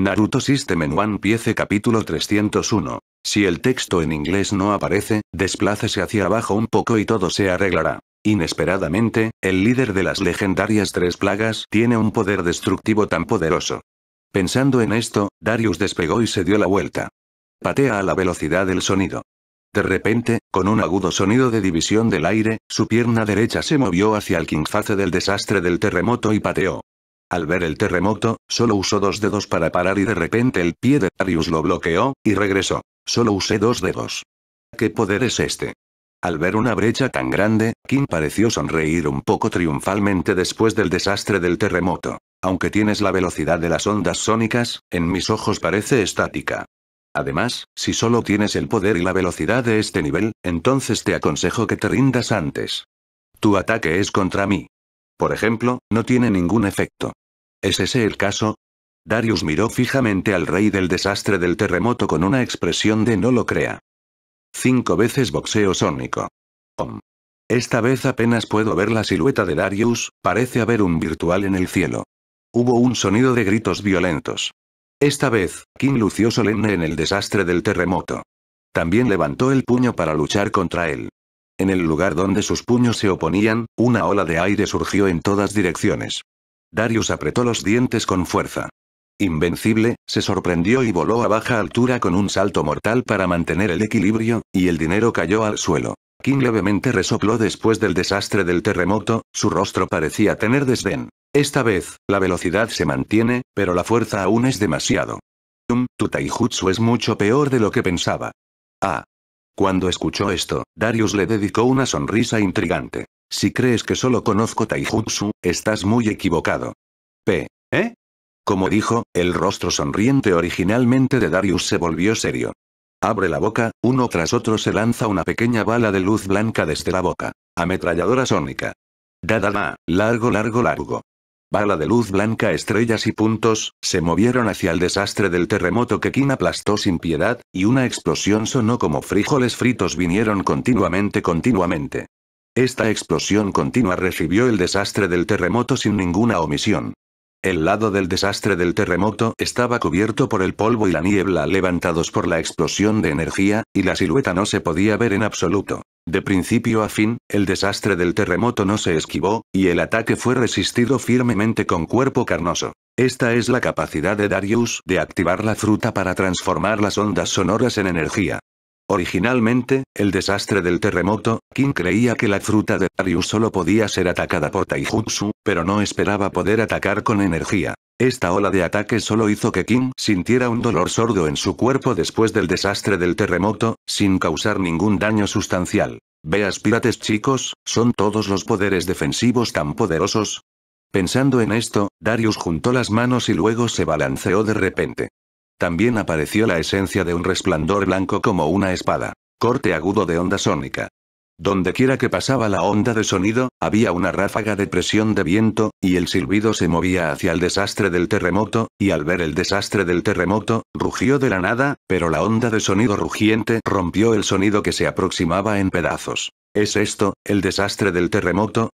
Naruto System en One Piece capítulo 301. Si el texto en inglés no aparece, desplácese hacia abajo un poco y todo se arreglará. Inesperadamente, el líder de las legendarias Tres Plagas tiene un poder destructivo tan poderoso. Pensando en esto, Darius despegó y se dio la vuelta. Patea a la velocidad del sonido. De repente, con un agudo sonido de división del aire, su pierna derecha se movió hacia el quinface del desastre del terremoto y pateó. Al ver el terremoto, solo usó dos dedos para parar y de repente el pie de Darius lo bloqueó, y regresó. Solo usé dos dedos. ¿Qué poder es este? Al ver una brecha tan grande, Kim pareció sonreír un poco triunfalmente después del desastre del terremoto. Aunque tienes la velocidad de las ondas sónicas, en mis ojos parece estática. Además, si solo tienes el poder y la velocidad de este nivel, entonces te aconsejo que te rindas antes. Tu ataque es contra mí por ejemplo, no tiene ningún efecto. ¿Es ese el caso? Darius miró fijamente al rey del desastre del terremoto con una expresión de no lo crea. Cinco veces boxeo sónico. Om. Esta vez apenas puedo ver la silueta de Darius, parece haber un virtual en el cielo. Hubo un sonido de gritos violentos. Esta vez, King lució solemne en el desastre del terremoto. También levantó el puño para luchar contra él. En el lugar donde sus puños se oponían, una ola de aire surgió en todas direcciones. Darius apretó los dientes con fuerza. Invencible, se sorprendió y voló a baja altura con un salto mortal para mantener el equilibrio, y el dinero cayó al suelo. King levemente resopló después del desastre del terremoto, su rostro parecía tener desdén. Esta vez, la velocidad se mantiene, pero la fuerza aún es demasiado. Um, tu taijutsu es mucho peor de lo que pensaba. Ah, cuando escuchó esto, Darius le dedicó una sonrisa intrigante. Si crees que solo conozco Taijutsu, estás muy equivocado. P. ¿Eh? Como dijo, el rostro sonriente originalmente de Darius se volvió serio. Abre la boca, uno tras otro se lanza una pequeña bala de luz blanca desde la boca. Ametralladora sónica. Da da da, largo largo largo bala de luz blanca, estrellas y puntos, se movieron hacia el desastre del terremoto que Kim aplastó sin piedad, y una explosión sonó como frijoles fritos vinieron continuamente, continuamente. Esta explosión continua recibió el desastre del terremoto sin ninguna omisión. El lado del desastre del terremoto estaba cubierto por el polvo y la niebla levantados por la explosión de energía, y la silueta no se podía ver en absoluto. De principio a fin, el desastre del terremoto no se esquivó, y el ataque fue resistido firmemente con cuerpo carnoso. Esta es la capacidad de Darius de activar la fruta para transformar las ondas sonoras en energía. Originalmente, el desastre del terremoto, King creía que la fruta de Darius solo podía ser atacada por Taijutsu, pero no esperaba poder atacar con energía. Esta ola de ataque solo hizo que King sintiera un dolor sordo en su cuerpo después del desastre del terremoto, sin causar ningún daño sustancial. Veas pirates chicos, ¿son todos los poderes defensivos tan poderosos? Pensando en esto, Darius juntó las manos y luego se balanceó de repente. También apareció la esencia de un resplandor blanco como una espada. Corte agudo de onda sónica. Donde quiera que pasaba la onda de sonido, había una ráfaga de presión de viento, y el silbido se movía hacia el desastre del terremoto, y al ver el desastre del terremoto, rugió de la nada, pero la onda de sonido rugiente rompió el sonido que se aproximaba en pedazos. ¿Es esto, el desastre del terremoto?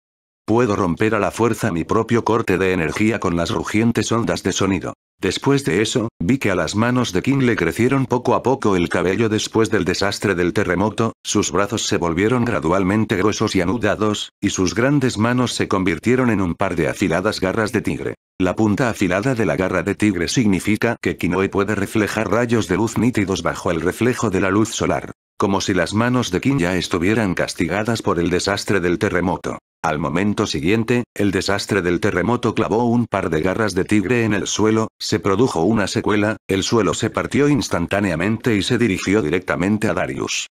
Puedo romper a la fuerza mi propio corte de energía con las rugientes ondas de sonido. Después de eso, vi que a las manos de King le crecieron poco a poco el cabello después del desastre del terremoto, sus brazos se volvieron gradualmente gruesos y anudados, y sus grandes manos se convirtieron en un par de afiladas garras de tigre. La punta afilada de la garra de tigre significa que Kinoe puede reflejar rayos de luz nítidos bajo el reflejo de la luz solar. Como si las manos de Kim ya estuvieran castigadas por el desastre del terremoto. Al momento siguiente, el desastre del terremoto clavó un par de garras de tigre en el suelo, se produjo una secuela, el suelo se partió instantáneamente y se dirigió directamente a Darius.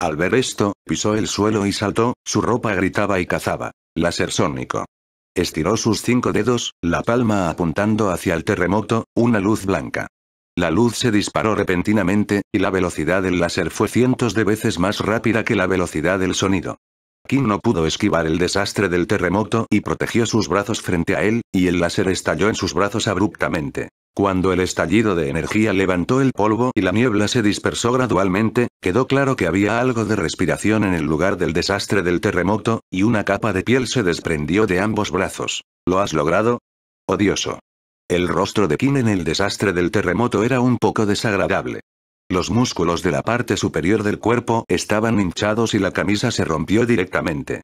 Al ver esto, pisó el suelo y saltó, su ropa gritaba y cazaba. Láser sónico. Estiró sus cinco dedos, la palma apuntando hacia el terremoto, una luz blanca. La luz se disparó repentinamente, y la velocidad del láser fue cientos de veces más rápida que la velocidad del sonido. Kim no pudo esquivar el desastre del terremoto y protegió sus brazos frente a él, y el láser estalló en sus brazos abruptamente. Cuando el estallido de energía levantó el polvo y la niebla se dispersó gradualmente, quedó claro que había algo de respiración en el lugar del desastre del terremoto, y una capa de piel se desprendió de ambos brazos. ¿Lo has logrado? Odioso. El rostro de Kim en el desastre del terremoto era un poco desagradable. Los músculos de la parte superior del cuerpo estaban hinchados y la camisa se rompió directamente.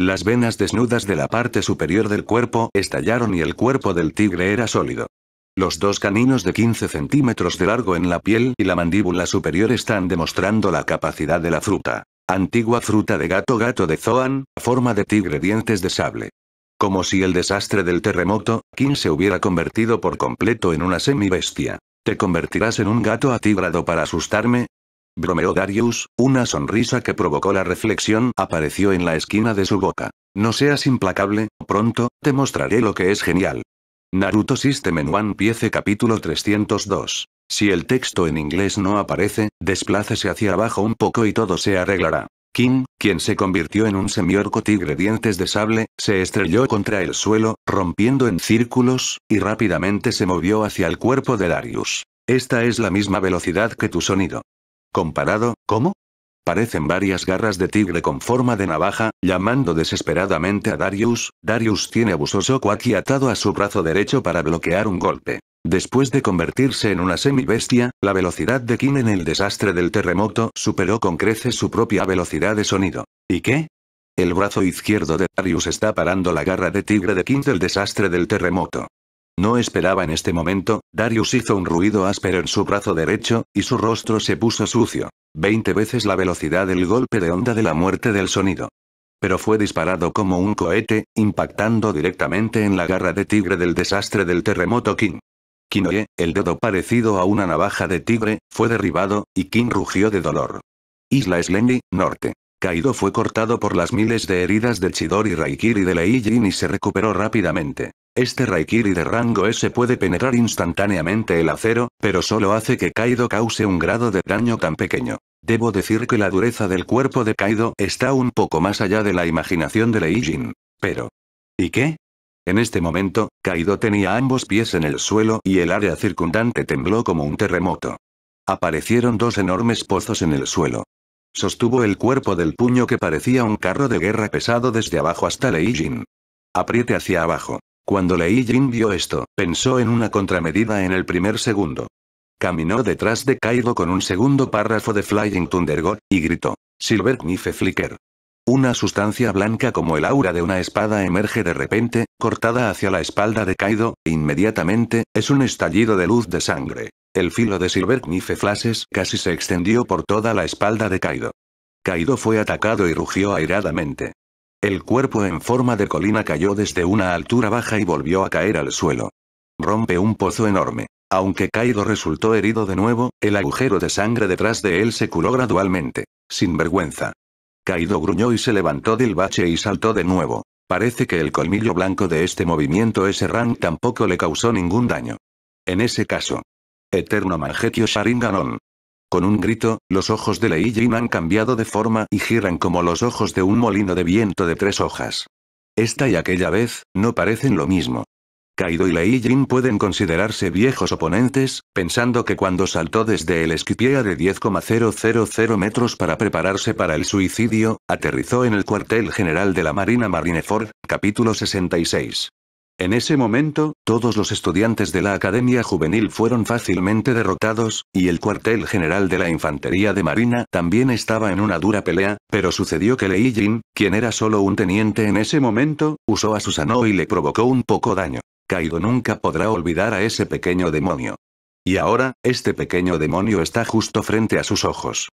Las venas desnudas de la parte superior del cuerpo estallaron y el cuerpo del tigre era sólido. Los dos caninos de 15 centímetros de largo en la piel y la mandíbula superior están demostrando la capacidad de la fruta. Antigua fruta de gato gato de Zoan, forma de tigre dientes de sable. Como si el desastre del terremoto, King se hubiera convertido por completo en una semibestia. ¿Te convertirás en un gato atigrado para asustarme? Bromeó Darius, una sonrisa que provocó la reflexión apareció en la esquina de su boca. No seas implacable, pronto, te mostraré lo que es genial. Naruto System en One Piece capítulo 302. Si el texto en inglés no aparece, desplácese hacia abajo un poco y todo se arreglará. King, quien se convirtió en un semiorco tigre dientes de sable, se estrelló contra el suelo, rompiendo en círculos, y rápidamente se movió hacia el cuerpo de Darius. Esta es la misma velocidad que tu sonido. Comparado, ¿cómo? Parecen varias garras de tigre con forma de navaja, llamando desesperadamente a Darius. Darius tiene abusoso aquí atado a su brazo derecho para bloquear un golpe. Después de convertirse en una semibestia, la velocidad de King en el desastre del terremoto superó con creces su propia velocidad de sonido. ¿Y qué? El brazo izquierdo de Darius está parando la garra de tigre de King del desastre del terremoto. No esperaba en este momento, Darius hizo un ruido áspero en su brazo derecho, y su rostro se puso sucio. 20 veces la velocidad del golpe de onda de la muerte del sonido. Pero fue disparado como un cohete, impactando directamente en la garra de tigre del desastre del terremoto King. Kinoye, el dedo parecido a una navaja de tigre, fue derribado, y King rugió de dolor. Isla Slendy, norte. Kaido fue cortado por las miles de heridas de Chidori Raikiri de Leijin y se recuperó rápidamente. Este Raikiri de rango S puede penetrar instantáneamente el acero, pero solo hace que Kaido cause un grado de daño tan pequeño. Debo decir que la dureza del cuerpo de Kaido está un poco más allá de la imaginación de Leijin. Pero... ¿Y qué? En este momento, Kaido tenía ambos pies en el suelo y el área circundante tembló como un terremoto. Aparecieron dos enormes pozos en el suelo. Sostuvo el cuerpo del puño que parecía un carro de guerra pesado desde abajo hasta Leijin. Apriete hacia abajo. Cuando Lei Jin vio esto, pensó en una contramedida en el primer segundo. Caminó detrás de Kaido con un segundo párrafo de Flying Thunder y gritó. Silver Knife Flicker. Una sustancia blanca como el aura de una espada emerge de repente, cortada hacia la espalda de Kaido, e inmediatamente, es un estallido de luz de sangre. El filo de Silver Knife Flashes casi se extendió por toda la espalda de Kaido. Kaido fue atacado y rugió airadamente. El cuerpo en forma de colina cayó desde una altura baja y volvió a caer al suelo. Rompe un pozo enorme. Aunque Kaido resultó herido de nuevo, el agujero de sangre detrás de él se curó gradualmente. Sin vergüenza. Kaido gruñó y se levantó del bache y saltó de nuevo. Parece que el colmillo blanco de este movimiento ese rank tampoco le causó ningún daño. En ese caso. Eterno Mangekyo Sharinganon. Con un grito, los ojos de Lei Jin han cambiado de forma y giran como los ojos de un molino de viento de tres hojas. Esta y aquella vez, no parecen lo mismo. Kaido y Lei Jin pueden considerarse viejos oponentes, pensando que cuando saltó desde el esquipiea de 10,000 metros para prepararse para el suicidio, aterrizó en el cuartel general de la Marina Marineford, capítulo 66. En ese momento, todos los estudiantes de la Academia Juvenil fueron fácilmente derrotados, y el cuartel general de la Infantería de Marina también estaba en una dura pelea, pero sucedió que Lei Jin, quien era solo un teniente en ese momento, usó a Susanoo y le provocó un poco daño. Kaido nunca podrá olvidar a ese pequeño demonio. Y ahora, este pequeño demonio está justo frente a sus ojos.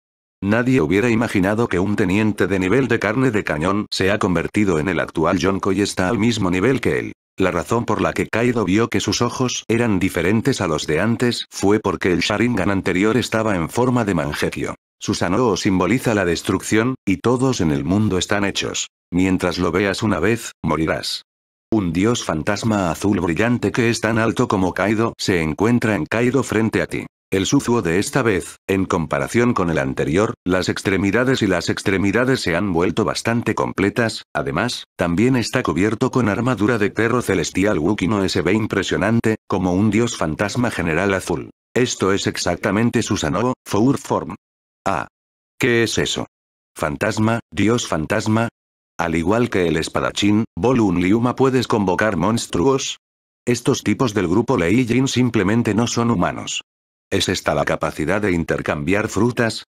Nadie hubiera imaginado que un teniente de nivel de carne de cañón se ha convertido en el actual Yonko y está al mismo nivel que él. La razón por la que Kaido vio que sus ojos eran diferentes a los de antes fue porque el Sharingan anterior estaba en forma de manjequio. Susanoo simboliza la destrucción, y todos en el mundo están hechos. Mientras lo veas una vez, morirás. Un dios fantasma azul brillante que es tan alto como Kaido se encuentra en Kaido frente a ti. El suzuo de esta vez, en comparación con el anterior, las extremidades y las extremidades se han vuelto bastante completas, además, también está cubierto con armadura de perro celestial Wukino se ve impresionante, como un dios fantasma general azul. Esto es exactamente Susanoo, Four Form. Ah. ¿Qué es eso? ¿Fantasma, dios fantasma? Al igual que el espadachín, Bolun Liuma puedes convocar monstruos, estos tipos del grupo Lei Jin simplemente no son humanos. ¿Es esta la capacidad de intercambiar frutas?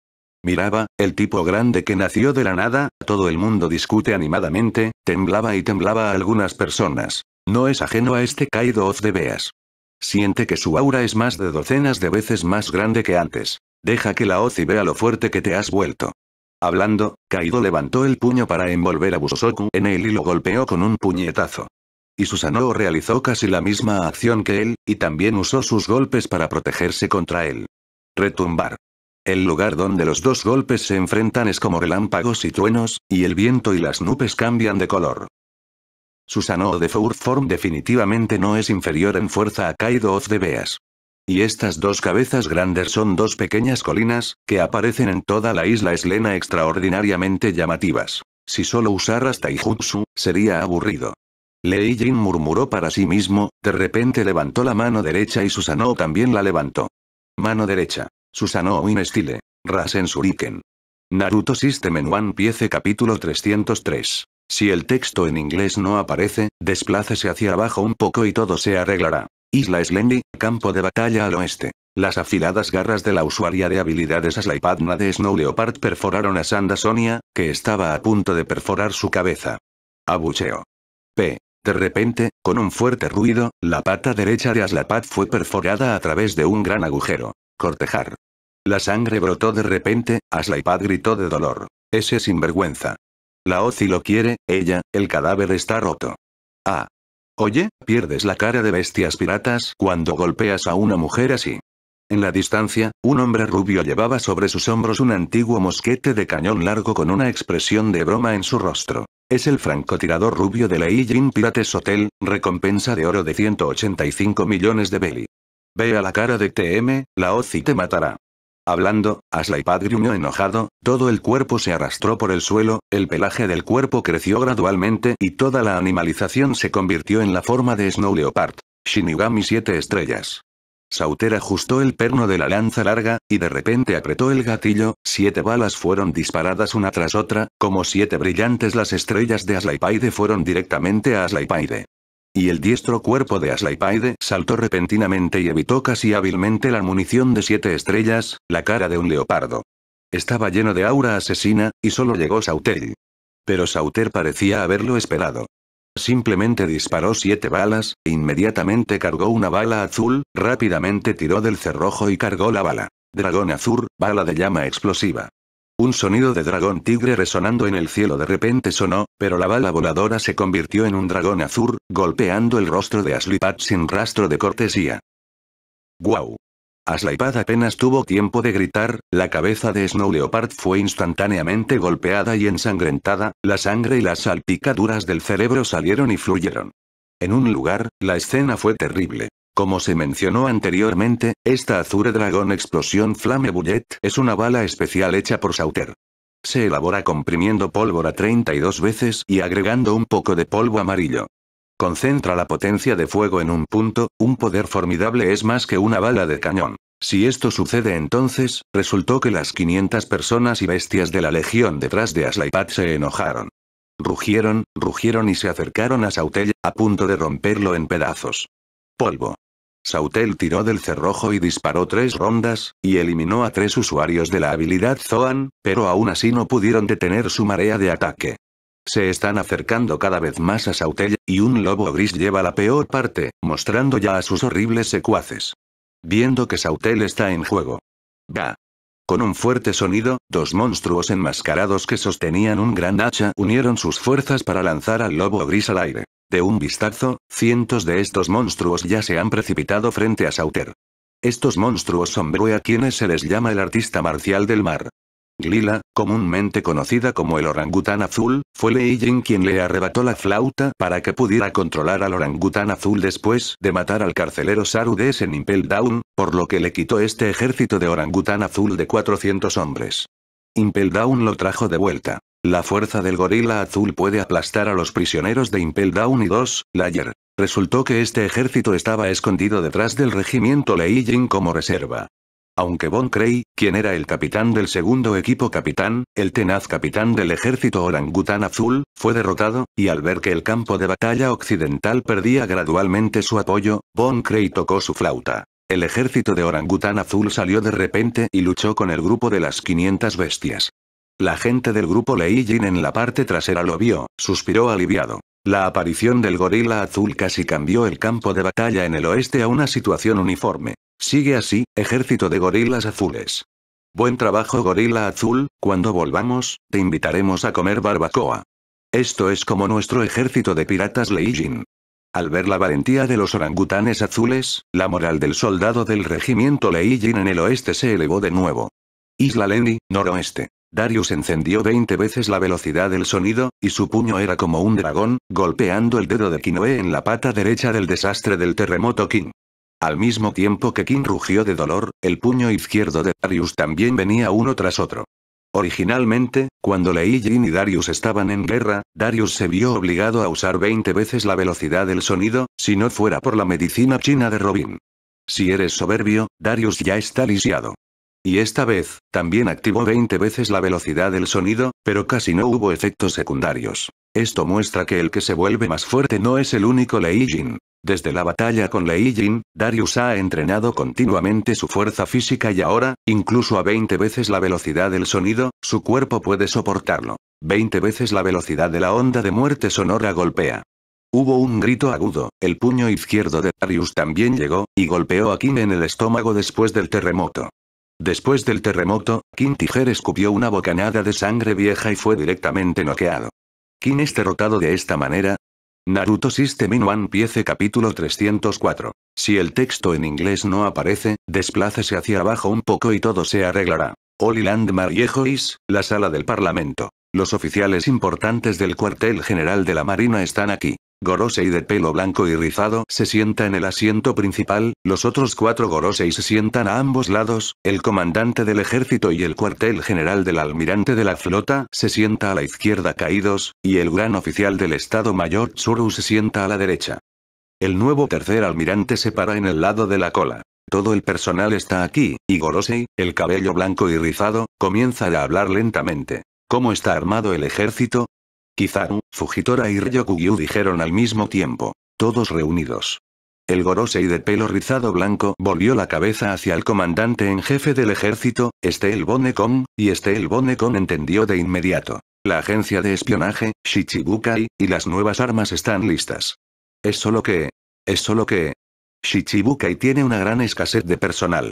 Miraba, el tipo grande que nació de la nada, todo el mundo discute animadamente, temblaba y temblaba a algunas personas. No es ajeno a este caído Oz de veas. Siente que su aura es más de docenas de veces más grande que antes. Deja que la y vea lo fuerte que te has vuelto. Hablando, Kaido levantó el puño para envolver a Busosoku en él y lo golpeó con un puñetazo y Susanoo realizó casi la misma acción que él, y también usó sus golpes para protegerse contra él. Retumbar. El lugar donde los dos golpes se enfrentan es como relámpagos y truenos, y el viento y las nubes cambian de color. Susanoo de form definitivamente no es inferior en fuerza a Kaido of the Beas. Y estas dos cabezas grandes son dos pequeñas colinas, que aparecen en toda la isla Eslena extraordinariamente llamativas. Si solo usaras Taijutsu, sería aburrido. Lei Jin murmuró para sí mismo, de repente levantó la mano derecha y Susanoo también la levantó. Mano derecha. Susanoo in estile. Rasen suriken. Naruto System en One Piece capítulo 303. Si el texto en inglés no aparece, desplácese hacia abajo un poco y todo se arreglará. Isla Slendy, campo de batalla al oeste. Las afiladas garras de la usuaria de habilidades Aslaipadna de Snow Leopard perforaron a Sanda Sonia, que estaba a punto de perforar su cabeza. Abucheo. P. De repente, con un fuerte ruido, la pata derecha de Aslapad fue perforada a través de un gran agujero. Cortejar. La sangre brotó de repente, Aslapad gritó de dolor. Ese sinvergüenza. La Ozi lo quiere, ella, el cadáver está roto. Ah. Oye, pierdes la cara de bestias piratas cuando golpeas a una mujer así. En la distancia, un hombre rubio llevaba sobre sus hombros un antiguo mosquete de cañón largo con una expresión de broma en su rostro. Es el francotirador rubio de la Ijin Pirates Hotel, recompensa de oro de 185 millones de beli. Ve a la cara de TM, la Ozi te matará. Hablando, Aslaipad gruñó enojado, todo el cuerpo se arrastró por el suelo, el pelaje del cuerpo creció gradualmente y toda la animalización se convirtió en la forma de Snow Leopard. Shinigami 7 estrellas. Sauter ajustó el perno de la lanza larga, y de repente apretó el gatillo, siete balas fueron disparadas una tras otra, como siete brillantes las estrellas de Aslaipaide fueron directamente a Aslaipaide. Y el diestro cuerpo de Aslaipaide saltó repentinamente y evitó casi hábilmente la munición de siete estrellas, la cara de un leopardo. Estaba lleno de aura asesina, y solo llegó Sauter. Pero Sauter parecía haberlo esperado. Simplemente disparó siete balas, e inmediatamente cargó una bala azul, rápidamente tiró del cerrojo y cargó la bala. Dragón azul, bala de llama explosiva. Un sonido de dragón tigre resonando en el cielo de repente sonó, pero la bala voladora se convirtió en un dragón azul, golpeando el rostro de Aslipat sin rastro de cortesía. ¡Guau! Aslaipad apenas tuvo tiempo de gritar, la cabeza de Snow Leopard fue instantáneamente golpeada y ensangrentada, la sangre y las salpicaduras del cerebro salieron y fluyeron. En un lugar, la escena fue terrible. Como se mencionó anteriormente, esta Azure dragón Explosión Flame Bullet es una bala especial hecha por Sauter. Se elabora comprimiendo pólvora 32 veces y agregando un poco de polvo amarillo. Concentra la potencia de fuego en un punto, un poder formidable es más que una bala de cañón. Si esto sucede entonces, resultó que las 500 personas y bestias de la legión detrás de Aslaipat se enojaron. Rugieron, rugieron y se acercaron a Sautel, a punto de romperlo en pedazos. Polvo. Sautel tiró del cerrojo y disparó tres rondas, y eliminó a tres usuarios de la habilidad Zoan, pero aún así no pudieron detener su marea de ataque. Se están acercando cada vez más a Sautel, y un lobo gris lleva la peor parte, mostrando ya a sus horribles secuaces. Viendo que Sautel está en juego. ¡Bah! Con un fuerte sonido, dos monstruos enmascarados que sostenían un gran hacha unieron sus fuerzas para lanzar al lobo gris al aire. De un vistazo, cientos de estos monstruos ya se han precipitado frente a Sauter. Estos monstruos son a quienes se les llama el artista marcial del mar. Lila, comúnmente conocida como el orangután azul, fue Lei Jing quien le arrebató la flauta para que pudiera controlar al orangután azul después de matar al carcelero Sarudes en Impel Down, por lo que le quitó este ejército de orangután azul de 400 hombres. Impel Down lo trajo de vuelta. La fuerza del gorila azul puede aplastar a los prisioneros de Impel Down y 2, Layer. Resultó que este ejército estaba escondido detrás del regimiento Lei Jing como reserva. Aunque Von Cray, quien era el capitán del segundo equipo capitán, el tenaz capitán del ejército orangután azul, fue derrotado, y al ver que el campo de batalla occidental perdía gradualmente su apoyo, Von Cray tocó su flauta. El ejército de orangután azul salió de repente y luchó con el grupo de las 500 bestias. La gente del grupo Leijin en la parte trasera lo vio, suspiró aliviado. La aparición del gorila azul casi cambió el campo de batalla en el oeste a una situación uniforme. Sigue así, ejército de gorilas azules. Buen trabajo gorila azul, cuando volvamos, te invitaremos a comer barbacoa. Esto es como nuestro ejército de piratas Leijin. Al ver la valentía de los orangutanes azules, la moral del soldado del regimiento Leijin en el oeste se elevó de nuevo. Isla Leni, noroeste. Darius encendió 20 veces la velocidad del sonido, y su puño era como un dragón, golpeando el dedo de Kinoe en la pata derecha del desastre del terremoto King. Al mismo tiempo que King rugió de dolor, el puño izquierdo de Darius también venía uno tras otro. Originalmente, cuando Lei Jin y Darius estaban en guerra, Darius se vio obligado a usar 20 veces la velocidad del sonido, si no fuera por la medicina china de Robin. Si eres soberbio, Darius ya está lisiado. Y esta vez, también activó 20 veces la velocidad del sonido, pero casi no hubo efectos secundarios. Esto muestra que el que se vuelve más fuerte no es el único Lei Jin. Desde la batalla con Lei Jin, Darius ha entrenado continuamente su fuerza física y ahora, incluso a 20 veces la velocidad del sonido, su cuerpo puede soportarlo. 20 veces la velocidad de la onda de muerte sonora golpea. Hubo un grito agudo, el puño izquierdo de Darius también llegó, y golpeó a Kim en el estómago después del terremoto. Después del terremoto, King Tiger escupió una bocanada de sangre vieja y fue directamente noqueado. ¿Quién es derrotado de esta manera? Naruto System in One Piece capítulo 304. Si el texto en inglés no aparece, desplácese hacia abajo un poco y todo se arreglará. Holy Land Mariejois, la sala del parlamento. Los oficiales importantes del cuartel general de la marina están aquí. Gorosei de pelo blanco y rizado se sienta en el asiento principal, los otros cuatro Gorosei se sientan a ambos lados, el comandante del ejército y el cuartel general del almirante de la flota se sienta a la izquierda caídos, y el gran oficial del Estado Mayor Suru se sienta a la derecha. El nuevo tercer almirante se para en el lado de la cola. Todo el personal está aquí, y Gorosei, el cabello blanco y rizado, comienza a hablar lentamente. ¿Cómo está armado el ejército? Kizaru, Fujitora y e Ryokugyu dijeron al mismo tiempo. Todos reunidos. El Gorosei de pelo rizado blanco volvió la cabeza hacia el comandante en jefe del ejército, Estel Kong, y Estel con entendió de inmediato. La agencia de espionaje, Shichibukai, y las nuevas armas están listas. Es solo que... Es solo que... Shichibukai tiene una gran escasez de personal.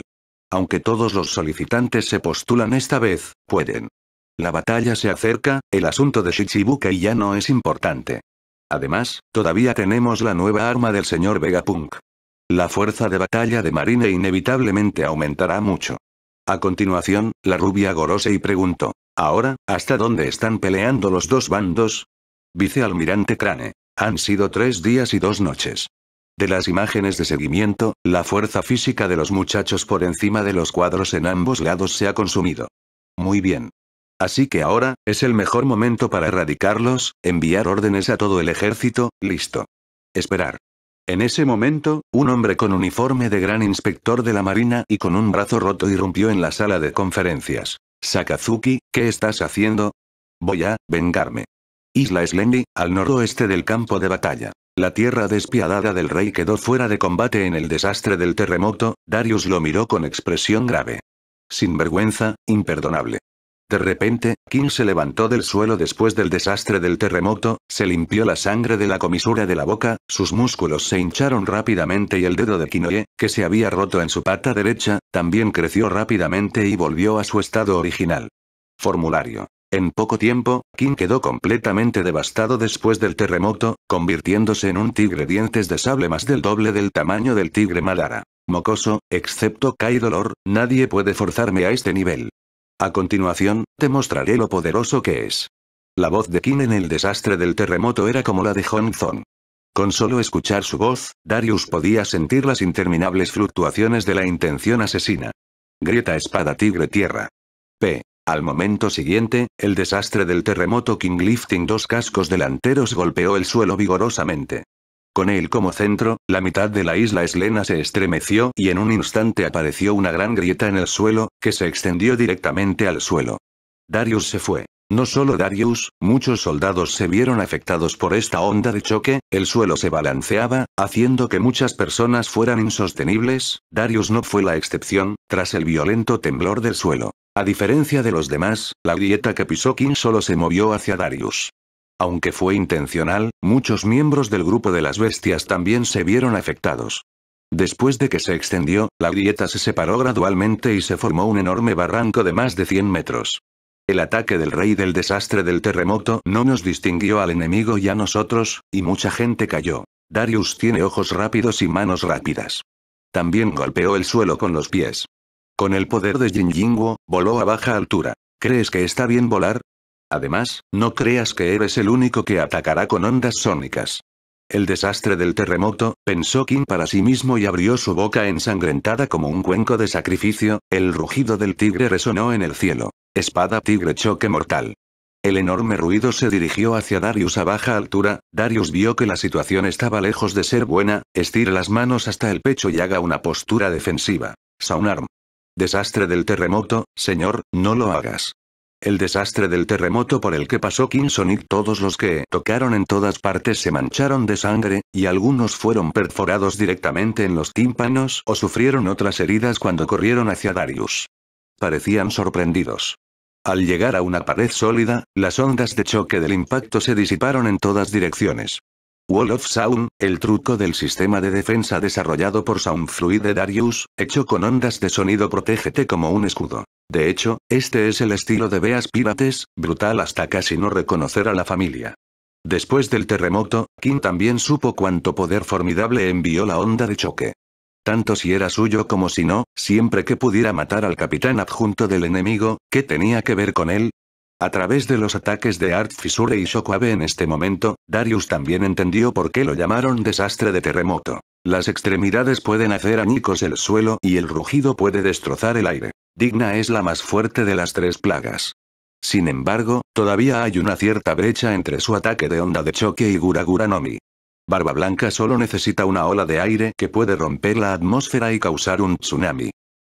Aunque todos los solicitantes se postulan esta vez, pueden la batalla se acerca, el asunto de Shichibukai ya no es importante. Además, todavía tenemos la nueva arma del señor Vegapunk. La fuerza de batalla de Marine inevitablemente aumentará mucho. A continuación, la rubia gorose y preguntó. Ahora, ¿hasta dónde están peleando los dos bandos? Vicealmirante Crane. Han sido tres días y dos noches. De las imágenes de seguimiento, la fuerza física de los muchachos por encima de los cuadros en ambos lados se ha consumido. Muy bien. Así que ahora, es el mejor momento para erradicarlos, enviar órdenes a todo el ejército, listo. Esperar. En ese momento, un hombre con uniforme de gran inspector de la marina y con un brazo roto irrumpió en la sala de conferencias. Sakazuki, ¿qué estás haciendo? Voy a, vengarme. Isla Slendy, al noroeste del campo de batalla. La tierra despiadada del rey quedó fuera de combate en el desastre del terremoto, Darius lo miró con expresión grave. Sin vergüenza, imperdonable. De repente, King se levantó del suelo después del desastre del terremoto, se limpió la sangre de la comisura de la boca, sus músculos se hincharon rápidamente y el dedo de Kinoe, que se había roto en su pata derecha, también creció rápidamente y volvió a su estado original. Formulario. En poco tiempo, King quedó completamente devastado después del terremoto, convirtiéndose en un tigre dientes de sable más del doble del tamaño del tigre Madara. Mocoso, excepto Kai Dolor, nadie puede forzarme a este nivel. A continuación, te mostraré lo poderoso que es. La voz de King en el desastre del terremoto era como la de Hong Zong. Con solo escuchar su voz, Darius podía sentir las interminables fluctuaciones de la intención asesina. Grieta espada tigre tierra. P. Al momento siguiente, el desastre del terremoto King Lifting dos cascos delanteros golpeó el suelo vigorosamente con él como centro, la mitad de la isla eslena se estremeció y en un instante apareció una gran grieta en el suelo, que se extendió directamente al suelo. Darius se fue. No solo Darius, muchos soldados se vieron afectados por esta onda de choque, el suelo se balanceaba, haciendo que muchas personas fueran insostenibles, Darius no fue la excepción, tras el violento temblor del suelo. A diferencia de los demás, la grieta que pisó King solo se movió hacia Darius. Aunque fue intencional, muchos miembros del grupo de las bestias también se vieron afectados. Después de que se extendió, la grieta se separó gradualmente y se formó un enorme barranco de más de 100 metros. El ataque del rey del desastre del terremoto no nos distinguió al enemigo y a nosotros, y mucha gente cayó. Darius tiene ojos rápidos y manos rápidas. También golpeó el suelo con los pies. Con el poder de Jinjinguo, voló a baja altura. ¿Crees que está bien volar? Además, no creas que eres el único que atacará con ondas sónicas. El desastre del terremoto, pensó Kim para sí mismo y abrió su boca ensangrentada como un cuenco de sacrificio, el rugido del tigre resonó en el cielo. Espada tigre choque mortal. El enorme ruido se dirigió hacia Darius a baja altura, Darius vio que la situación estaba lejos de ser buena, estira las manos hasta el pecho y haga una postura defensiva. Saunarm. Desastre del terremoto, señor, no lo hagas. El desastre del terremoto por el que pasó King y todos los que tocaron en todas partes se mancharon de sangre, y algunos fueron perforados directamente en los tímpanos o sufrieron otras heridas cuando corrieron hacia Darius. Parecían sorprendidos. Al llegar a una pared sólida, las ondas de choque del impacto se disiparon en todas direcciones. Wall of Sound, el truco del sistema de defensa desarrollado por Soundfluid de Darius, hecho con ondas de sonido protégete como un escudo. De hecho, este es el estilo de Beas Pirates, brutal hasta casi no reconocer a la familia. Después del terremoto, Kim también supo cuánto poder formidable envió la onda de choque. Tanto si era suyo como si no, siempre que pudiera matar al capitán adjunto del enemigo, ¿qué tenía que ver con él, a través de los ataques de Art Fisure y Shokabe en este momento, Darius también entendió por qué lo llamaron desastre de terremoto. Las extremidades pueden hacer anicos el suelo y el rugido puede destrozar el aire. Digna es la más fuerte de las tres plagas. Sin embargo, todavía hay una cierta brecha entre su ataque de onda de choque y Gura no Barba Blanca solo necesita una ola de aire que puede romper la atmósfera y causar un tsunami.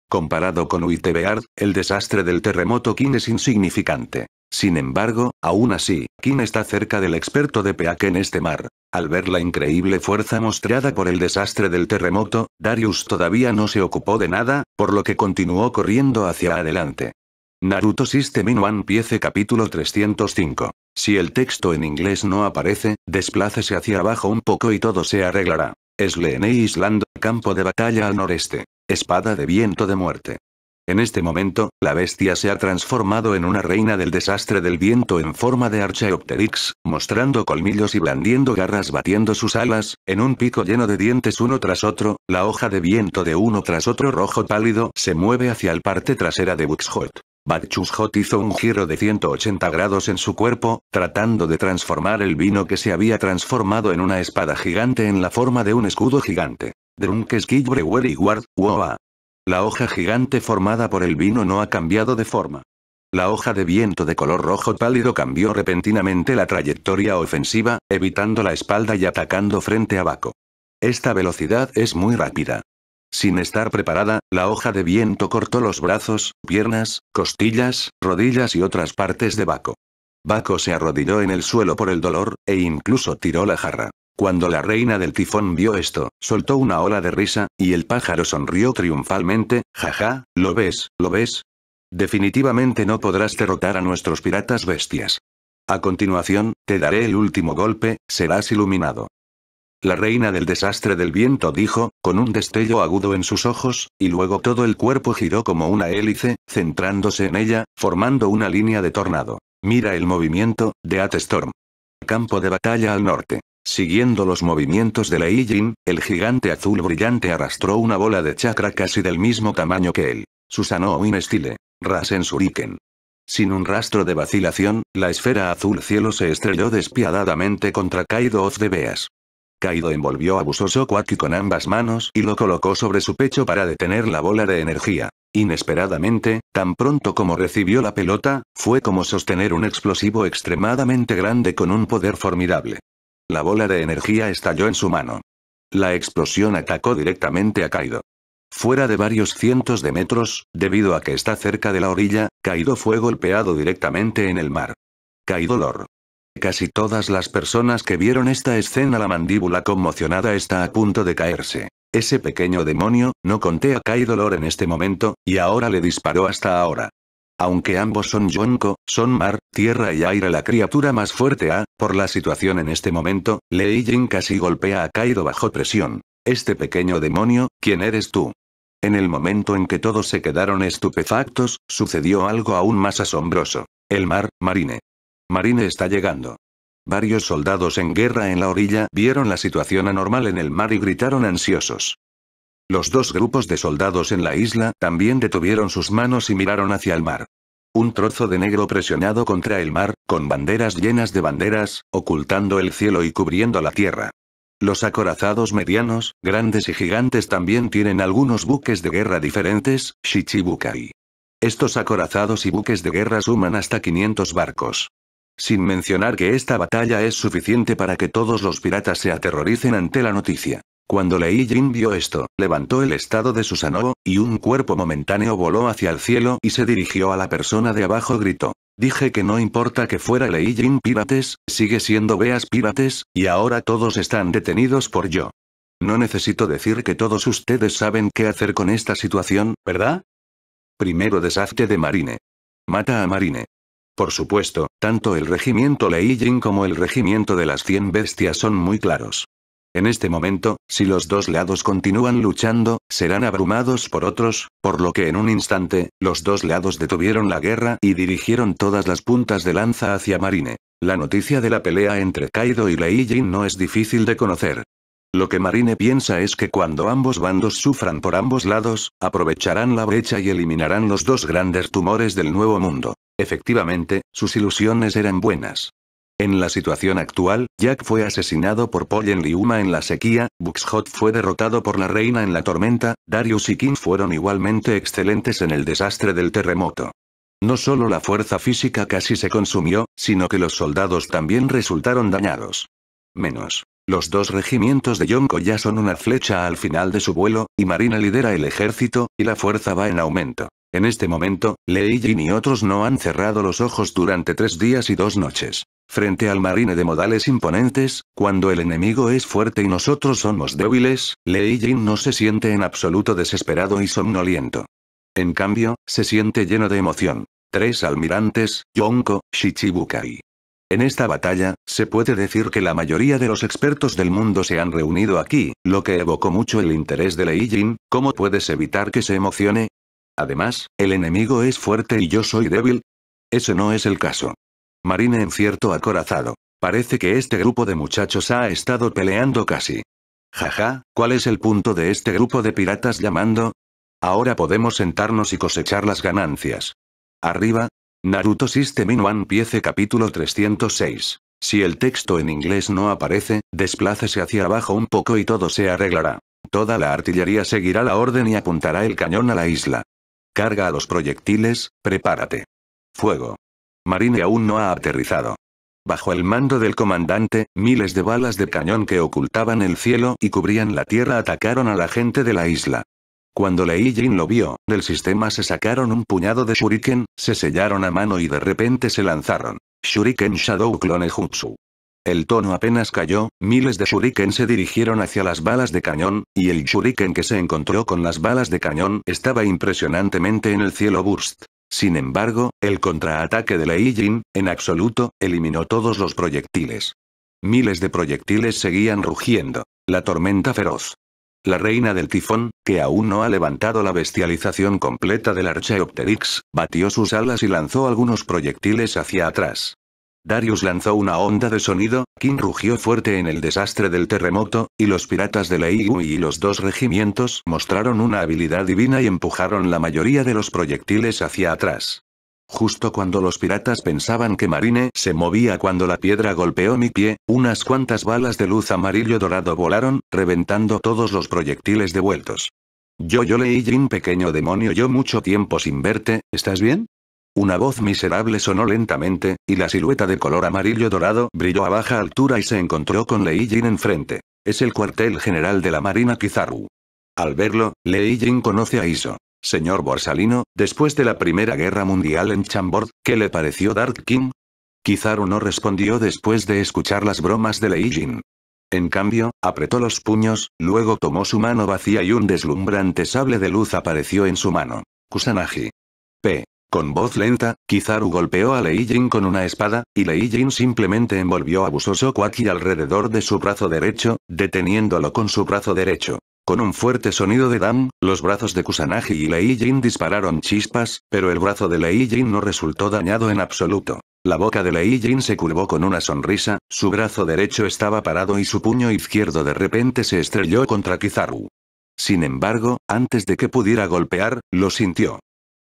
Comparado con Art, el desastre del terremoto King es insignificante. Sin embargo, aún así, Kim está cerca del experto de Peak en este mar. Al ver la increíble fuerza mostrada por el desastre del terremoto, Darius todavía no se ocupó de nada, por lo que continuó corriendo hacia adelante. Naruto System in One Piece capítulo 305. Si el texto en inglés no aparece, desplácese hacia abajo un poco y todo se arreglará. SLENE Island, campo de batalla al noreste. Espada de viento de muerte. En este momento, la bestia se ha transformado en una reina del desastre del viento en forma de Archaeopteryx, mostrando colmillos y blandiendo garras batiendo sus alas, en un pico lleno de dientes uno tras otro, la hoja de viento de uno tras otro rojo pálido se mueve hacia el parte trasera de Buxhot. Batchushot hizo un giro de 180 grados en su cuerpo, tratando de transformar el vino que se había transformado en una espada gigante en la forma de un escudo gigante. Drunkes Brewer y Ward, Woa. La hoja gigante formada por el vino no ha cambiado de forma. La hoja de viento de color rojo pálido cambió repentinamente la trayectoria ofensiva, evitando la espalda y atacando frente a Baco. Esta velocidad es muy rápida. Sin estar preparada, la hoja de viento cortó los brazos, piernas, costillas, rodillas y otras partes de Baco. Baco se arrodilló en el suelo por el dolor, e incluso tiró la jarra. Cuando la reina del tifón vio esto, soltó una ola de risa, y el pájaro sonrió triunfalmente, jaja, ¿lo ves, lo ves? Definitivamente no podrás derrotar a nuestros piratas bestias. A continuación, te daré el último golpe, serás iluminado. La reina del desastre del viento dijo, con un destello agudo en sus ojos, y luego todo el cuerpo giró como una hélice, centrándose en ella, formando una línea de tornado. Mira el movimiento, de At Storm. Campo de batalla al norte. Siguiendo los movimientos de la Jin, el gigante azul brillante arrastró una bola de chakra casi del mismo tamaño que él. Susanoo in style. Rasen suriken. Sin un rastro de vacilación, la esfera azul cielo se estrelló despiadadamente contra Kaido of de Beas. Kaido envolvió a Busoso Kwaki con ambas manos y lo colocó sobre su pecho para detener la bola de energía. Inesperadamente, tan pronto como recibió la pelota, fue como sostener un explosivo extremadamente grande con un poder formidable. La bola de energía estalló en su mano. La explosión atacó directamente a Kaido. Fuera de varios cientos de metros, debido a que está cerca de la orilla, Kaido fue golpeado directamente en el mar. Kaido Lor. Casi todas las personas que vieron esta escena la mandíbula conmocionada está a punto de caerse. Ese pequeño demonio, no conté a Kaido Lor en este momento, y ahora le disparó hasta ahora. Aunque ambos son Yonko, son mar, tierra y aire la criatura más fuerte a, por la situación en este momento, Lei Jin casi golpea a Kaido bajo presión. Este pequeño demonio, ¿quién eres tú? En el momento en que todos se quedaron estupefactos, sucedió algo aún más asombroso. El mar, Marine. Marine está llegando. Varios soldados en guerra en la orilla vieron la situación anormal en el mar y gritaron ansiosos. Los dos grupos de soldados en la isla también detuvieron sus manos y miraron hacia el mar. Un trozo de negro presionado contra el mar, con banderas llenas de banderas, ocultando el cielo y cubriendo la tierra. Los acorazados medianos, grandes y gigantes también tienen algunos buques de guerra diferentes, Shichibukai. Estos acorazados y buques de guerra suman hasta 500 barcos. Sin mencionar que esta batalla es suficiente para que todos los piratas se aterroricen ante la noticia. Cuando Lei Jin vio esto, levantó el estado de Susanoo, y un cuerpo momentáneo voló hacia el cielo y se dirigió a la persona de abajo gritó. Dije que no importa que fuera Lei Jin Pirates, sigue siendo Beas Pirates, y ahora todos están detenidos por yo. No necesito decir que todos ustedes saben qué hacer con esta situación, ¿verdad? Primero deshazte de Marine. Mata a Marine. Por supuesto, tanto el regimiento Lei Jin como el regimiento de las 100 bestias son muy claros. En este momento, si los dos lados continúan luchando, serán abrumados por otros, por lo que en un instante, los dos lados detuvieron la guerra y dirigieron todas las puntas de lanza hacia Marine. La noticia de la pelea entre Kaido y Lei Jin no es difícil de conocer. Lo que Marine piensa es que cuando ambos bandos sufran por ambos lados, aprovecharán la brecha y eliminarán los dos grandes tumores del nuevo mundo. Efectivamente, sus ilusiones eran buenas. En la situación actual, Jack fue asesinado por Pollen Liuma en la sequía, Buxhot fue derrotado por la reina en la tormenta, Darius y King fueron igualmente excelentes en el desastre del terremoto. No solo la fuerza física casi se consumió, sino que los soldados también resultaron dañados. Menos. Los dos regimientos de Yonko ya son una flecha al final de su vuelo, y Marina lidera el ejército, y la fuerza va en aumento. En este momento, Lei Jin y otros no han cerrado los ojos durante tres días y dos noches. Frente al marine de modales imponentes, cuando el enemigo es fuerte y nosotros somos débiles, Lei Jin no se siente en absoluto desesperado y somnoliento. En cambio, se siente lleno de emoción. Tres almirantes, Yonko, Shichibukai. En esta batalla, se puede decir que la mayoría de los expertos del mundo se han reunido aquí, lo que evocó mucho el interés de Lei Jin, ¿cómo puedes evitar que se emocione? Además, el enemigo es fuerte y yo soy débil. Eso no es el caso. Marine en cierto acorazado. Parece que este grupo de muchachos ha estado peleando casi. Jaja, ¿cuál es el punto de este grupo de piratas llamando? Ahora podemos sentarnos y cosechar las ganancias. Arriba. Naruto System in One Piece capítulo 306. Si el texto en inglés no aparece, desplácese hacia abajo un poco y todo se arreglará. Toda la artillería seguirá la orden y apuntará el cañón a la isla. Carga a los proyectiles, prepárate. Fuego. Marine aún no ha aterrizado. Bajo el mando del comandante, miles de balas de cañón que ocultaban el cielo y cubrían la tierra atacaron a la gente de la isla. Cuando Lei Jin lo vio, del sistema se sacaron un puñado de shuriken, se sellaron a mano y de repente se lanzaron. Shuriken Shadow Clone Jutsu. El tono apenas cayó, miles de shuriken se dirigieron hacia las balas de cañón, y el shuriken que se encontró con las balas de cañón estaba impresionantemente en el cielo burst. Sin embargo, el contraataque de Leijin, en absoluto, eliminó todos los proyectiles. Miles de proyectiles seguían rugiendo. La tormenta feroz. La reina del tifón, que aún no ha levantado la bestialización completa del Archaeopteryx, batió sus alas y lanzó algunos proyectiles hacia atrás. Darius lanzó una onda de sonido, King rugió fuerte en el desastre del terremoto, y los piratas de la y los dos regimientos mostraron una habilidad divina y empujaron la mayoría de los proyectiles hacia atrás. Justo cuando los piratas pensaban que Marine se movía cuando la piedra golpeó mi pie, unas cuantas balas de luz amarillo dorado volaron, reventando todos los proyectiles devueltos. Yo yo leí Jin, pequeño demonio yo mucho tiempo sin verte, ¿estás bien? Una voz miserable sonó lentamente, y la silueta de color amarillo dorado brilló a baja altura y se encontró con Lei Jin enfrente. Es el cuartel general de la Marina Kizaru. Al verlo, Lei Jin conoce a Iso. Señor Borsalino, después de la Primera Guerra Mundial en Chambord, ¿qué le pareció Dark King? Kizaru no respondió después de escuchar las bromas de Lei Jin. En cambio, apretó los puños, luego tomó su mano vacía y un deslumbrante sable de luz apareció en su mano. Kusanagi. P. Con voz lenta, Kizaru golpeó a Lei Jin con una espada, y Lei Jin simplemente envolvió a Busoso Kwaki alrededor de su brazo derecho, deteniéndolo con su brazo derecho. Con un fuerte sonido de Dan, los brazos de Kusanagi y Lei Jin dispararon chispas, pero el brazo de Lei Jin no resultó dañado en absoluto. La boca de Lei Jin se curvó con una sonrisa, su brazo derecho estaba parado y su puño izquierdo de repente se estrelló contra Kizaru. Sin embargo, antes de que pudiera golpear, lo sintió.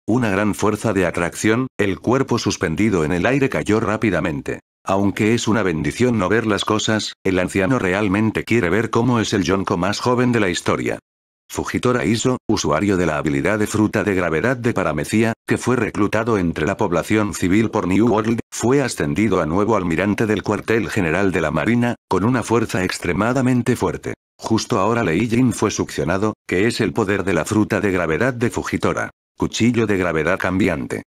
Una gran fuerza de atracción, el cuerpo suspendido en el aire cayó rápidamente. Aunque es una bendición no ver las cosas, el anciano realmente quiere ver cómo es el Yonko más joven de la historia. Fujitora Iso, usuario de la habilidad de fruta de gravedad de Paramecía, que fue reclutado entre la población civil por New World, fue ascendido a nuevo almirante del cuartel general de la Marina, con una fuerza extremadamente fuerte. Justo ahora Lei fue succionado, que es el poder de la fruta de gravedad de Fujitora. Cuchillo de gravedad cambiante.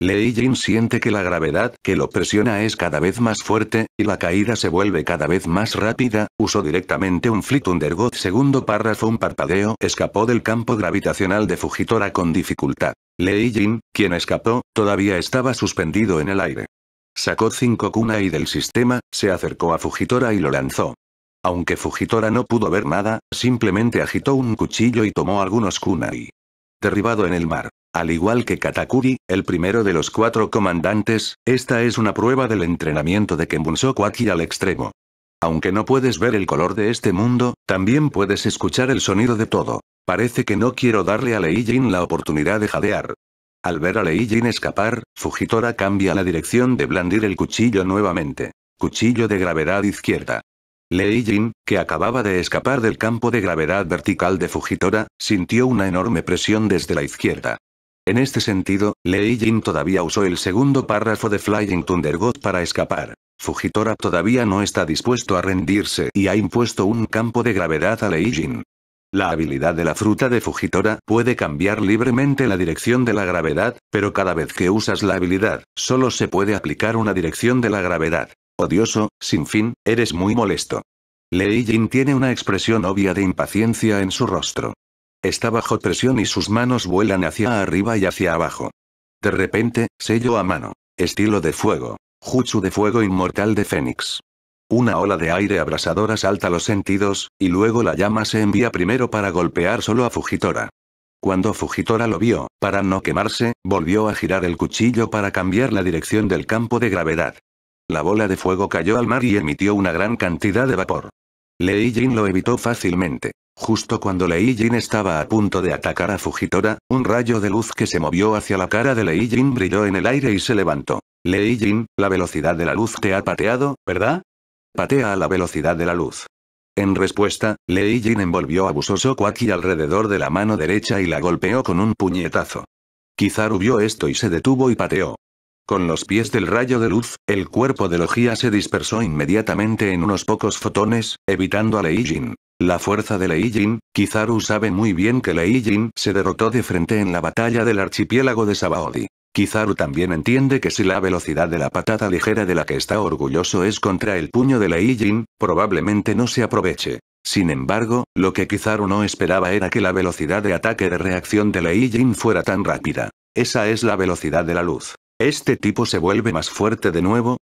Lei Jin siente que la gravedad que lo presiona es cada vez más fuerte, y la caída se vuelve cada vez más rápida, usó directamente un flit Undergod segundo párrafo un parpadeo escapó del campo gravitacional de Fujitora con dificultad. Lei Jin, quien escapó, todavía estaba suspendido en el aire. Sacó cinco kunai del sistema, se acercó a Fujitora y lo lanzó. Aunque Fujitora no pudo ver nada, simplemente agitó un cuchillo y tomó algunos kunai derribado en el mar. Al igual que Katakuri, el primero de los cuatro comandantes, esta es una prueba del entrenamiento de Kenbunso aquí al extremo. Aunque no puedes ver el color de este mundo, también puedes escuchar el sonido de todo. Parece que no quiero darle a Lei la oportunidad de jadear. Al ver a Lei escapar, Fujitora cambia la dirección de blandir el cuchillo nuevamente. Cuchillo de gravedad izquierda. Lei Jin, que acababa de escapar del campo de gravedad vertical de Fujitora, sintió una enorme presión desde la izquierda. En este sentido, Lei Jin todavía usó el segundo párrafo de Flying Thunder God para escapar. Fujitora todavía no está dispuesto a rendirse y ha impuesto un campo de gravedad a Lei Jin. La habilidad de la fruta de Fujitora puede cambiar libremente la dirección de la gravedad, pero cada vez que usas la habilidad, solo se puede aplicar una dirección de la gravedad. Odioso, sin fin, eres muy molesto. Lei Jin tiene una expresión obvia de impaciencia en su rostro. Está bajo presión y sus manos vuelan hacia arriba y hacia abajo. De repente, sello a mano. Estilo de fuego. Jutsu de fuego inmortal de Fénix. Una ola de aire abrasadora salta los sentidos, y luego la llama se envía primero para golpear solo a Fujitora. Cuando Fujitora lo vio, para no quemarse, volvió a girar el cuchillo para cambiar la dirección del campo de gravedad. La bola de fuego cayó al mar y emitió una gran cantidad de vapor. Lei Jin lo evitó fácilmente. Justo cuando Lei Jin estaba a punto de atacar a Fujitora, un rayo de luz que se movió hacia la cara de Lei Jin brilló en el aire y se levantó. Lei Jin, la velocidad de la luz te ha pateado, ¿verdad? Patea a la velocidad de la luz. En respuesta, Lei Jin envolvió a Busoso Kwaki alrededor de la mano derecha y la golpeó con un puñetazo. Quizá vio esto y se detuvo y pateó. Con los pies del rayo de luz, el cuerpo de Logia se dispersó inmediatamente en unos pocos fotones, evitando a Leijin. La fuerza de Leijin, Kizaru sabe muy bien que Leijin se derrotó de frente en la batalla del archipiélago de Sabaody. Kizaru también entiende que si la velocidad de la patada ligera de la que está orgulloso es contra el puño de Leijin, probablemente no se aproveche. Sin embargo, lo que Kizaru no esperaba era que la velocidad de ataque de reacción de Leijin fuera tan rápida. Esa es la velocidad de la luz. ¿Este tipo se vuelve más fuerte de nuevo?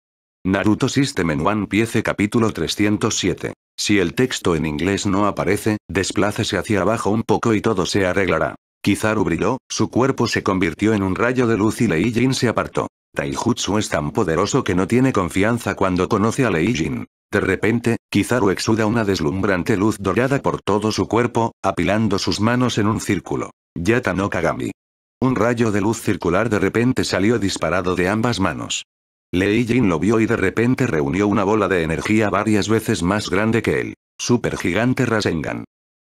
Naruto System en One Piece capítulo 307. Si el texto en inglés no aparece, desplácese hacia abajo un poco y todo se arreglará. Kizaru brilló, su cuerpo se convirtió en un rayo de luz y Lei Jin se apartó. Taijutsu es tan poderoso que no tiene confianza cuando conoce a Lei Jin. De repente, Kizaru exuda una deslumbrante luz dorada por todo su cuerpo, apilando sus manos en un círculo. Yata no Kagami. Un rayo de luz circular de repente salió disparado de ambas manos. Lei Jin lo vio y de repente reunió una bola de energía varias veces más grande que él. Supergigante Rasengan.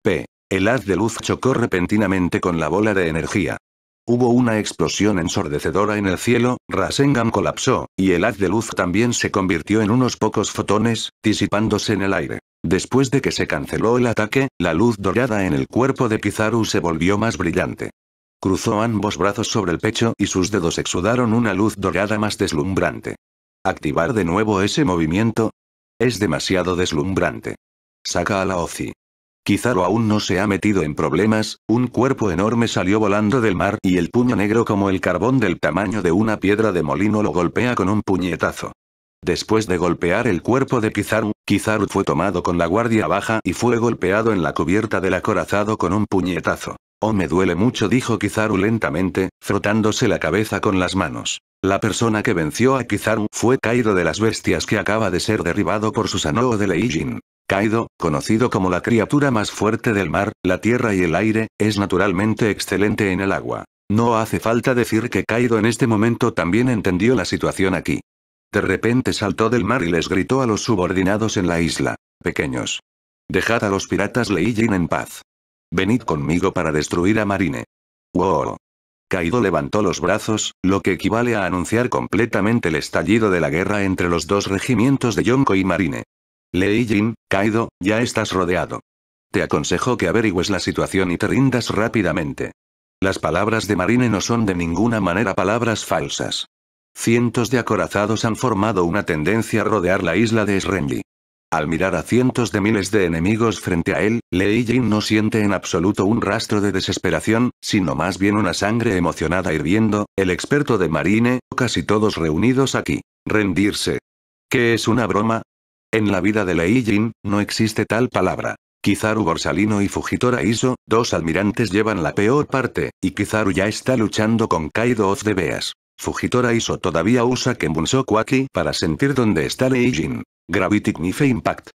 P. El haz de luz chocó repentinamente con la bola de energía. Hubo una explosión ensordecedora en el cielo, Rasengan colapsó, y el haz de luz también se convirtió en unos pocos fotones, disipándose en el aire. Después de que se canceló el ataque, la luz dorada en el cuerpo de Pizaru se volvió más brillante. Cruzó ambos brazos sobre el pecho y sus dedos exudaron una luz dorada más deslumbrante. ¿Activar de nuevo ese movimiento? Es demasiado deslumbrante. Saca a la OCI. Kizaru aún no se ha metido en problemas, un cuerpo enorme salió volando del mar y el puño negro como el carbón del tamaño de una piedra de molino lo golpea con un puñetazo. Después de golpear el cuerpo de Kizaru, Kizaru fue tomado con la guardia baja y fue golpeado en la cubierta del acorazado con un puñetazo. Oh, me duele mucho, dijo Kizaru lentamente, frotándose la cabeza con las manos. La persona que venció a Kizaru fue Kaido de las bestias que acaba de ser derribado por Susanoo de Leijin. Kaido, conocido como la criatura más fuerte del mar, la tierra y el aire, es naturalmente excelente en el agua. No hace falta decir que Kaido en este momento también entendió la situación aquí. De repente saltó del mar y les gritó a los subordinados en la isla. Pequeños. Dejad a los piratas Leijin en paz. Venid conmigo para destruir a Marine. ¡Wow! Kaido levantó los brazos, lo que equivale a anunciar completamente el estallido de la guerra entre los dos regimientos de Yonko y Marine. Lei Jin, Kaido, ya estás rodeado. Te aconsejo que averigües la situación y te rindas rápidamente. Las palabras de Marine no son de ninguna manera palabras falsas. Cientos de acorazados han formado una tendencia a rodear la isla de Srenji. Al mirar a cientos de miles de enemigos frente a él, Lei Jin no siente en absoluto un rastro de desesperación, sino más bien una sangre emocionada hirviendo, el experto de Marine, casi todos reunidos aquí. Rendirse. ¿Qué es una broma? En la vida de Lei Jin, no existe tal palabra. Kizaru Borsalino y Fujitora Iso, dos almirantes llevan la peor parte, y Kizaru ya está luchando con Kaido of de Beas. Fujitora hizo todavía usa Kembunso Kwaki para sentir dónde está Leijin. Gravity Knife Impact.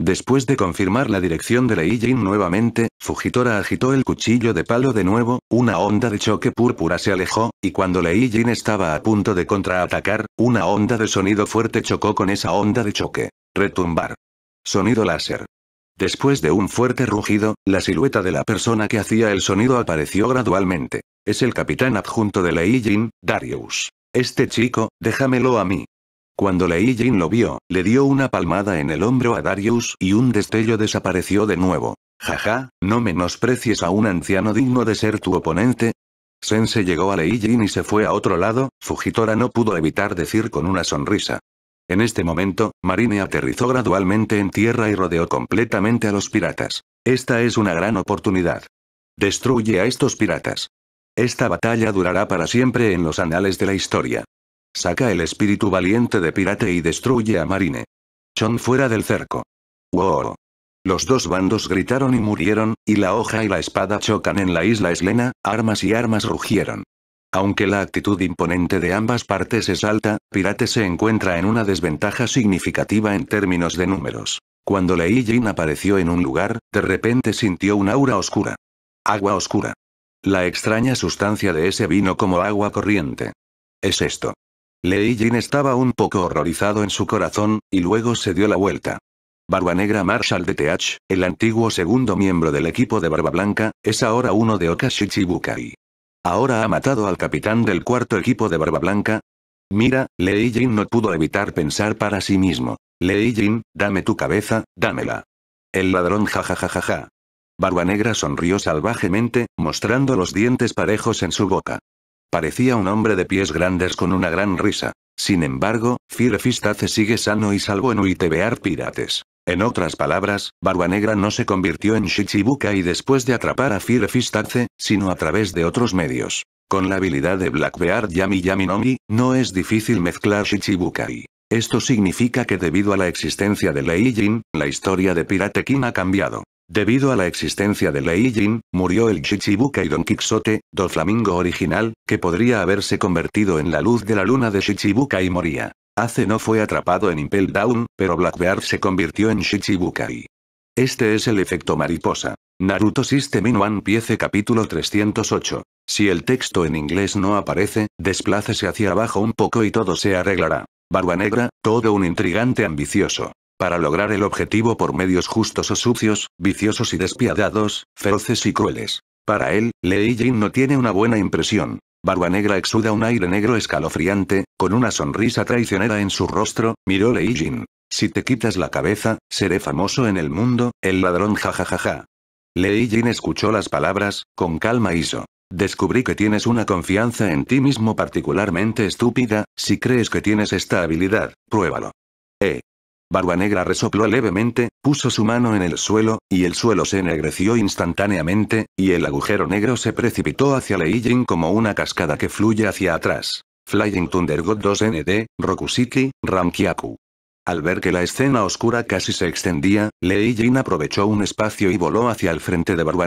Después de confirmar la dirección de Leijin nuevamente, Fujitora agitó el cuchillo de palo de nuevo, una onda de choque púrpura se alejó, y cuando Leijin estaba a punto de contraatacar, una onda de sonido fuerte chocó con esa onda de choque. Retumbar. Sonido láser. Después de un fuerte rugido, la silueta de la persona que hacía el sonido apareció gradualmente. Es el capitán adjunto de Lei Jin, Darius. Este chico, déjamelo a mí. Cuando Lei Jin lo vio, le dio una palmada en el hombro a Darius y un destello desapareció de nuevo. Jaja, no menosprecies a un anciano digno de ser tu oponente. Sense llegó a Lei y se fue a otro lado, Fujitora no pudo evitar decir con una sonrisa. En este momento, Marine aterrizó gradualmente en tierra y rodeó completamente a los piratas. Esta es una gran oportunidad. Destruye a estos piratas. Esta batalla durará para siempre en los anales de la historia. Saca el espíritu valiente de Pirate y destruye a Marine. Chon fuera del cerco. ¡Wow! Los dos bandos gritaron y murieron, y la hoja y la espada chocan en la isla Eslena, armas y armas rugieron. Aunque la actitud imponente de ambas partes es alta, Pirate se encuentra en una desventaja significativa en términos de números. Cuando Lei Jin apareció en un lugar, de repente sintió un aura oscura. Agua oscura la extraña sustancia de ese vino como agua corriente. Es esto. Lei Jin estaba un poco horrorizado en su corazón, y luego se dio la vuelta. Barba Negra Marshall de TH, el antiguo segundo miembro del equipo de Barba Blanca, es ahora uno de Okashichibukai. ¿Ahora ha matado al capitán del cuarto equipo de Barba Blanca? Mira, Lei Jin no pudo evitar pensar para sí mismo. Lei Jin, dame tu cabeza, dámela. El ladrón jajajaja. Barba Negra sonrió salvajemente, mostrando los dientes parejos en su boca. Parecía un hombre de pies grandes con una gran risa. Sin embargo, Fistace sigue sano y salvo en Uitebear Pirates. En otras palabras, Barba Negra no se convirtió en Shichibukai y después de atrapar a Firefistace, sino a través de otros medios. Con la habilidad de Black Bear Yami Yami no es difícil mezclar Shichibukai. Esto significa que debido a la existencia de Lei Jin, la historia de Pirate King ha cambiado. Debido a la existencia de Lei Jin, murió el Shichibukai Don Quixote, do flamingo original, que podría haberse convertido en la luz de la luna de Shichibukai moría. Ace no fue atrapado en Impel Down, pero Blackbeard se convirtió en Shichibukai. Este es el efecto mariposa. Naruto System in One Piece capítulo 308. Si el texto en inglés no aparece, desplácese hacia abajo un poco y todo se arreglará. Barba negra, todo un intrigante ambicioso. Para lograr el objetivo por medios justos o sucios, viciosos y despiadados, feroces y crueles. Para él, Lei Jin no tiene una buena impresión. Barba Negra exuda un aire negro escalofriante, con una sonrisa traicionera en su rostro, miró Lei Jin. Si te quitas la cabeza, seré famoso en el mundo, el ladrón jajajaja. Lei Jin escuchó las palabras, con calma hizo. Descubrí que tienes una confianza en ti mismo particularmente estúpida, si crees que tienes esta habilidad, pruébalo. Barbanegra resopló levemente, puso su mano en el suelo, y el suelo se ennegreció instantáneamente, y el agujero negro se precipitó hacia Lei Jin como una cascada que fluye hacia atrás. Flying Thunder God 2ND, Rokusiki, Ramkiaku. Al ver que la escena oscura casi se extendía, Lei aprovechó un espacio y voló hacia el frente de Barba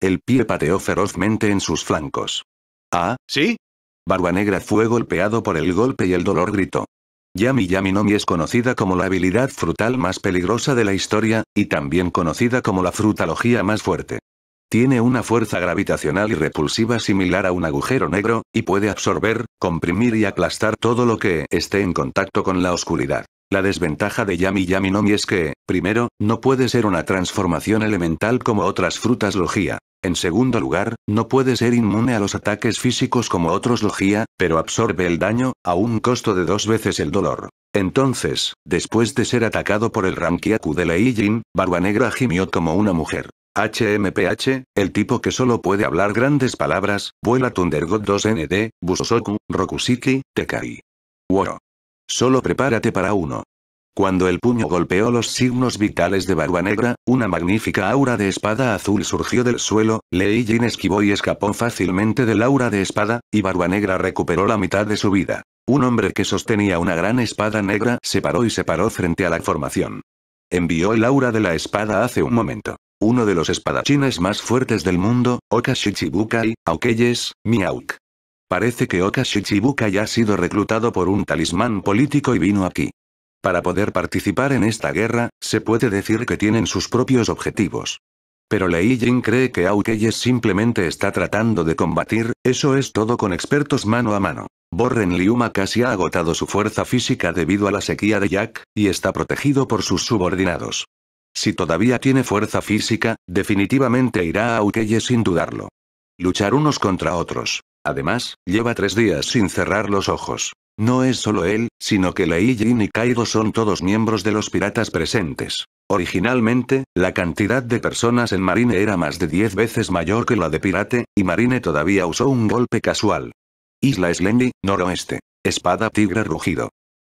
El pie pateó ferozmente en sus flancos. ¿Ah, sí? Barba Negra fue golpeado por el golpe y el dolor gritó. Yami Yami Nomi es conocida como la habilidad frutal más peligrosa de la historia, y también conocida como la frutalogía más fuerte. Tiene una fuerza gravitacional y repulsiva similar a un agujero negro, y puede absorber, comprimir y aplastar todo lo que esté en contacto con la oscuridad. La desventaja de Yami Yami Nomi es que, primero, no puede ser una transformación elemental como otras frutas Logia. En segundo lugar, no puede ser inmune a los ataques físicos como otros Logia, pero absorbe el daño, a un costo de dos veces el dolor. Entonces, después de ser atacado por el Rankiaku de Leijin, Barba Negra gimió como una mujer. HMPH, el tipo que solo puede hablar grandes palabras, vuela Thunder God 2ND, Busosoku, Rokusiki, Tekai. Wow. Solo prepárate para uno. Cuando el puño golpeó los signos vitales de Barba Negra, una magnífica aura de espada azul surgió del suelo, Lei Jin esquivó y escapó fácilmente del aura de espada, y Barba Negra recuperó la mitad de su vida. Un hombre que sostenía una gran espada negra se paró y se paró frente a la formación. Envió el aura de la espada hace un momento. Uno de los espadachines más fuertes del mundo, Okashichibukai, Chibukai, Miauk. Parece que Okashi Chibuka ya ha sido reclutado por un talismán político y vino aquí. Para poder participar en esta guerra, se puede decir que tienen sus propios objetivos. Pero Lei Jin cree que Aukeyes simplemente está tratando de combatir, eso es todo con expertos mano a mano. Borren Liuma casi ha agotado su fuerza física debido a la sequía de Jack, y está protegido por sus subordinados. Si todavía tiene fuerza física, definitivamente irá a Aukeyes sin dudarlo. Luchar unos contra otros. Además, lleva tres días sin cerrar los ojos. No es solo él, sino que Lei Jin y Kaido son todos miembros de los piratas presentes. Originalmente, la cantidad de personas en Marine era más de 10 veces mayor que la de Pirate, y Marine todavía usó un golpe casual. Isla Slendy, noroeste. Espada tigre rugido.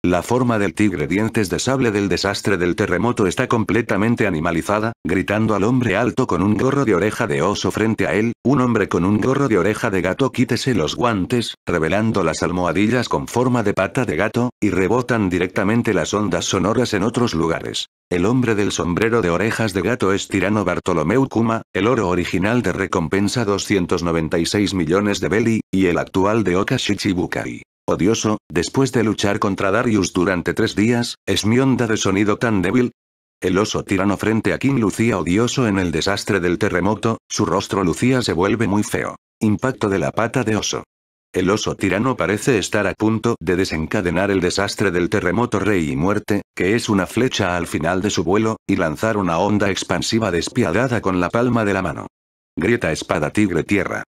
La forma del tigre dientes de sable del desastre del terremoto está completamente animalizada, gritando al hombre alto con un gorro de oreja de oso frente a él, un hombre con un gorro de oreja de gato quítese los guantes, revelando las almohadillas con forma de pata de gato, y rebotan directamente las ondas sonoras en otros lugares. El hombre del sombrero de orejas de gato es Tirano Bartolomeu Kuma, el oro original de recompensa 296 millones de Beli, y el actual de Okashichibukai. Odioso, después de luchar contra Darius durante tres días, es mi onda de sonido tan débil. El oso tirano frente a Kim lucía odioso en el desastre del terremoto, su rostro lucía se vuelve muy feo. Impacto de la pata de oso. El oso tirano parece estar a punto de desencadenar el desastre del terremoto Rey y Muerte, que es una flecha al final de su vuelo, y lanzar una onda expansiva despiadada con la palma de la mano. Grieta espada tigre tierra.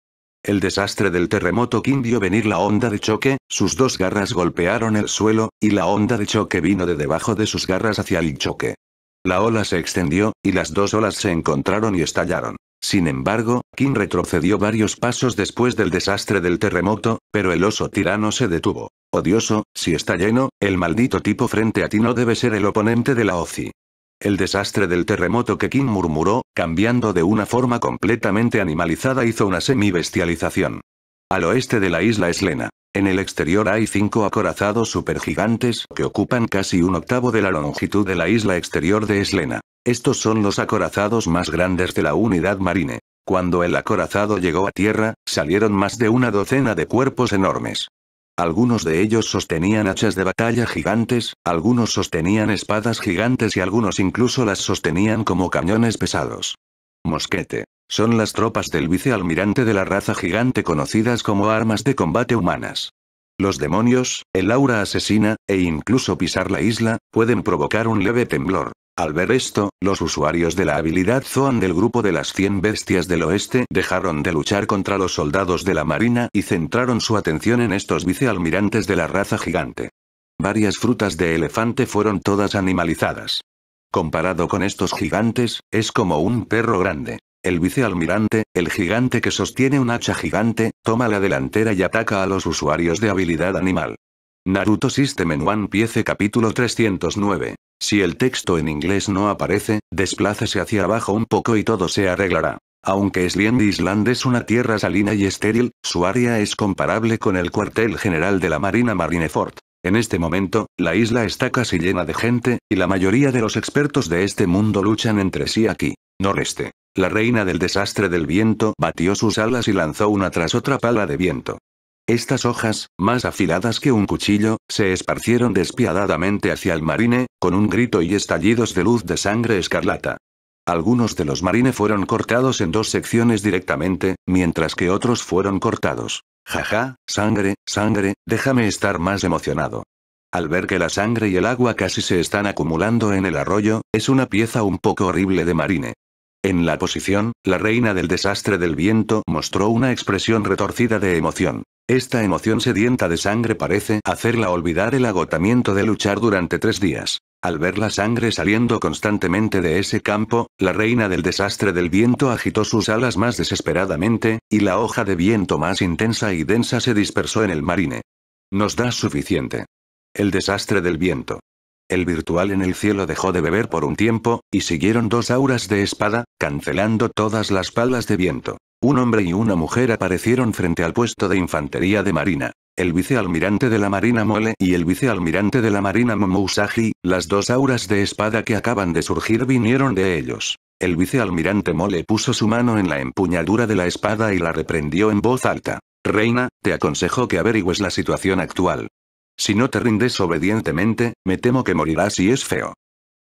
El desastre del terremoto Kim vio venir la onda de choque, sus dos garras golpearon el suelo, y la onda de choque vino de debajo de sus garras hacia el choque. La ola se extendió, y las dos olas se encontraron y estallaron. Sin embargo, Kim retrocedió varios pasos después del desastre del terremoto, pero el oso tirano se detuvo. Odioso, si está lleno, el maldito tipo frente a ti no debe ser el oponente de la OCI. El desastre del terremoto que Kim murmuró, cambiando de una forma completamente animalizada hizo una semi-bestialización. Al oeste de la isla Eslena. En el exterior hay cinco acorazados supergigantes que ocupan casi un octavo de la longitud de la isla exterior de Eslena. Estos son los acorazados más grandes de la unidad marine. Cuando el acorazado llegó a tierra, salieron más de una docena de cuerpos enormes. Algunos de ellos sostenían hachas de batalla gigantes, algunos sostenían espadas gigantes y algunos incluso las sostenían como cañones pesados. Mosquete. Son las tropas del vicealmirante de la raza gigante conocidas como armas de combate humanas. Los demonios, el aura asesina, e incluso pisar la isla, pueden provocar un leve temblor. Al ver esto, los usuarios de la habilidad Zoan del grupo de las 100 bestias del oeste dejaron de luchar contra los soldados de la marina y centraron su atención en estos vicealmirantes de la raza gigante. Varias frutas de elefante fueron todas animalizadas. Comparado con estos gigantes, es como un perro grande. El vicealmirante, el gigante que sostiene un hacha gigante, toma la delantera y ataca a los usuarios de habilidad animal. Naruto System en One Piece capítulo 309. Si el texto en inglés no aparece, desplácese hacia abajo un poco y todo se arreglará. Aunque Sliend Island es una tierra salina y estéril, su área es comparable con el cuartel general de la Marina Marineford. En este momento, la isla está casi llena de gente, y la mayoría de los expertos de este mundo luchan entre sí aquí. Noreste. La reina del desastre del viento batió sus alas y lanzó una tras otra pala de viento. Estas hojas, más afiladas que un cuchillo, se esparcieron despiadadamente hacia el marine, con un grito y estallidos de luz de sangre escarlata. Algunos de los marine fueron cortados en dos secciones directamente, mientras que otros fueron cortados. Jaja, sangre, sangre, déjame estar más emocionado. Al ver que la sangre y el agua casi se están acumulando en el arroyo, es una pieza un poco horrible de marine. En la posición, la reina del desastre del viento mostró una expresión retorcida de emoción. Esta emoción sedienta de sangre parece hacerla olvidar el agotamiento de luchar durante tres días. Al ver la sangre saliendo constantemente de ese campo, la reina del desastre del viento agitó sus alas más desesperadamente, y la hoja de viento más intensa y densa se dispersó en el marine. Nos da suficiente. El desastre del viento el virtual en el cielo dejó de beber por un tiempo, y siguieron dos auras de espada, cancelando todas las palas de viento. Un hombre y una mujer aparecieron frente al puesto de infantería de Marina. El vicealmirante de la Marina Mole y el vicealmirante de la Marina Momusagi, las dos auras de espada que acaban de surgir vinieron de ellos. El vicealmirante Mole puso su mano en la empuñadura de la espada y la reprendió en voz alta. Reina, te aconsejo que averigües la situación actual. Si no te rindes obedientemente, me temo que morirás y es feo.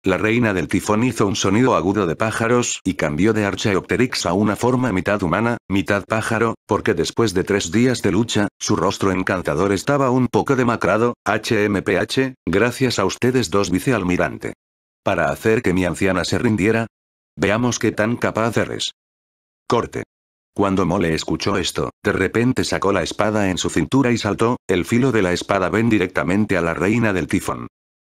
La reina del tifón hizo un sonido agudo de pájaros y cambió de Archaeopteryx a una forma mitad humana, mitad pájaro, porque después de tres días de lucha, su rostro encantador estaba un poco demacrado, HMPH, gracias a ustedes dos vicealmirante. Para hacer que mi anciana se rindiera. Veamos qué tan capaz eres. Corte. Cuando Mole escuchó esto, de repente sacó la espada en su cintura y saltó, el filo de la espada ven directamente a la reina del tifón.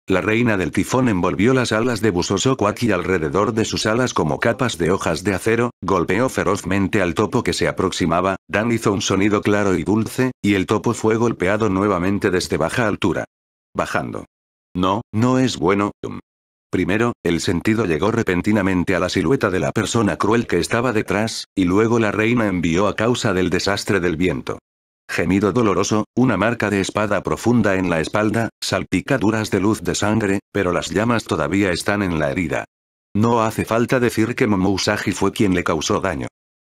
La reina del tifón envolvió las alas de Busoso Kwaki alrededor de sus alas como capas de hojas de acero, golpeó ferozmente al topo que se aproximaba, Dan hizo un sonido claro y dulce, y el topo fue golpeado nuevamente desde baja altura. Bajando. No, no es bueno, Primero, el sentido llegó repentinamente a la silueta de la persona cruel que estaba detrás, y luego la reina envió a causa del desastre del viento. Gemido doloroso, una marca de espada profunda en la espalda, salpicaduras de luz de sangre, pero las llamas todavía están en la herida. No hace falta decir que Momousagi fue quien le causó daño.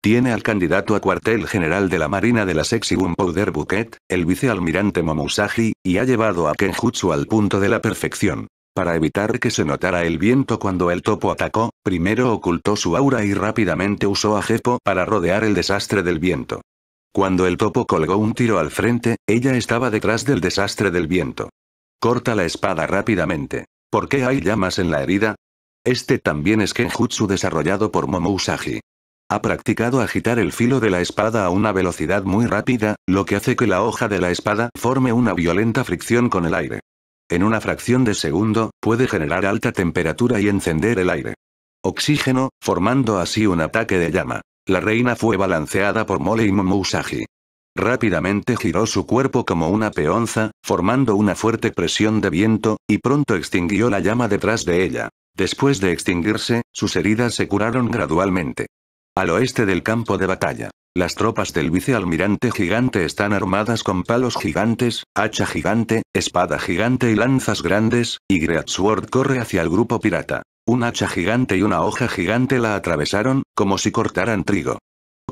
Tiene al candidato a cuartel general de la Marina de la Sexy Powder Bouquet, el vicealmirante Momousagi, y ha llevado a Kenjutsu al punto de la perfección. Para evitar que se notara el viento cuando el topo atacó, primero ocultó su aura y rápidamente usó a Jepo para rodear el desastre del viento. Cuando el topo colgó un tiro al frente, ella estaba detrás del desastre del viento. Corta la espada rápidamente. ¿Por qué hay llamas en la herida? Este también es Kenjutsu desarrollado por Momo Usagi. Ha practicado agitar el filo de la espada a una velocidad muy rápida, lo que hace que la hoja de la espada forme una violenta fricción con el aire. En una fracción de segundo, puede generar alta temperatura y encender el aire. Oxígeno, formando así un ataque de llama. La reina fue balanceada por Mole y Momusagi. Rápidamente giró su cuerpo como una peonza, formando una fuerte presión de viento, y pronto extinguió la llama detrás de ella. Después de extinguirse, sus heridas se curaron gradualmente. Al oeste del campo de batalla. Las tropas del vicealmirante gigante están armadas con palos gigantes, hacha gigante, espada gigante y lanzas grandes, y Greatsword corre hacia el grupo pirata. Un hacha gigante y una hoja gigante la atravesaron, como si cortaran trigo.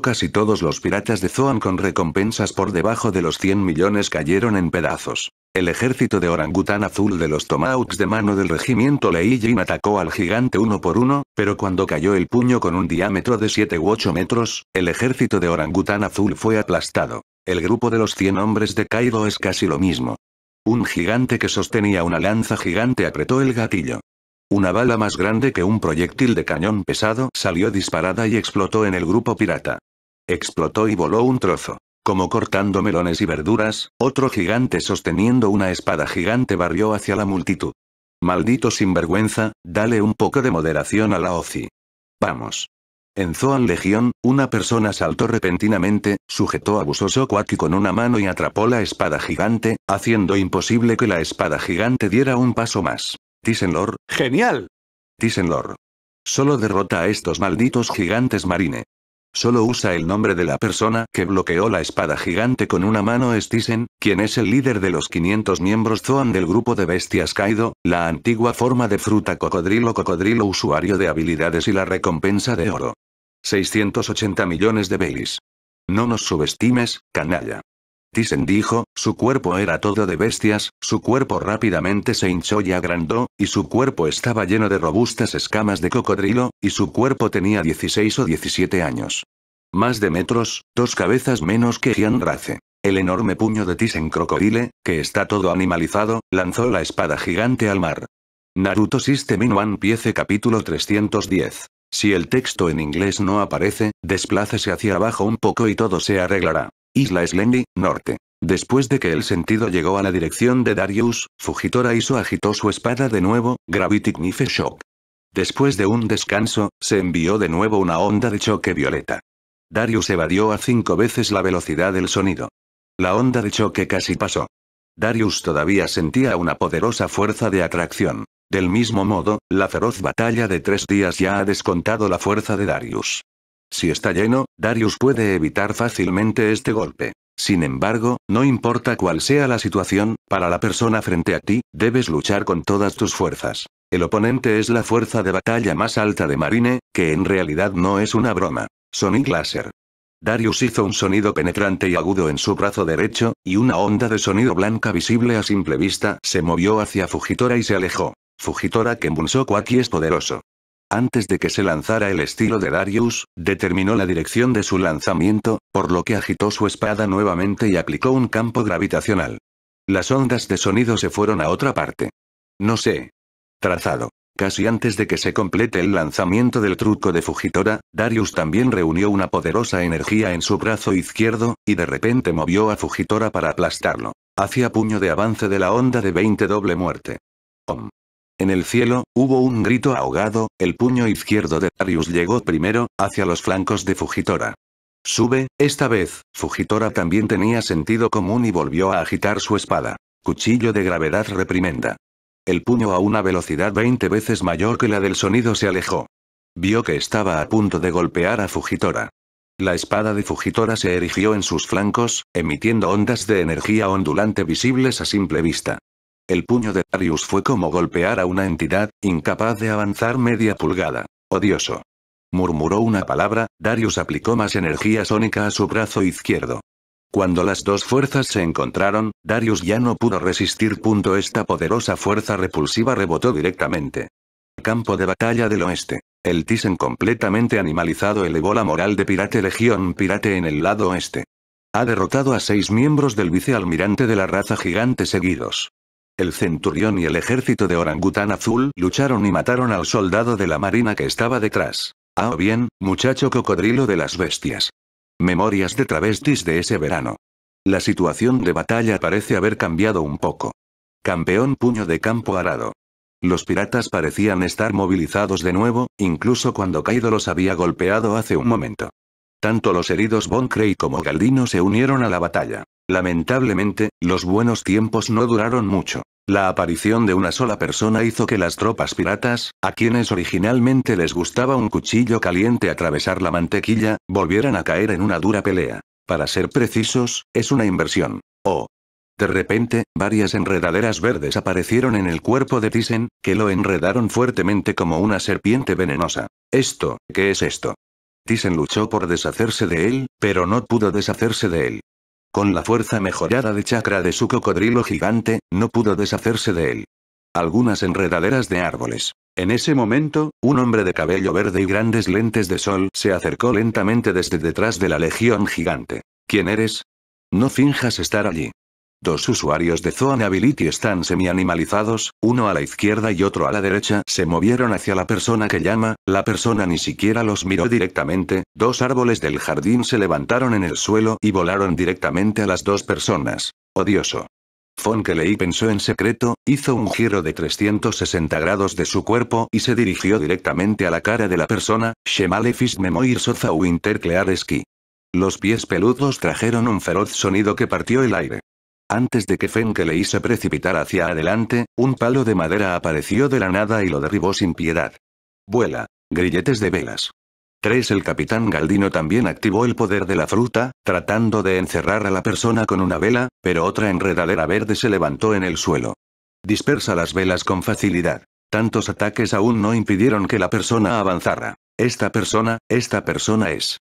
Casi todos los piratas de Zoan con recompensas por debajo de los 100 millones cayeron en pedazos. El ejército de orangután azul de los Tomahawks de mano del regimiento Lei Jin atacó al gigante uno por uno, pero cuando cayó el puño con un diámetro de 7 u 8 metros, el ejército de orangután azul fue aplastado. El grupo de los 100 hombres de Kaido es casi lo mismo. Un gigante que sostenía una lanza gigante apretó el gatillo. Una bala más grande que un proyectil de cañón pesado salió disparada y explotó en el grupo pirata. Explotó y voló un trozo. Como cortando melones y verduras, otro gigante sosteniendo una espada gigante barrió hacia la multitud. Maldito sinvergüenza, dale un poco de moderación a la OCI. Vamos. En Zoan Legión, una persona saltó repentinamente, sujetó a Busoso Kwaki con una mano y atrapó la espada gigante, haciendo imposible que la espada gigante diera un paso más. Tisenlor, genial. Tisenlor. Solo derrota a estos malditos gigantes marine. Solo usa el nombre de la persona que bloqueó la espada gigante con una mano Stisen, quien es el líder de los 500 miembros Zoan del grupo de bestias Kaido, la antigua forma de fruta cocodrilo cocodrilo usuario de habilidades y la recompensa de oro. 680 millones de Belis. No nos subestimes, canalla. Thyssen dijo, su cuerpo era todo de bestias, su cuerpo rápidamente se hinchó y agrandó, y su cuerpo estaba lleno de robustas escamas de cocodrilo, y su cuerpo tenía 16 o 17 años. Más de metros, dos cabezas menos que Gian El enorme puño de Thyssen Crocodile, que está todo animalizado, lanzó la espada gigante al mar. Naruto System One Piece capítulo 310. Si el texto en inglés no aparece, desplácese hacia abajo un poco y todo se arreglará. Isla Slendy, norte. Después de que el sentido llegó a la dirección de Darius, Fujitora Iso agitó su espada de nuevo, Gravity Knife Shock. Después de un descanso, se envió de nuevo una onda de choque violeta. Darius evadió a cinco veces la velocidad del sonido. La onda de choque casi pasó. Darius todavía sentía una poderosa fuerza de atracción. Del mismo modo, la feroz batalla de tres días ya ha descontado la fuerza de Darius. Si está lleno, Darius puede evitar fácilmente este golpe. Sin embargo, no importa cuál sea la situación, para la persona frente a ti, debes luchar con todas tus fuerzas. El oponente es la fuerza de batalla más alta de Marine, que en realidad no es una broma. Sonic Láser. Darius hizo un sonido penetrante y agudo en su brazo derecho, y una onda de sonido blanca visible a simple vista se movió hacia Fujitora y se alejó. Fugitora Kenbun Kwaki es poderoso. Antes de que se lanzara el estilo de Darius, determinó la dirección de su lanzamiento, por lo que agitó su espada nuevamente y aplicó un campo gravitacional. Las ondas de sonido se fueron a otra parte. No sé. Trazado. Casi antes de que se complete el lanzamiento del truco de Fujitora, Darius también reunió una poderosa energía en su brazo izquierdo, y de repente movió a Fujitora para aplastarlo. Hacia puño de avance de la onda de 20 doble muerte. En el cielo, hubo un grito ahogado, el puño izquierdo de Darius llegó primero, hacia los flancos de Fujitora. Sube, esta vez, Fujitora también tenía sentido común y volvió a agitar su espada. Cuchillo de gravedad reprimenda. El puño a una velocidad 20 veces mayor que la del sonido se alejó. Vio que estaba a punto de golpear a Fujitora. La espada de Fujitora se erigió en sus flancos, emitiendo ondas de energía ondulante visibles a simple vista. El puño de Darius fue como golpear a una entidad, incapaz de avanzar media pulgada. Odioso. Murmuró una palabra, Darius aplicó más energía sónica a su brazo izquierdo. Cuando las dos fuerzas se encontraron, Darius ya no pudo resistir. Punto esta poderosa fuerza repulsiva rebotó directamente. Campo de batalla del oeste. El Thyssen completamente animalizado elevó la moral de Pirate Legión Pirate en el lado oeste. Ha derrotado a seis miembros del vicealmirante de la raza gigante seguidos. El centurión y el ejército de orangután azul lucharon y mataron al soldado de la marina que estaba detrás. Ah, o bien, muchacho cocodrilo de las bestias. Memorias de travestis de ese verano. La situación de batalla parece haber cambiado un poco. Campeón puño de campo arado. Los piratas parecían estar movilizados de nuevo, incluso cuando Kaido los había golpeado hace un momento. Tanto los heridos Boncrey como Galdino se unieron a la batalla. Lamentablemente, los buenos tiempos no duraron mucho. La aparición de una sola persona hizo que las tropas piratas, a quienes originalmente les gustaba un cuchillo caliente atravesar la mantequilla, volvieran a caer en una dura pelea. Para ser precisos, es una inversión. Oh. De repente, varias enredaderas verdes aparecieron en el cuerpo de Thyssen, que lo enredaron fuertemente como una serpiente venenosa. ¿Esto, qué es esto? Thyssen luchó por deshacerse de él, pero no pudo deshacerse de él. Con la fuerza mejorada de chakra de su cocodrilo gigante, no pudo deshacerse de él. Algunas enredaderas de árboles. En ese momento, un hombre de cabello verde y grandes lentes de sol se acercó lentamente desde detrás de la legión gigante. ¿Quién eres? No finjas estar allí. Dos usuarios de Zone Ability están semi-animalizados, uno a la izquierda y otro a la derecha. Se movieron hacia la persona que llama, la persona ni siquiera los miró directamente, dos árboles del jardín se levantaron en el suelo y volaron directamente a las dos personas. Odioso. Fon pensó en secreto, hizo un giro de 360 grados de su cuerpo y se dirigió directamente a la cara de la persona, Shemalefis Memoir Sofa Winter Los pies peludos trajeron un feroz sonido que partió el aire. Antes de que Fenke le hice precipitar hacia adelante, un palo de madera apareció de la nada y lo derribó sin piedad. Vuela. Grilletes de velas. 3. El capitán Galdino también activó el poder de la fruta, tratando de encerrar a la persona con una vela, pero otra enredadera verde se levantó en el suelo. Dispersa las velas con facilidad. Tantos ataques aún no impidieron que la persona avanzara. Esta persona, esta persona es.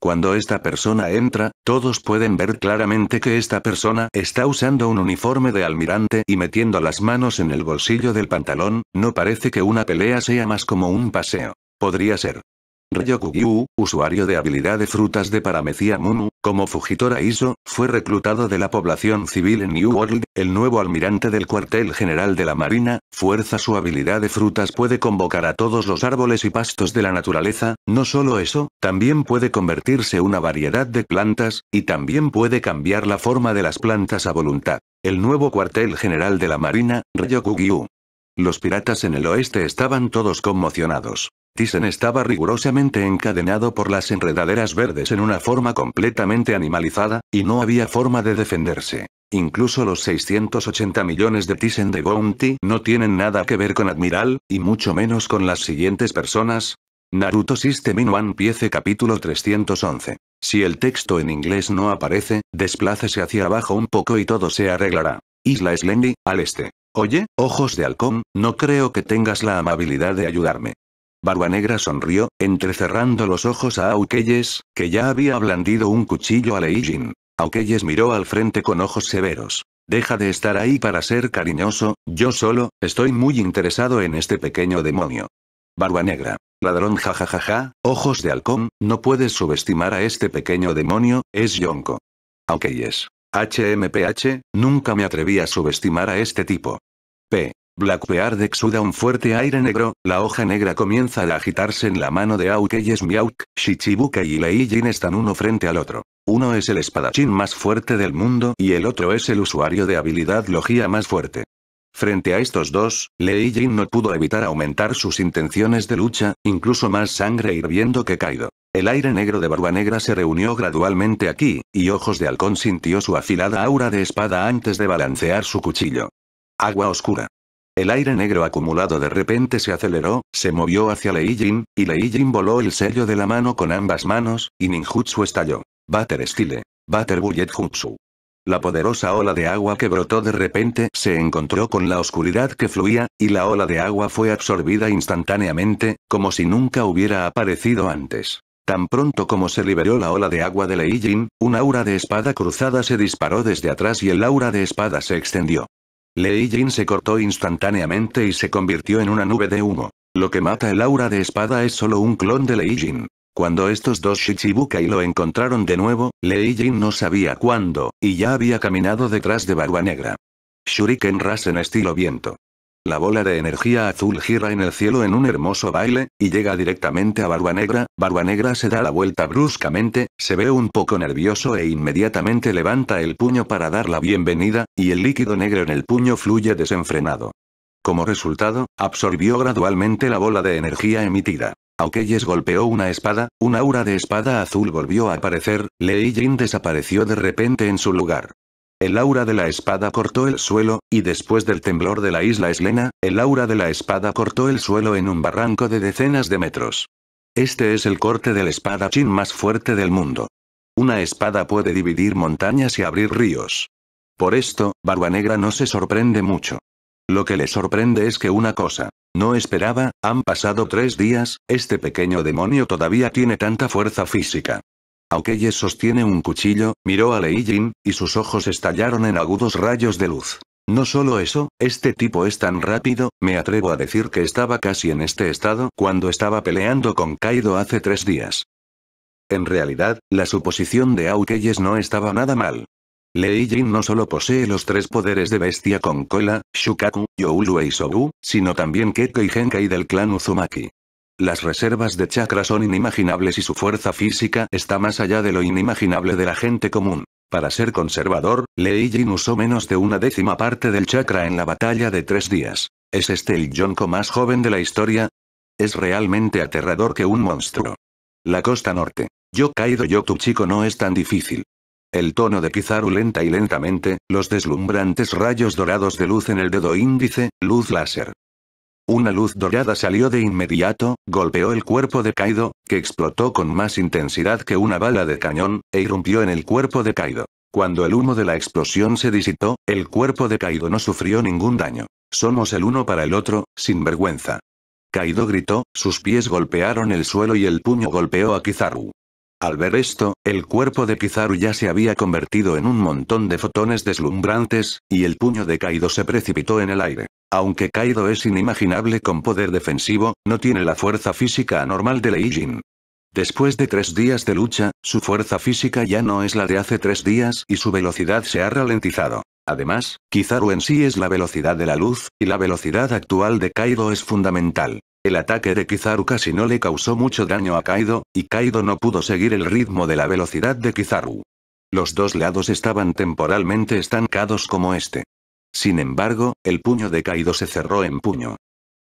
Cuando esta persona entra, todos pueden ver claramente que esta persona está usando un uniforme de almirante y metiendo las manos en el bolsillo del pantalón, no parece que una pelea sea más como un paseo. Podría ser. Ryokugyu, usuario de habilidad de frutas de paramecia Mumu, como Fujitora Iso, fue reclutado de la población civil en New World, el nuevo almirante del cuartel general de la Marina, fuerza su habilidad de frutas puede convocar a todos los árboles y pastos de la naturaleza, no solo eso, también puede convertirse una variedad de plantas, y también puede cambiar la forma de las plantas a voluntad. El nuevo cuartel general de la Marina, Ryokugyu, los piratas en el oeste estaban todos conmocionados. Thyssen estaba rigurosamente encadenado por las enredaderas verdes en una forma completamente animalizada, y no había forma de defenderse. Incluso los 680 millones de Thyssen de Bounty no tienen nada que ver con Admiral, y mucho menos con las siguientes personas. Naruto System in One Piece capítulo 311. Si el texto en inglés no aparece, desplácese hacia abajo un poco y todo se arreglará. Isla Slendy, al este. Oye, ojos de halcón, no creo que tengas la amabilidad de ayudarme. Barba Negra sonrió, entrecerrando los ojos a Aukeyes, que ya había blandido un cuchillo a Leijin. Aukeyes miró al frente con ojos severos. Deja de estar ahí para ser cariñoso, yo solo, estoy muy interesado en este pequeño demonio. Barba Negra. Ladrón jajajaja, ojos de halcón, no puedes subestimar a este pequeño demonio, es Yonko. Aukeyes. HMPH, nunca me atreví a subestimar a este tipo. P. Blackbeard exuda un fuerte aire negro, la hoja negra comienza a agitarse en la mano de Aukeyes Miauk, Shichibuka y Lei Jin están uno frente al otro. Uno es el espadachín más fuerte del mundo y el otro es el usuario de habilidad logía más fuerte. Frente a estos dos, Lei Jin no pudo evitar aumentar sus intenciones de lucha, incluso más sangre hirviendo que Kaido. El aire negro de Barba Negra se reunió gradualmente aquí, y Ojos de Halcón sintió su afilada aura de espada antes de balancear su cuchillo. Agua oscura. El aire negro acumulado de repente se aceleró, se movió hacia Lei y Lei Jin voló el sello de la mano con ambas manos, y ninjutsu estalló. Bater Style. Bater Bullet Jutsu. La poderosa ola de agua que brotó de repente se encontró con la oscuridad que fluía, y la ola de agua fue absorbida instantáneamente, como si nunca hubiera aparecido antes. Tan pronto como se liberó la ola de agua de Lei Jin, un aura de espada cruzada se disparó desde atrás y el aura de espada se extendió. Lei Jin se cortó instantáneamente y se convirtió en una nube de humo. Lo que mata el aura de espada es solo un clon de Lei Jin. Cuando estos dos Shichibukai lo encontraron de nuevo, Lei Jin no sabía cuándo, y ya había caminado detrás de Barua Negra. Shuriken Rasen estilo viento. La bola de energía azul gira en el cielo en un hermoso baile, y llega directamente a Barba Negra. Barba Negra se da la vuelta bruscamente, se ve un poco nervioso e inmediatamente levanta el puño para dar la bienvenida, y el líquido negro en el puño fluye desenfrenado. Como resultado, absorbió gradualmente la bola de energía emitida. Aunque Aukeyes golpeó una espada, un aura de espada azul volvió a aparecer, Lei Jin desapareció de repente en su lugar. El aura de la espada cortó el suelo, y después del temblor de la isla Eslena, el aura de la espada cortó el suelo en un barranco de decenas de metros. Este es el corte de la espada espadachín más fuerte del mundo. Una espada puede dividir montañas y abrir ríos. Por esto, Barba Negra no se sorprende mucho. Lo que le sorprende es que una cosa. No esperaba, han pasado tres días, este pequeño demonio todavía tiene tanta fuerza física. Aukeyes sostiene un cuchillo, miró a Lei Jin, y sus ojos estallaron en agudos rayos de luz. No solo eso, este tipo es tan rápido, me atrevo a decir que estaba casi en este estado cuando estaba peleando con Kaido hace tres días. En realidad, la suposición de Aukeyes no estaba nada mal. Lei Jin no solo posee los tres poderes de bestia con cola, Shukaku, Youlu e Isobu, sino también Kekkei y Genkai del clan Uzumaki. Las reservas de chakra son inimaginables y su fuerza física está más allá de lo inimaginable de la gente común. Para ser conservador, Lei Jin usó menos de una décima parte del chakra en la batalla de tres días. ¿Es este el Yonko más joven de la historia? Es realmente aterrador que un monstruo. La costa norte. Yo yo tu chico no es tan difícil. El tono de Kizaru lenta y lentamente, los deslumbrantes rayos dorados de luz en el dedo índice, luz láser. Una luz dorada salió de inmediato, golpeó el cuerpo de Kaido, que explotó con más intensidad que una bala de cañón, e irrumpió en el cuerpo de Kaido. Cuando el humo de la explosión se disipó, el cuerpo de Kaido no sufrió ningún daño. Somos el uno para el otro, sin vergüenza. Kaido gritó, sus pies golpearon el suelo y el puño golpeó a Kizaru. Al ver esto, el cuerpo de Kizaru ya se había convertido en un montón de fotones deslumbrantes, y el puño de Kaido se precipitó en el aire. Aunque Kaido es inimaginable con poder defensivo, no tiene la fuerza física anormal de Leijin. Después de tres días de lucha, su fuerza física ya no es la de hace tres días y su velocidad se ha ralentizado. Además, Kizaru en sí es la velocidad de la luz, y la velocidad actual de Kaido es fundamental. El ataque de Kizaru casi no le causó mucho daño a Kaido, y Kaido no pudo seguir el ritmo de la velocidad de Kizaru. Los dos lados estaban temporalmente estancados como este. Sin embargo, el puño de Kaido se cerró en puño.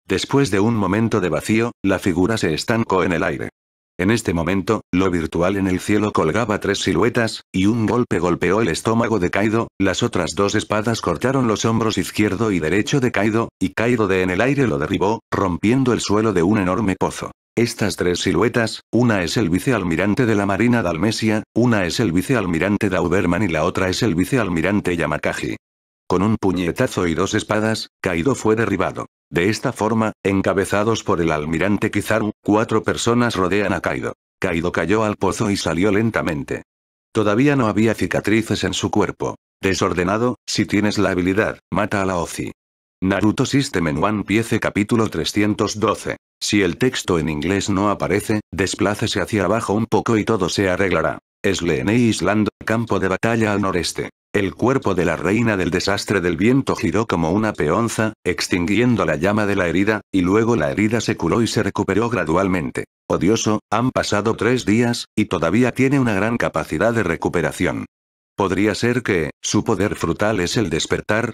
Después de un momento de vacío, la figura se estancó en el aire. En este momento, lo virtual en el cielo colgaba tres siluetas, y un golpe golpeó el estómago de Kaido, las otras dos espadas cortaron los hombros izquierdo y derecho de Kaido, y Kaido de en el aire lo derribó, rompiendo el suelo de un enorme pozo. Estas tres siluetas, una es el vicealmirante de la Marina Dalmesia, una es el vicealmirante Dauberman y la otra es el vicealmirante Yamakaji. Con un puñetazo y dos espadas, Kaido fue derribado. De esta forma, encabezados por el almirante Kizaru, cuatro personas rodean a Kaido. Kaido cayó al pozo y salió lentamente. Todavía no había cicatrices en su cuerpo. Desordenado, si tienes la habilidad, mata a la Ozi. Naruto System en One Piece capítulo 312. Si el texto en inglés no aparece, desplácese hacia abajo un poco y todo se arreglará. islando Island, campo de batalla al noreste. El cuerpo de la reina del desastre del viento giró como una peonza, extinguiendo la llama de la herida, y luego la herida se curó y se recuperó gradualmente. Odioso, han pasado tres días, y todavía tiene una gran capacidad de recuperación. ¿Podría ser que, su poder frutal es el despertar?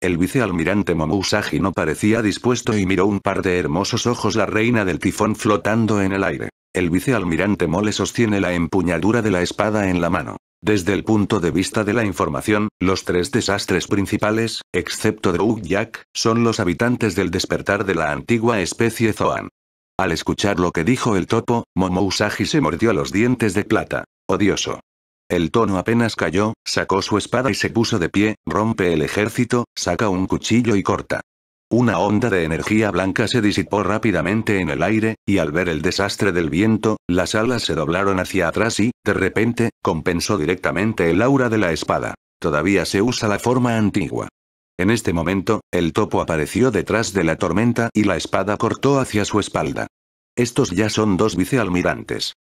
El vicealmirante Momusagi no parecía dispuesto y miró un par de hermosos ojos la reina del tifón flotando en el aire. El vicealmirante Mole sostiene la empuñadura de la espada en la mano. Desde el punto de vista de la información, los tres desastres principales, excepto de Jack son los habitantes del despertar de la antigua especie Zoan. Al escuchar lo que dijo el topo, Momousagi se mordió los dientes de plata. Odioso. El tono apenas cayó, sacó su espada y se puso de pie, rompe el ejército, saca un cuchillo y corta. Una onda de energía blanca se disipó rápidamente en el aire, y al ver el desastre del viento, las alas se doblaron hacia atrás y, de repente, compensó directamente el aura de la espada. Todavía se usa la forma antigua. En este momento, el topo apareció detrás de la tormenta y la espada cortó hacia su espalda. Estos ya son dos vicealmirantes.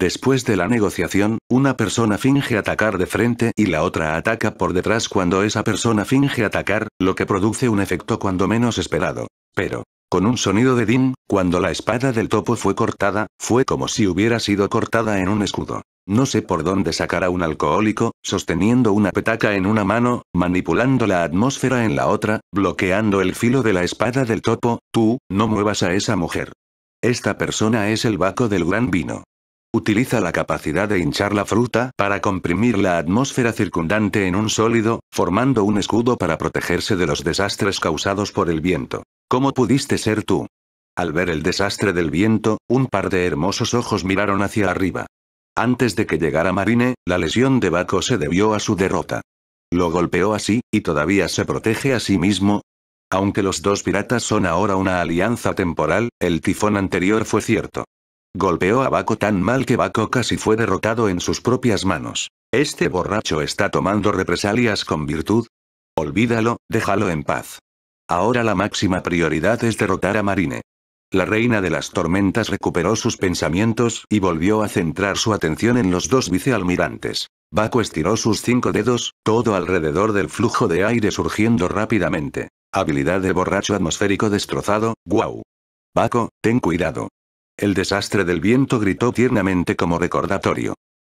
Después de la negociación, una persona finge atacar de frente y la otra ataca por detrás cuando esa persona finge atacar, lo que produce un efecto cuando menos esperado. Pero, con un sonido de din, cuando la espada del topo fue cortada, fue como si hubiera sido cortada en un escudo. No sé por dónde sacará un alcohólico, sosteniendo una petaca en una mano, manipulando la atmósfera en la otra, bloqueando el filo de la espada del topo, tú, no muevas a esa mujer. Esta persona es el vaco del gran vino. Utiliza la capacidad de hinchar la fruta para comprimir la atmósfera circundante en un sólido, formando un escudo para protegerse de los desastres causados por el viento. ¿Cómo pudiste ser tú? Al ver el desastre del viento, un par de hermosos ojos miraron hacia arriba. Antes de que llegara Marine, la lesión de Baco se debió a su derrota. Lo golpeó así, y todavía se protege a sí mismo. Aunque los dos piratas son ahora una alianza temporal, el tifón anterior fue cierto. Golpeó a Baco tan mal que Baco casi fue derrotado en sus propias manos. Este borracho está tomando represalias con virtud. Olvídalo, déjalo en paz. Ahora la máxima prioridad es derrotar a Marine. La reina de las tormentas recuperó sus pensamientos y volvió a centrar su atención en los dos vicealmirantes. Baco estiró sus cinco dedos, todo alrededor del flujo de aire surgiendo rápidamente. Habilidad de borracho atmosférico destrozado, guau. Baco, ten cuidado. El desastre del viento gritó tiernamente como recordatorio.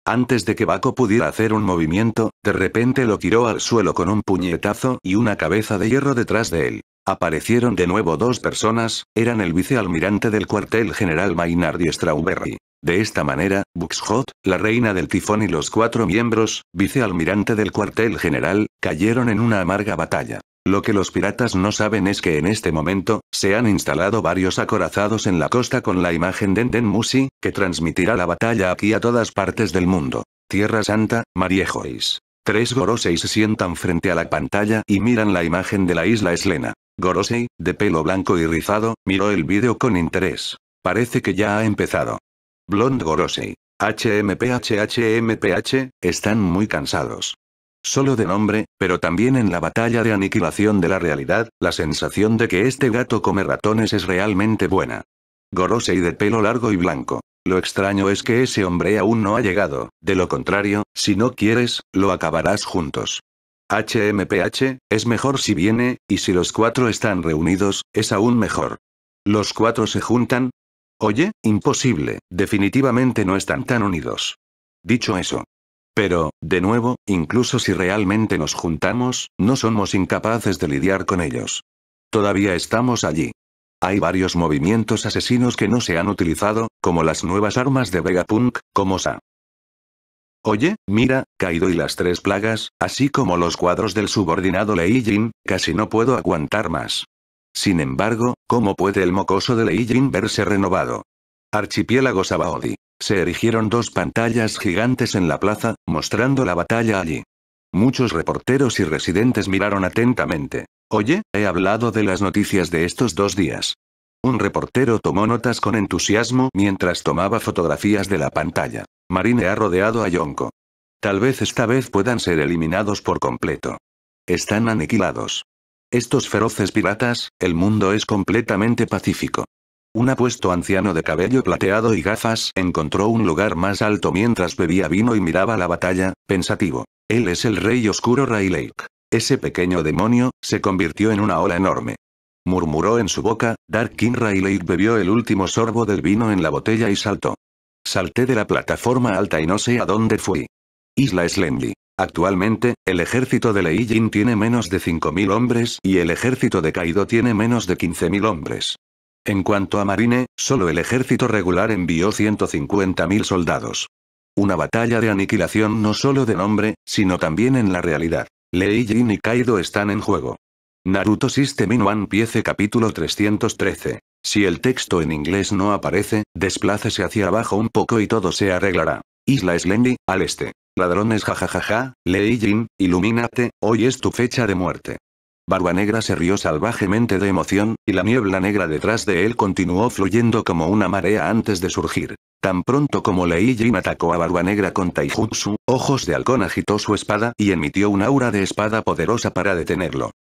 Antes de que Baco pudiera hacer un movimiento, de repente lo tiró al suelo con un puñetazo y una cabeza de hierro detrás de él. Aparecieron de nuevo dos personas, eran el vicealmirante del cuartel general Maynard y Strawberry. De esta manera, Buxhot, la reina del tifón y los cuatro miembros, vicealmirante del cuartel general, cayeron en una amarga batalla. Lo que los piratas no saben es que en este momento, se han instalado varios acorazados en la costa con la imagen de den Musi, que transmitirá la batalla aquí a todas partes del mundo. Tierra Santa, Mariejois. Tres Gorosei se sientan frente a la pantalla y miran la imagen de la isla Eslena. Gorosei, de pelo blanco y rizado, miró el vídeo con interés. Parece que ya ha empezado. Blond Gorosei. HMPHHMPH, están muy cansados. Solo de nombre, pero también en la batalla de aniquilación de la realidad, la sensación de que este gato come ratones es realmente buena. Gorose y de pelo largo y blanco. Lo extraño es que ese hombre aún no ha llegado, de lo contrario, si no quieres, lo acabarás juntos. HMPH, es mejor si viene, y si los cuatro están reunidos, es aún mejor. ¿Los cuatro se juntan? Oye, imposible, definitivamente no están tan unidos. Dicho eso, pero, de nuevo, incluso si realmente nos juntamos, no somos incapaces de lidiar con ellos. Todavía estamos allí. Hay varios movimientos asesinos que no se han utilizado, como las nuevas armas de Vegapunk, como Sa. Oye, mira, caído y las tres plagas, así como los cuadros del subordinado Jin, casi no puedo aguantar más. Sin embargo, ¿cómo puede el mocoso de Jin verse renovado? Archipiélago Sabaody. Se erigieron dos pantallas gigantes en la plaza, mostrando la batalla allí. Muchos reporteros y residentes miraron atentamente. Oye, he hablado de las noticias de estos dos días. Un reportero tomó notas con entusiasmo mientras tomaba fotografías de la pantalla. Marine ha rodeado a Yonko. Tal vez esta vez puedan ser eliminados por completo. Están aniquilados. Estos feroces piratas, el mundo es completamente pacífico. Un apuesto anciano de cabello plateado y gafas encontró un lugar más alto mientras bebía vino y miraba la batalla, pensativo. Él es el rey oscuro Ray Ese pequeño demonio, se convirtió en una ola enorme. Murmuró en su boca, Dark King bebió el último sorbo del vino en la botella y saltó. Salté de la plataforma alta y no sé a dónde fui. Isla Slendy. Actualmente, el ejército de Lei tiene menos de 5.000 hombres y el ejército de Kaido tiene menos de 15.000 hombres. En cuanto a Marine, solo el ejército regular envió 150.000 soldados. Una batalla de aniquilación no solo de nombre, sino también en la realidad. Lei Jin y Kaido están en juego. Naruto System in One Piece capítulo 313. Si el texto en inglés no aparece, desplácese hacia abajo un poco y todo se arreglará. Isla Slendy, al este. Ladrones jajajaja, Lei Jin, ilumínate, hoy es tu fecha de muerte. Barba Negra se rió salvajemente de emoción, y la niebla negra detrás de él continuó fluyendo como una marea antes de surgir. Tan pronto como Lei Jin atacó a Barba Negra con Taijutsu, Ojos de Halcón agitó su espada y emitió un aura de espada poderosa para detenerlo.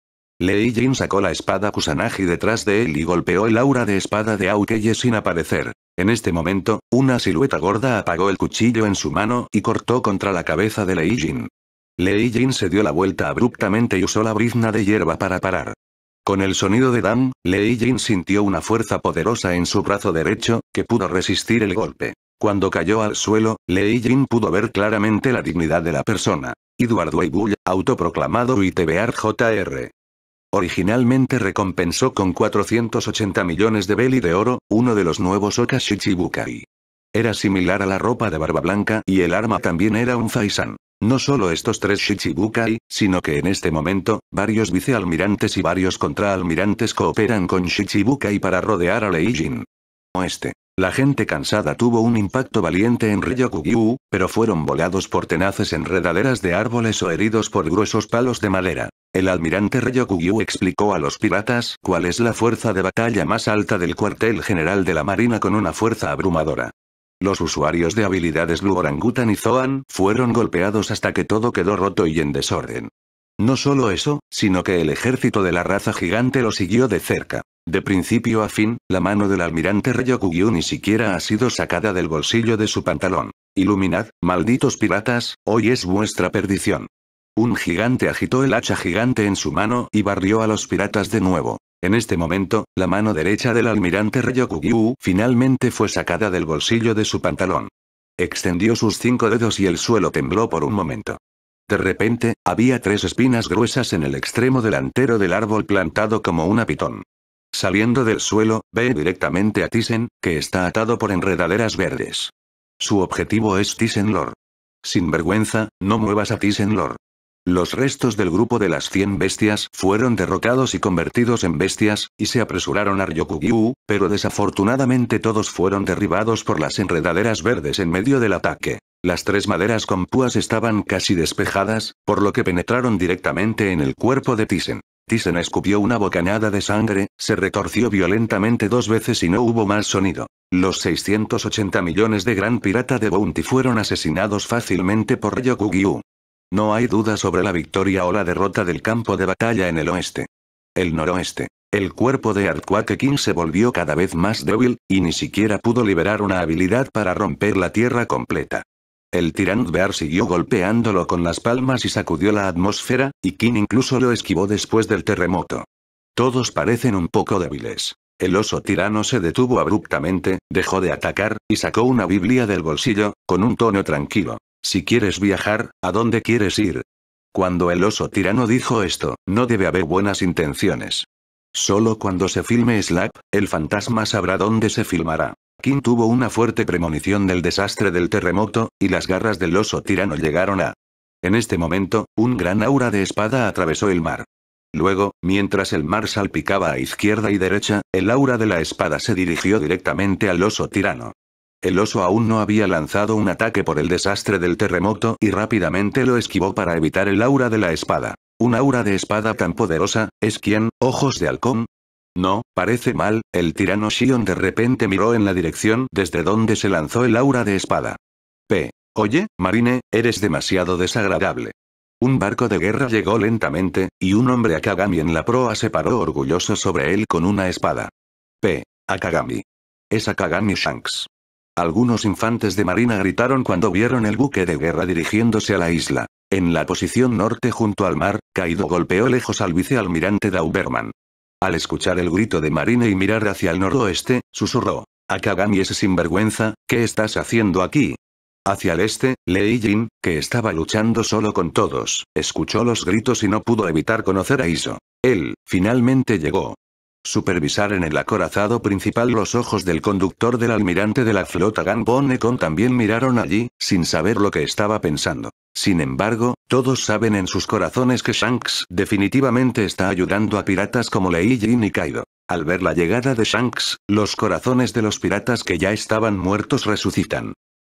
Lei Jin sacó la espada Kusanagi detrás de él y golpeó el aura de espada de Aukeye sin aparecer. En este momento, una silueta gorda apagó el cuchillo en su mano y cortó contra la cabeza de Lei Jin. Lei Jin se dio la vuelta abruptamente y usó la brizna de hierba para parar. Con el sonido de Dan, Lei Jin sintió una fuerza poderosa en su brazo derecho, que pudo resistir el golpe. Cuando cayó al suelo, Lei Jin pudo ver claramente la dignidad de la persona. Eduardo Weibull, autoproclamado UITBRJR. JR. Originalmente recompensó con 480 millones de beli de oro, uno de los nuevos okashichibukai era similar a la ropa de barba blanca y el arma también era un faisán. No solo estos tres Shichibukai, sino que en este momento, varios vicealmirantes y varios contraalmirantes cooperan con Shichibukai para rodear a Leijin. Oeste. La gente cansada tuvo un impacto valiente en Ryokugyu, pero fueron volados por tenaces enredaderas de árboles o heridos por gruesos palos de madera. El almirante Ryokugyu explicó a los piratas cuál es la fuerza de batalla más alta del cuartel general de la marina con una fuerza abrumadora. Los usuarios de habilidades Blue Orangutan y Zoan fueron golpeados hasta que todo quedó roto y en desorden. No solo eso, sino que el ejército de la raza gigante lo siguió de cerca. De principio a fin, la mano del almirante Ryokugyu ni siquiera ha sido sacada del bolsillo de su pantalón. Iluminad, malditos piratas, hoy es vuestra perdición. Un gigante agitó el hacha gigante en su mano y barrió a los piratas de nuevo. En este momento, la mano derecha del almirante Ryokugyu finalmente fue sacada del bolsillo de su pantalón. Extendió sus cinco dedos y el suelo tembló por un momento. De repente, había tres espinas gruesas en el extremo delantero del árbol plantado como una pitón. Saliendo del suelo, ve directamente a Thyssen, que está atado por enredaderas verdes. Su objetivo es Thyssen Lord. Sin vergüenza, no muevas a Thyssen Lord. Los restos del grupo de las 100 bestias fueron derrocados y convertidos en bestias, y se apresuraron a Ryokugyu, pero desafortunadamente todos fueron derribados por las enredaderas verdes en medio del ataque. Las tres maderas con púas estaban casi despejadas, por lo que penetraron directamente en el cuerpo de Thyssen. Thyssen escupió una bocanada de sangre, se retorció violentamente dos veces y no hubo más sonido. Los 680 millones de gran pirata de Bounty fueron asesinados fácilmente por Ryokugyu. No hay duda sobre la victoria o la derrota del campo de batalla en el oeste. El noroeste. El cuerpo de Arquake King se volvió cada vez más débil, y ni siquiera pudo liberar una habilidad para romper la tierra completa. El de Bear siguió golpeándolo con las palmas y sacudió la atmósfera, y King incluso lo esquivó después del terremoto. Todos parecen un poco débiles. El oso tirano se detuvo abruptamente, dejó de atacar, y sacó una Biblia del bolsillo, con un tono tranquilo. Si quieres viajar, ¿a dónde quieres ir? Cuando el oso tirano dijo esto, no debe haber buenas intenciones. Solo cuando se filme Slap, el fantasma sabrá dónde se filmará. Kim tuvo una fuerte premonición del desastre del terremoto, y las garras del oso tirano llegaron a... En este momento, un gran aura de espada atravesó el mar. Luego, mientras el mar salpicaba a izquierda y derecha, el aura de la espada se dirigió directamente al oso tirano. El oso aún no había lanzado un ataque por el desastre del terremoto y rápidamente lo esquivó para evitar el aura de la espada. Un aura de espada tan poderosa, ¿es quien? ¿Ojos de halcón? No, parece mal, el tirano Shion de repente miró en la dirección desde donde se lanzó el aura de espada. P. Oye, Marine, eres demasiado desagradable. Un barco de guerra llegó lentamente, y un hombre Akagami en la proa se paró orgulloso sobre él con una espada. P. Akagami. Es Akagami Shanks. Algunos infantes de marina gritaron cuando vieron el buque de guerra dirigiéndose a la isla. En la posición norte junto al mar, Kaido golpeó lejos al vicealmirante Dauberman. Al escuchar el grito de marina y mirar hacia el noroeste, susurró. Akagami ese sinvergüenza, ¿qué estás haciendo aquí? Hacia el este, Lei Jin, que estaba luchando solo con todos, escuchó los gritos y no pudo evitar conocer a Iso. Él, finalmente llegó. Supervisar en el acorazado principal los ojos del conductor del almirante de la flota con también miraron allí, sin saber lo que estaba pensando. Sin embargo, todos saben en sus corazones que Shanks definitivamente está ayudando a piratas como Lei Jin y Kaido. Al ver la llegada de Shanks, los corazones de los piratas que ya estaban muertos resucitan.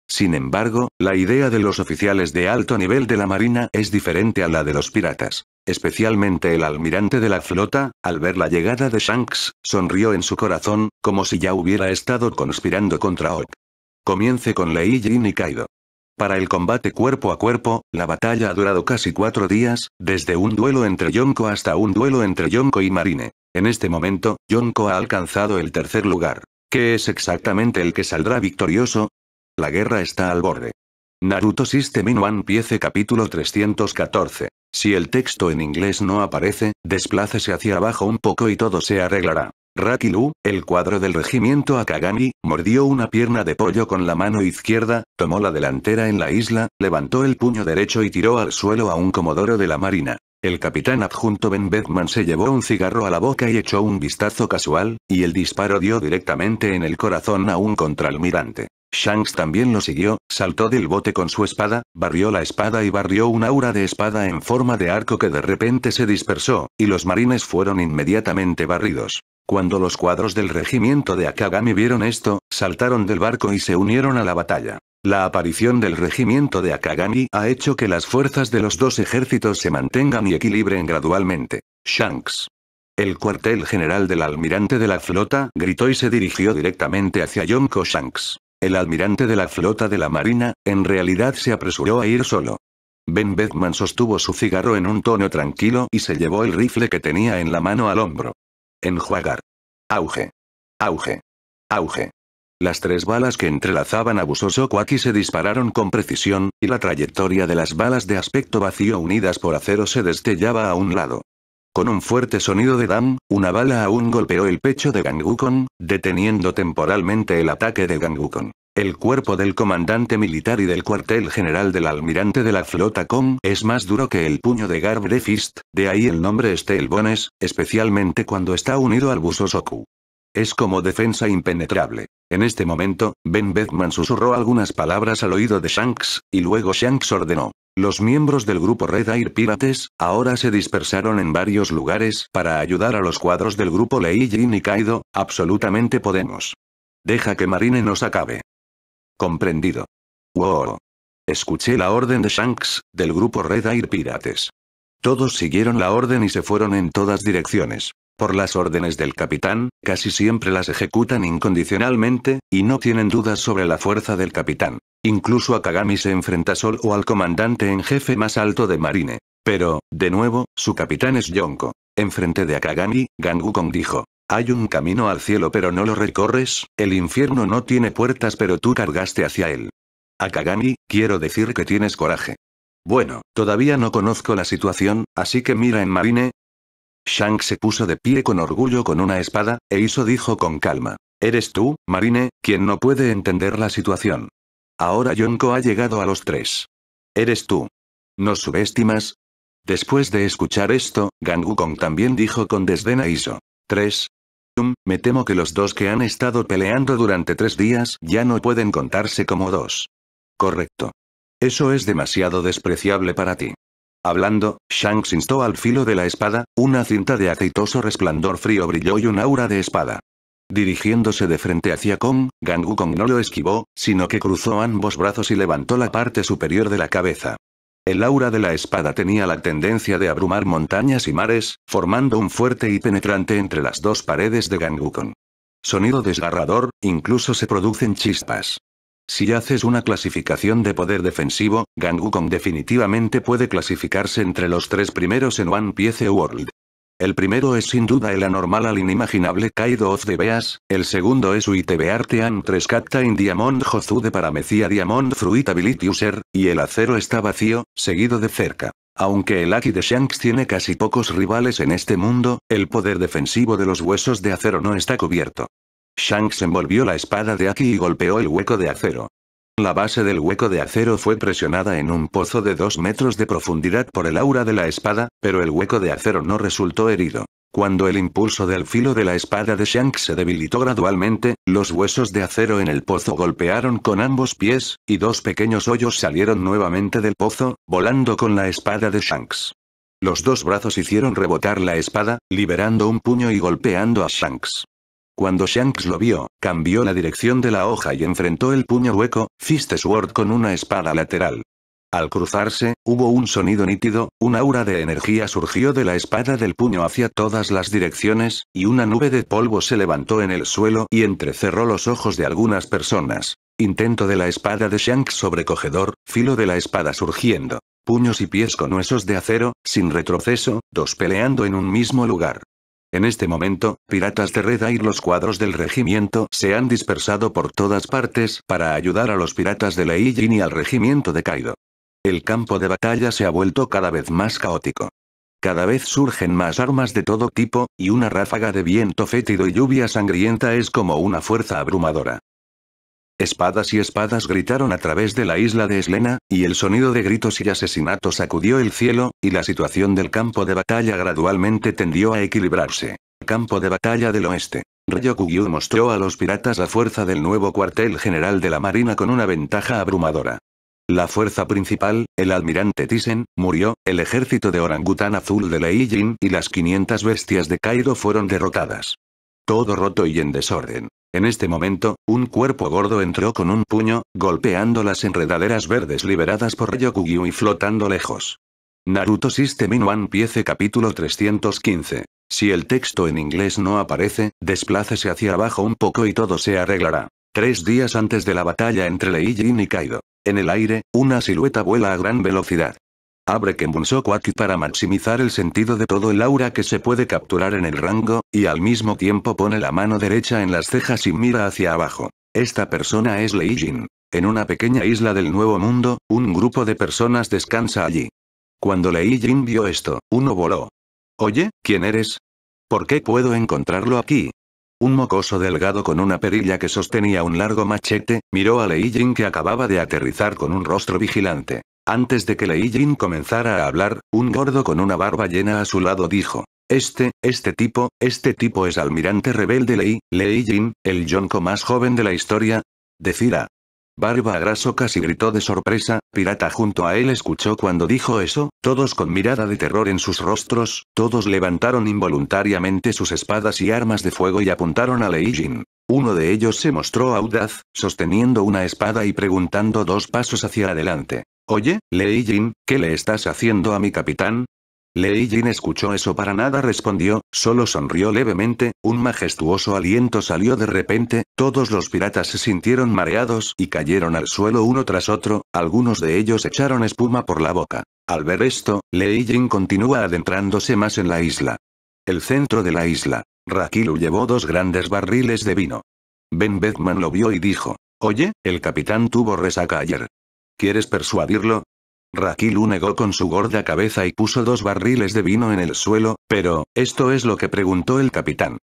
Sin embargo, la idea de los oficiales de alto nivel de la Marina es diferente a la de los piratas. Especialmente el almirante de la flota, al ver la llegada de Shanks, sonrió en su corazón, como si ya hubiera estado conspirando contra Oak. Comience con Lei Jin y Kaido. Para el combate cuerpo a cuerpo, la batalla ha durado casi cuatro días, desde un duelo entre Yonko hasta un duelo entre Yonko y Marine. En este momento, Yonko ha alcanzado el tercer lugar, que es exactamente el que saldrá victorioso, la guerra está al borde. Naruto System Piece capítulo 314. Si el texto en inglés no aparece, desplácese hacia abajo un poco y todo se arreglará. Rakilu, el cuadro del regimiento Akagami, mordió una pierna de pollo con la mano izquierda, tomó la delantera en la isla, levantó el puño derecho y tiró al suelo a un comodoro de la marina. El capitán adjunto Ben Bedman se llevó un cigarro a la boca y echó un vistazo casual, y el disparo dio directamente en el corazón a un contralmirante. Shanks también lo siguió, saltó del bote con su espada, barrió la espada y barrió un aura de espada en forma de arco que de repente se dispersó, y los marines fueron inmediatamente barridos. Cuando los cuadros del regimiento de Akagami vieron esto, saltaron del barco y se unieron a la batalla. La aparición del regimiento de Akagami ha hecho que las fuerzas de los dos ejércitos se mantengan y equilibren gradualmente. Shanks. El cuartel general del almirante de la flota gritó y se dirigió directamente hacia Yonko Shanks. El almirante de la flota de la Marina, en realidad se apresuró a ir solo. Ben Bethman sostuvo su cigarro en un tono tranquilo y se llevó el rifle que tenía en la mano al hombro. Enjuagar. Auge. Auge. Auge. Las tres balas que entrelazaban a Busoso se dispararon con precisión, y la trayectoria de las balas de aspecto vacío unidas por acero se destellaba a un lado. Con un fuerte sonido de Dan, una bala aún golpeó el pecho de Gangukon, deteniendo temporalmente el ataque de Gangukon. El cuerpo del comandante militar y del cuartel general del almirante de la flota Kong es más duro que el puño de Garbrefist, de ahí el nombre Bones, especialmente cuando está unido al buzo es como defensa impenetrable. En este momento, Ben Bethman susurró algunas palabras al oído de Shanks, y luego Shanks ordenó. Los miembros del grupo Red Air Pirates, ahora se dispersaron en varios lugares para ayudar a los cuadros del grupo Lei Jin y Kaido, absolutamente podemos. Deja que Marine nos acabe. Comprendido. Wow. Escuché la orden de Shanks, del grupo Red Air Pirates. Todos siguieron la orden y se fueron en todas direcciones. Por las órdenes del capitán, casi siempre las ejecutan incondicionalmente, y no tienen dudas sobre la fuerza del capitán. Incluso Akagami se enfrenta solo o al comandante en jefe más alto de Marine. Pero, de nuevo, su capitán es Yonko. Enfrente de Akagami, Gangukong dijo. Hay un camino al cielo pero no lo recorres, el infierno no tiene puertas pero tú cargaste hacia él. Akagami, quiero decir que tienes coraje. Bueno, todavía no conozco la situación, así que mira en Marine, Shang se puso de pie con orgullo con una espada, e Iso dijo con calma. Eres tú, Marine, quien no puede entender la situación. Ahora Yonko ha llegado a los tres. Eres tú. ¿No subestimas? Después de escuchar esto, Gang también dijo con desdén a Iso. 3. me temo que los dos que han estado peleando durante tres días ya no pueden contarse como dos. Correcto. Eso es demasiado despreciable para ti. Hablando, Shanks instó al filo de la espada, una cinta de aceitoso resplandor frío brilló y un aura de espada. Dirigiéndose de frente hacia Kong, Gangu Kong no lo esquivó, sino que cruzó ambos brazos y levantó la parte superior de la cabeza. El aura de la espada tenía la tendencia de abrumar montañas y mares, formando un fuerte y penetrante entre las dos paredes de Kong. Sonido desgarrador, incluso se producen chispas. Si haces una clasificación de poder defensivo, Kong definitivamente puede clasificarse entre los tres primeros en One Piece World. El primero es sin duda el anormal al inimaginable Kaido of the Beas, el segundo es UITB Artean 3 Captain Diamond Jozu para Paramecia Diamond Fruit Ability User, y el acero está vacío, seguido de cerca. Aunque el Aki de Shanks tiene casi pocos rivales en este mundo, el poder defensivo de los huesos de acero no está cubierto. Shanks envolvió la espada de Aki y golpeó el hueco de acero. La base del hueco de acero fue presionada en un pozo de dos metros de profundidad por el aura de la espada, pero el hueco de acero no resultó herido. Cuando el impulso del filo de la espada de Shanks se debilitó gradualmente, los huesos de acero en el pozo golpearon con ambos pies, y dos pequeños hoyos salieron nuevamente del pozo, volando con la espada de Shanks. Los dos brazos hicieron rebotar la espada, liberando un puño y golpeando a Shanks. Cuando Shanks lo vio, cambió la dirección de la hoja y enfrentó el puño hueco, Fist Sword con una espada lateral. Al cruzarse, hubo un sonido nítido, Una aura de energía surgió de la espada del puño hacia todas las direcciones, y una nube de polvo se levantó en el suelo y entrecerró los ojos de algunas personas. Intento de la espada de Shanks sobrecogedor, filo de la espada surgiendo. Puños y pies con huesos de acero, sin retroceso, dos peleando en un mismo lugar. En este momento, piratas de reda y los cuadros del regimiento se han dispersado por todas partes para ayudar a los piratas de Leijin y al regimiento de Kaido. El campo de batalla se ha vuelto cada vez más caótico. Cada vez surgen más armas de todo tipo, y una ráfaga de viento fétido y lluvia sangrienta es como una fuerza abrumadora. Espadas y espadas gritaron a través de la isla de Eslena, y el sonido de gritos y asesinatos sacudió el cielo, y la situación del campo de batalla gradualmente tendió a equilibrarse. Campo de batalla del oeste. Ryokugyu mostró a los piratas la fuerza del nuevo cuartel general de la marina con una ventaja abrumadora. La fuerza principal, el almirante Thyssen, murió, el ejército de orangután azul de Leijin y las 500 bestias de Kaido fueron derrotadas. Todo roto y en desorden. En este momento, un cuerpo gordo entró con un puño, golpeando las enredaderas verdes liberadas por Ryokugyu y flotando lejos. Naruto System in One Piece capítulo 315. Si el texto en inglés no aparece, desplácese hacia abajo un poco y todo se arreglará. Tres días antes de la batalla entre Leiji y Kaido. En el aire, una silueta vuela a gran velocidad. Abre Kenbunso aquí para maximizar el sentido de todo el aura que se puede capturar en el rango, y al mismo tiempo pone la mano derecha en las cejas y mira hacia abajo. Esta persona es Lei Jin. En una pequeña isla del Nuevo Mundo, un grupo de personas descansa allí. Cuando Lei Jin vio esto, uno voló. Oye, ¿quién eres? ¿Por qué puedo encontrarlo aquí? Un mocoso delgado con una perilla que sostenía un largo machete, miró a Lei Jin que acababa de aterrizar con un rostro vigilante. Antes de que Lei Jin comenzara a hablar, un gordo con una barba llena a su lado dijo. Este, este tipo, este tipo es almirante rebelde Lei, Lei Jin, el jonco más joven de la historia. Decida. Barba Graso casi gritó de sorpresa, Pirata junto a él escuchó cuando dijo eso, todos con mirada de terror en sus rostros, todos levantaron involuntariamente sus espadas y armas de fuego y apuntaron a Lei Jin. Uno de ellos se mostró audaz, sosteniendo una espada y preguntando dos pasos hacia adelante. Oye, Lei Jin, ¿qué le estás haciendo a mi capitán? Lei Jin escuchó eso para nada respondió, solo sonrió levemente, un majestuoso aliento salió de repente, todos los piratas se sintieron mareados y cayeron al suelo uno tras otro, algunos de ellos echaron espuma por la boca. Al ver esto, Lei Jin continúa adentrándose más en la isla. El centro de la isla. Rakilu llevó dos grandes barriles de vino. Ben Bedman lo vio y dijo, Oye, el capitán tuvo resaca ayer. ¿Quieres persuadirlo? Raquilu negó con su gorda cabeza y puso dos barriles de vino en el suelo, pero, esto es lo que preguntó el capitán.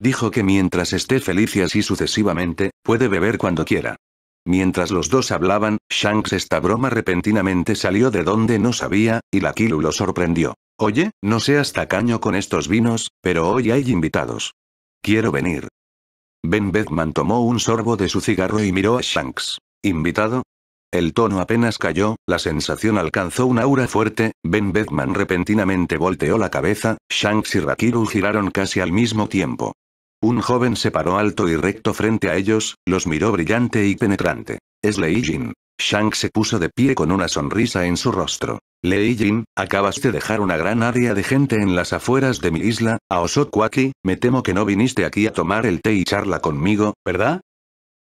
Dijo que mientras esté feliz y así sucesivamente, puede beber cuando quiera. Mientras los dos hablaban, Shanks esta broma repentinamente salió de donde no sabía, y la lo sorprendió. Oye, no seas tacaño con estos vinos, pero hoy hay invitados. Quiero venir. Ben Bedman tomó un sorbo de su cigarro y miró a Shanks. ¿Invitado? El tono apenas cayó, la sensación alcanzó un aura fuerte, Ben Bethman repentinamente volteó la cabeza, Shanks y Rakiru giraron casi al mismo tiempo. Un joven se paró alto y recto frente a ellos, los miró brillante y penetrante. Es Lei Jin. Shanks se puso de pie con una sonrisa en su rostro. Lei Jin, acabaste de dejar una gran área de gente en las afueras de mi isla, a me temo que no viniste aquí a tomar el té y charla conmigo, ¿verdad?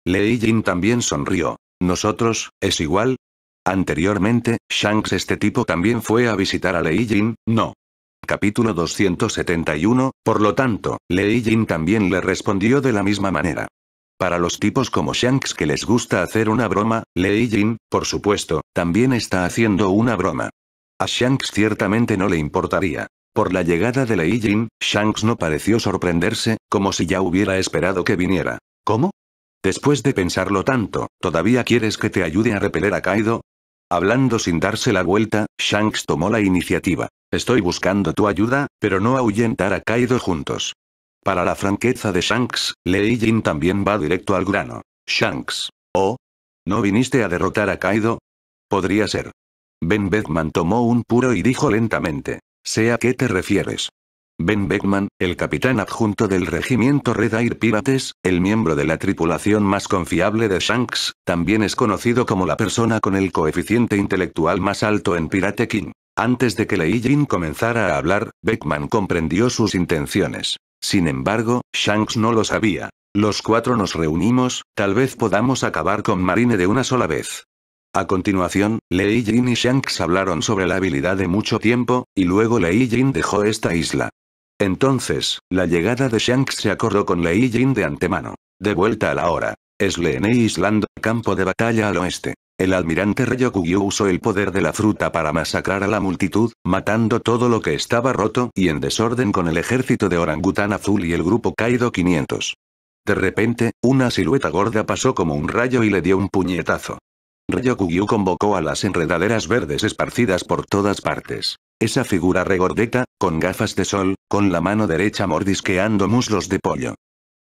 Lei Jin también sonrió. Nosotros, es igual. Anteriormente, Shanks este tipo también fue a visitar a Lei Jin, no. Capítulo 271, por lo tanto, Lei Jin también le respondió de la misma manera. Para los tipos como Shanks que les gusta hacer una broma, Lei Jin, por supuesto, también está haciendo una broma. A Shanks ciertamente no le importaría. Por la llegada de Lei Jin, Shanks no pareció sorprenderse, como si ya hubiera esperado que viniera. ¿Cómo? Después de pensarlo tanto, ¿todavía quieres que te ayude a repeler a Kaido? Hablando sin darse la vuelta, Shanks tomó la iniciativa. Estoy buscando tu ayuda, pero no ahuyentar a Kaido juntos. Para la franqueza de Shanks, Lei Jin también va directo al grano. Shanks. Oh. ¿No viniste a derrotar a Kaido? Podría ser. Ben Beckman tomó un puro y dijo lentamente. ¿Sea a qué te refieres. Ben Beckman, el capitán adjunto del regimiento Red Air Pirates, el miembro de la tripulación más confiable de Shanks, también es conocido como la persona con el coeficiente intelectual más alto en Pirate King. Antes de que Lei Jin comenzara a hablar, Beckman comprendió sus intenciones. Sin embargo, Shanks no lo sabía. Los cuatro nos reunimos, tal vez podamos acabar con Marine de una sola vez. A continuación, Lei Jin y Shanks hablaron sobre la habilidad de mucho tiempo, y luego Lei Jin dejó esta isla. Entonces, la llegada de Shanks se acordó con Lei Jin de antemano. De vuelta a la hora. Sleney Island, campo de batalla al oeste. El almirante Ryokugyu usó el poder de la fruta para masacrar a la multitud, matando todo lo que estaba roto y en desorden con el ejército de orangután azul y el grupo Kaido 500. De repente, una silueta gorda pasó como un rayo y le dio un puñetazo. Ryokugyu convocó a las enredaderas verdes esparcidas por todas partes. Esa figura regordeta, con gafas de sol, con la mano derecha mordisqueando muslos de pollo.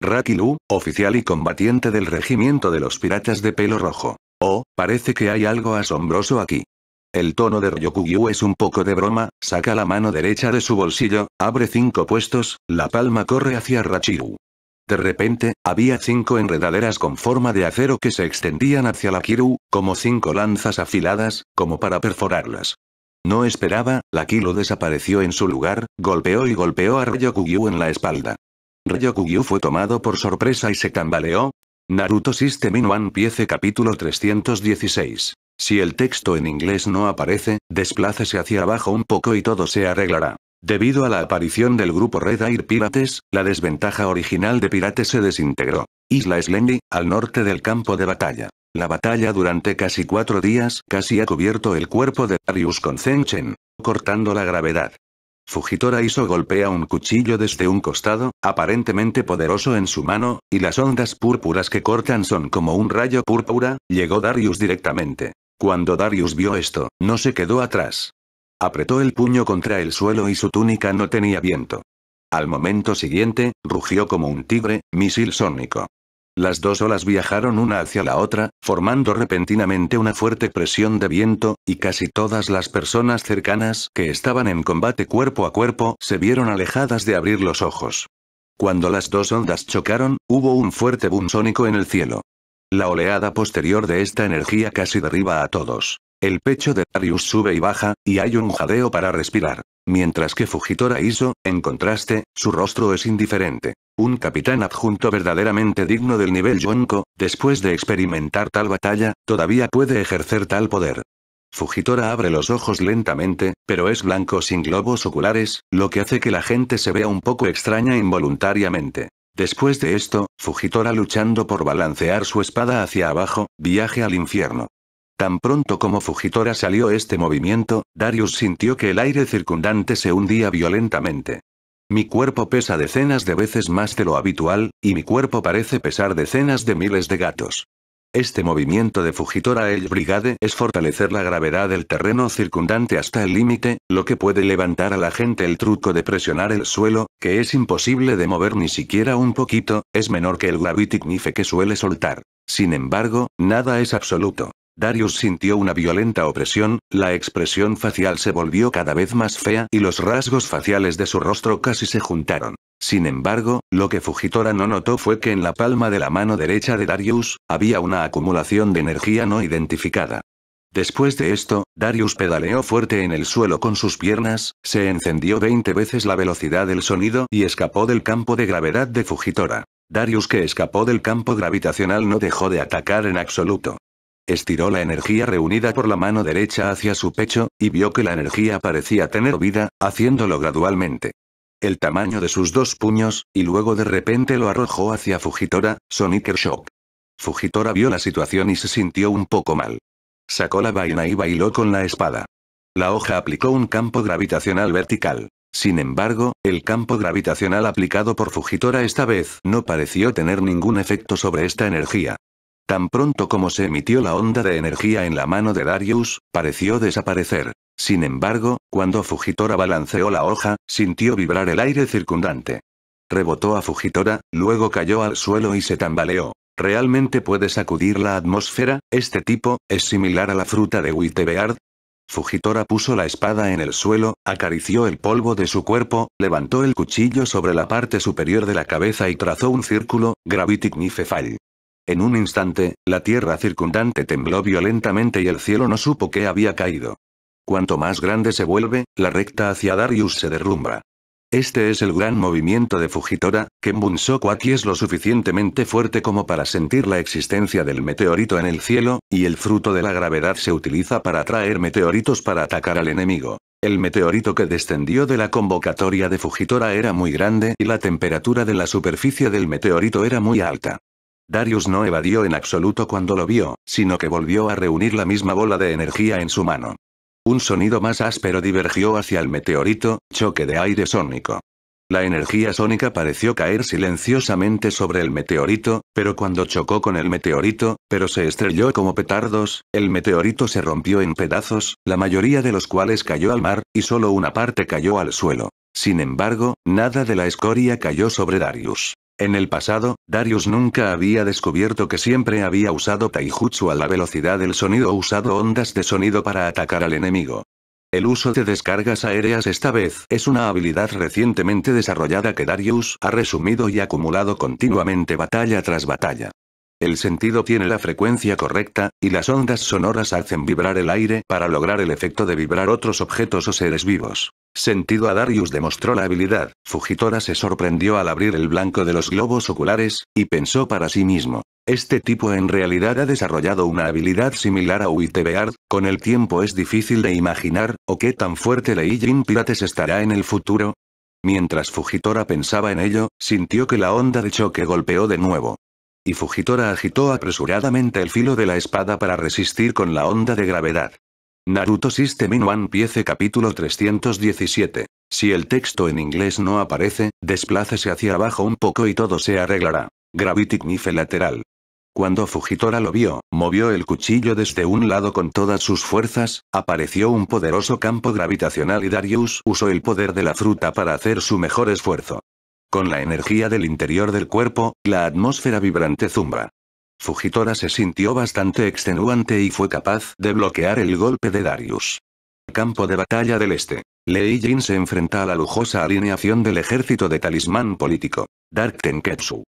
Rakilu, oficial y combatiente del regimiento de los piratas de pelo rojo. Oh, parece que hay algo asombroso aquí. El tono de Ryokugyu es un poco de broma, saca la mano derecha de su bolsillo, abre cinco puestos, la palma corre hacia Rachiru. De repente, había cinco enredaderas con forma de acero que se extendían hacia la Kiru, como cinco lanzas afiladas, como para perforarlas. No esperaba, la Kilo desapareció en su lugar, golpeó y golpeó a Ryokugyu en la espalda. Ryokugyu fue tomado por sorpresa y se tambaleó. Naruto System in One Piece capítulo 316. Si el texto en inglés no aparece, desplácese hacia abajo un poco y todo se arreglará. Debido a la aparición del grupo Red Air Pirates, la desventaja original de Pirates se desintegró. Isla Slendy, al norte del campo de batalla. La batalla durante casi cuatro días casi ha cubierto el cuerpo de Darius con Zenchen, cortando la gravedad. Fujitora hizo golpea un cuchillo desde un costado, aparentemente poderoso en su mano, y las ondas púrpuras que cortan son como un rayo púrpura, llegó Darius directamente. Cuando Darius vio esto, no se quedó atrás. Apretó el puño contra el suelo y su túnica no tenía viento. Al momento siguiente, rugió como un tigre, misil sónico. Las dos olas viajaron una hacia la otra, formando repentinamente una fuerte presión de viento, y casi todas las personas cercanas que estaban en combate cuerpo a cuerpo se vieron alejadas de abrir los ojos. Cuando las dos ondas chocaron, hubo un fuerte boom sónico en el cielo. La oleada posterior de esta energía casi derriba a todos. El pecho de Darius sube y baja, y hay un jadeo para respirar. Mientras que Fujitora hizo, en contraste, su rostro es indiferente un capitán adjunto verdaderamente digno del nivel Yonko, después de experimentar tal batalla, todavía puede ejercer tal poder. Fujitora abre los ojos lentamente, pero es blanco sin globos oculares, lo que hace que la gente se vea un poco extraña involuntariamente. Después de esto, Fujitora luchando por balancear su espada hacia abajo, viaje al infierno. Tan pronto como Fujitora salió este movimiento, Darius sintió que el aire circundante se hundía violentamente. Mi cuerpo pesa decenas de veces más de lo habitual, y mi cuerpo parece pesar decenas de miles de gatos. Este movimiento de Fugitora El Brigade es fortalecer la gravedad del terreno circundante hasta el límite, lo que puede levantar a la gente el truco de presionar el suelo, que es imposible de mover ni siquiera un poquito, es menor que el gravity knife que suele soltar. Sin embargo, nada es absoluto. Darius sintió una violenta opresión, la expresión facial se volvió cada vez más fea y los rasgos faciales de su rostro casi se juntaron. Sin embargo, lo que Fujitora no notó fue que en la palma de la mano derecha de Darius, había una acumulación de energía no identificada. Después de esto, Darius pedaleó fuerte en el suelo con sus piernas, se encendió 20 veces la velocidad del sonido y escapó del campo de gravedad de Fujitora. Darius que escapó del campo gravitacional no dejó de atacar en absoluto. Estiró la energía reunida por la mano derecha hacia su pecho, y vio que la energía parecía tener vida, haciéndolo gradualmente. El tamaño de sus dos puños, y luego de repente lo arrojó hacia Fujitora, Sonic Shock. Fujitora vio la situación y se sintió un poco mal. Sacó la vaina y bailó con la espada. La hoja aplicó un campo gravitacional vertical. Sin embargo, el campo gravitacional aplicado por Fujitora esta vez no pareció tener ningún efecto sobre esta energía. Tan pronto como se emitió la onda de energía en la mano de Darius, pareció desaparecer. Sin embargo, cuando Fujitora balanceó la hoja, sintió vibrar el aire circundante. Rebotó a Fujitora, luego cayó al suelo y se tambaleó. ¿Realmente puede sacudir la atmósfera? Este tipo, ¿es similar a la fruta de Beard. Fujitora puso la espada en el suelo, acarició el polvo de su cuerpo, levantó el cuchillo sobre la parte superior de la cabeza y trazó un círculo, Gravity en un instante, la tierra circundante tembló violentamente y el cielo no supo que había caído. Cuanto más grande se vuelve, la recta hacia Darius se derrumba. Este es el gran movimiento de Fujitora, que Sokwaki aquí es lo suficientemente fuerte como para sentir la existencia del meteorito en el cielo, y el fruto de la gravedad se utiliza para atraer meteoritos para atacar al enemigo. El meteorito que descendió de la convocatoria de Fujitora era muy grande y la temperatura de la superficie del meteorito era muy alta. Darius no evadió en absoluto cuando lo vio, sino que volvió a reunir la misma bola de energía en su mano. Un sonido más áspero divergió hacia el meteorito, choque de aire sónico. La energía sónica pareció caer silenciosamente sobre el meteorito, pero cuando chocó con el meteorito, pero se estrelló como petardos, el meteorito se rompió en pedazos, la mayoría de los cuales cayó al mar, y solo una parte cayó al suelo. Sin embargo, nada de la escoria cayó sobre Darius. En el pasado, Darius nunca había descubierto que siempre había usado taijutsu a la velocidad del sonido o usado ondas de sonido para atacar al enemigo. El uso de descargas aéreas esta vez es una habilidad recientemente desarrollada que Darius ha resumido y acumulado continuamente batalla tras batalla. El sentido tiene la frecuencia correcta, y las ondas sonoras hacen vibrar el aire para lograr el efecto de vibrar otros objetos o seres vivos. Sentido a Darius demostró la habilidad. Fujitora se sorprendió al abrir el blanco de los globos oculares, y pensó para sí mismo. Este tipo en realidad ha desarrollado una habilidad similar a Uitbeard, con el tiempo es difícil de imaginar, o qué tan fuerte Lei Jin Pirates estará en el futuro. Mientras Fujitora pensaba en ello, sintió que la onda de choque golpeó de nuevo. Y Fujitora agitó apresuradamente el filo de la espada para resistir con la onda de gravedad. Naruto System in One Piece capítulo 317. Si el texto en inglés no aparece, desplácese hacia abajo un poco y todo se arreglará. Gravity Knife lateral. Cuando Fujitora lo vio, movió el cuchillo desde un lado con todas sus fuerzas, apareció un poderoso campo gravitacional y Darius usó el poder de la fruta para hacer su mejor esfuerzo. Con la energía del interior del cuerpo, la atmósfera vibrante zumba. Fujitora se sintió bastante extenuante y fue capaz de bloquear el golpe de Darius. Campo de batalla del Este. Lei Jin se enfrenta a la lujosa alineación del ejército de talismán político. Dark Tenketsu.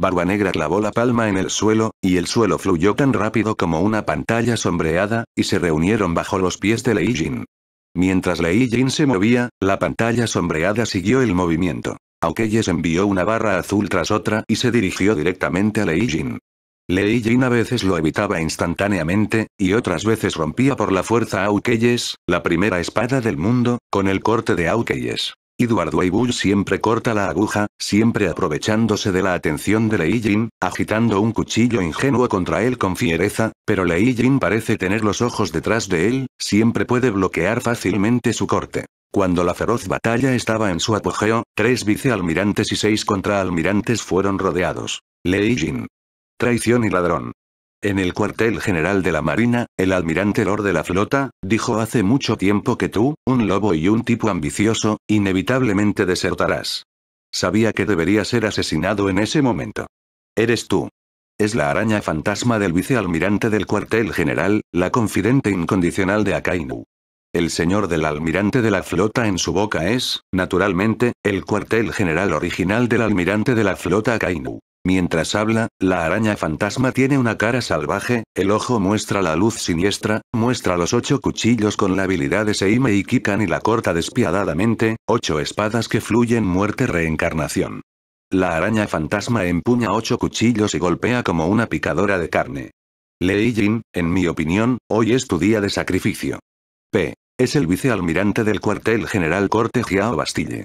Barba Negra clavó la palma en el suelo, y el suelo fluyó tan rápido como una pantalla sombreada, y se reunieron bajo los pies de Lei Jin. Mientras Lei Jin se movía, la pantalla sombreada siguió el movimiento. Aukeyes envió una barra azul tras otra y se dirigió directamente a Lei Jin. Lei a veces lo evitaba instantáneamente, y otras veces rompía por la fuerza a Aukeyes, la primera espada del mundo, con el corte de Aukeyes. Edward Weibull siempre corta la aguja, siempre aprovechándose de la atención de Lei Jin, agitando un cuchillo ingenuo contra él con fiereza, pero Lei Jin parece tener los ojos detrás de él, siempre puede bloquear fácilmente su corte. Cuando la feroz batalla estaba en su apogeo, tres vicealmirantes y seis contraalmirantes fueron rodeados. Lei Jin. Traición y ladrón. En el cuartel general de la Marina, el almirante Lord de la Flota, dijo hace mucho tiempo que tú, un lobo y un tipo ambicioso, inevitablemente desertarás. Sabía que debería ser asesinado en ese momento. Eres tú. Es la araña fantasma del vicealmirante del cuartel general, la confidente incondicional de Akainu el señor del almirante de la flota en su boca es, naturalmente, el cuartel general original del almirante de la flota Kainu. Mientras habla, la araña fantasma tiene una cara salvaje, el ojo muestra la luz siniestra, muestra los ocho cuchillos con la habilidad de Seime y Kikan y la corta despiadadamente, ocho espadas que fluyen muerte-reencarnación. La araña fantasma empuña ocho cuchillos y golpea como una picadora de carne. Lei Jin, en mi opinión, hoy es tu día de sacrificio. P. Es el vicealmirante del cuartel general Corte Giao Bastille.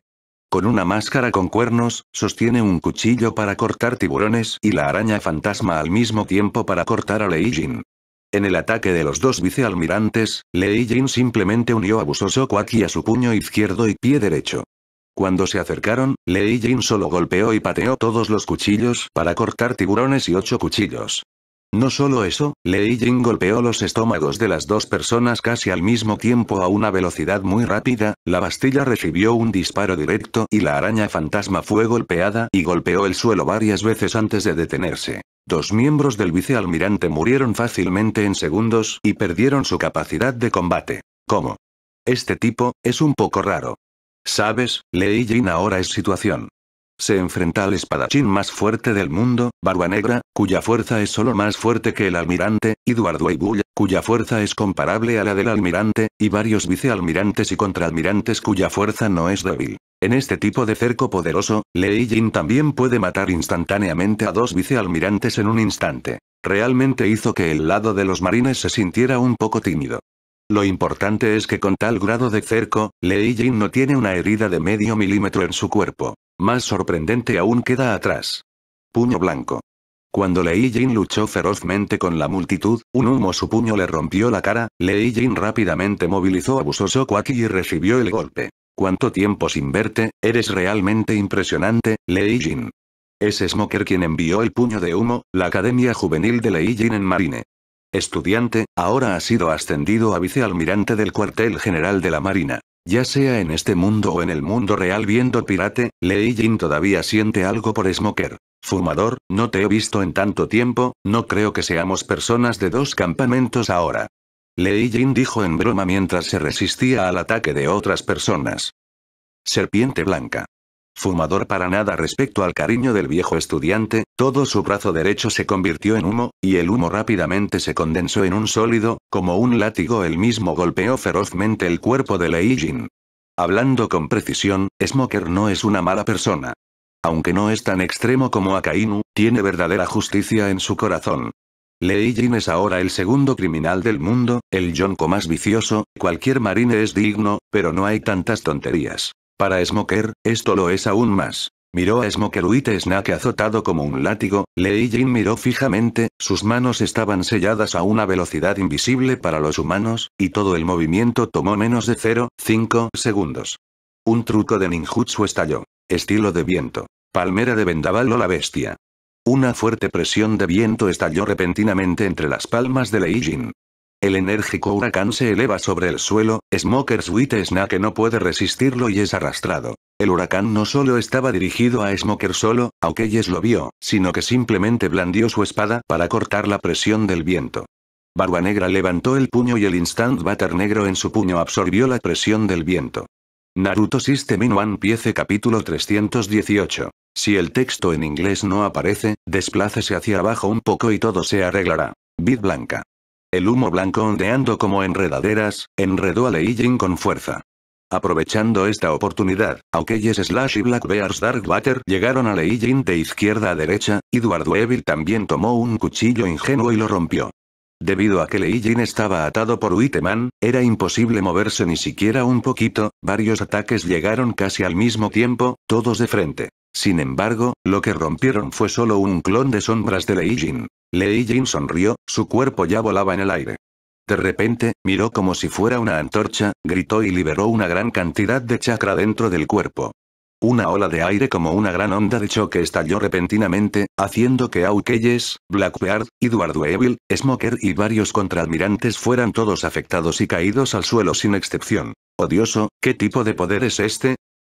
Con una máscara con cuernos, sostiene un cuchillo para cortar tiburones y la araña fantasma al mismo tiempo para cortar a Lei Jin. En el ataque de los dos vicealmirantes, Lei Jin simplemente unió abusoso Kwaki a su puño izquierdo y pie derecho. Cuando se acercaron, Lei Jin solo golpeó y pateó todos los cuchillos para cortar tiburones y ocho cuchillos. No solo eso, Lei Jin golpeó los estómagos de las dos personas casi al mismo tiempo a una velocidad muy rápida, la Bastilla recibió un disparo directo y la araña fantasma fue golpeada y golpeó el suelo varias veces antes de detenerse. Dos miembros del vicealmirante murieron fácilmente en segundos y perdieron su capacidad de combate. ¿Cómo? Este tipo, es un poco raro. Sabes, Lei Jin ahora es situación se enfrenta al espadachín más fuerte del mundo, Barba Negra, cuya fuerza es solo más fuerte que el almirante, y Eduardo cuya fuerza es comparable a la del almirante, y varios vicealmirantes y contraalmirantes cuya fuerza no es débil. En este tipo de cerco poderoso, Lei Jin también puede matar instantáneamente a dos vicealmirantes en un instante. Realmente hizo que el lado de los marines se sintiera un poco tímido. Lo importante es que con tal grado de cerco, Lei Jin no tiene una herida de medio milímetro en su cuerpo. Más sorprendente aún queda atrás. Puño blanco. Cuando Lei Jin luchó ferozmente con la multitud, un humo su puño le rompió la cara, Lei Jin rápidamente movilizó a Busoso Kwaki y recibió el golpe. ¿Cuánto tiempo sin verte? Eres realmente impresionante, Lei Jin. Es Smoker quien envió el puño de humo, la Academia Juvenil de Lei Jin en Marine estudiante, ahora ha sido ascendido a vicealmirante del cuartel general de la Marina. Ya sea en este mundo o en el mundo real viendo Pirate, Lei Jin todavía siente algo por Smoker. Fumador, no te he visto en tanto tiempo, no creo que seamos personas de dos campamentos ahora. Lei Jin dijo en broma mientras se resistía al ataque de otras personas. Serpiente Blanca. Fumador para nada respecto al cariño del viejo estudiante, todo su brazo derecho se convirtió en humo, y el humo rápidamente se condensó en un sólido, como un látigo el mismo golpeó ferozmente el cuerpo de Lei Jin. Hablando con precisión, Smoker no es una mala persona. Aunque no es tan extremo como Akainu, tiene verdadera justicia en su corazón. Lei Jin es ahora el segundo criminal del mundo, el yonko más vicioso, cualquier marine es digno, pero no hay tantas tonterías. Para Smoker, esto lo es aún más. Miró a Smoker a Snack azotado como un látigo, Lei Jin miró fijamente, sus manos estaban selladas a una velocidad invisible para los humanos, y todo el movimiento tomó menos de 0,5 segundos. Un truco de ninjutsu estalló. Estilo de viento. Palmera de vendaval o la bestia. Una fuerte presión de viento estalló repentinamente entre las palmas de Lei Jin. El enérgico huracán se eleva sobre el suelo, Smoker Sweet Snake no puede resistirlo y es arrastrado. El huracán no solo estaba dirigido a Smoker solo, aunque Yes lo vio, sino que simplemente blandió su espada para cortar la presión del viento. Barba Negra levantó el puño y el Instant Butter Negro en su puño absorbió la presión del viento. Naruto System in One Piece Capítulo 318. Si el texto en inglés no aparece, desplácese hacia abajo un poco y todo se arreglará. Vid Blanca. El humo blanco ondeando como enredaderas, enredó a Lei con fuerza. Aprovechando esta oportunidad, Aukeyes Slash y Black Bears Dark Water llegaron a Lei de izquierda a derecha, y Eduardo Evil también tomó un cuchillo ingenuo y lo rompió. Debido a que Lei estaba atado por Witeman, era imposible moverse ni siquiera un poquito, varios ataques llegaron casi al mismo tiempo, todos de frente. Sin embargo, lo que rompieron fue solo un clon de sombras de Lei Jin. Lei Jin sonrió, su cuerpo ya volaba en el aire. De repente, miró como si fuera una antorcha, gritó y liberó una gran cantidad de chakra dentro del cuerpo. Una ola de aire como una gran onda de choque estalló repentinamente, haciendo que Aukeyes, Blackbeard, Eduardo Evil, Smoker y varios contraadmirantes fueran todos afectados y caídos al suelo sin excepción. Odioso, ¿qué tipo de poder es este?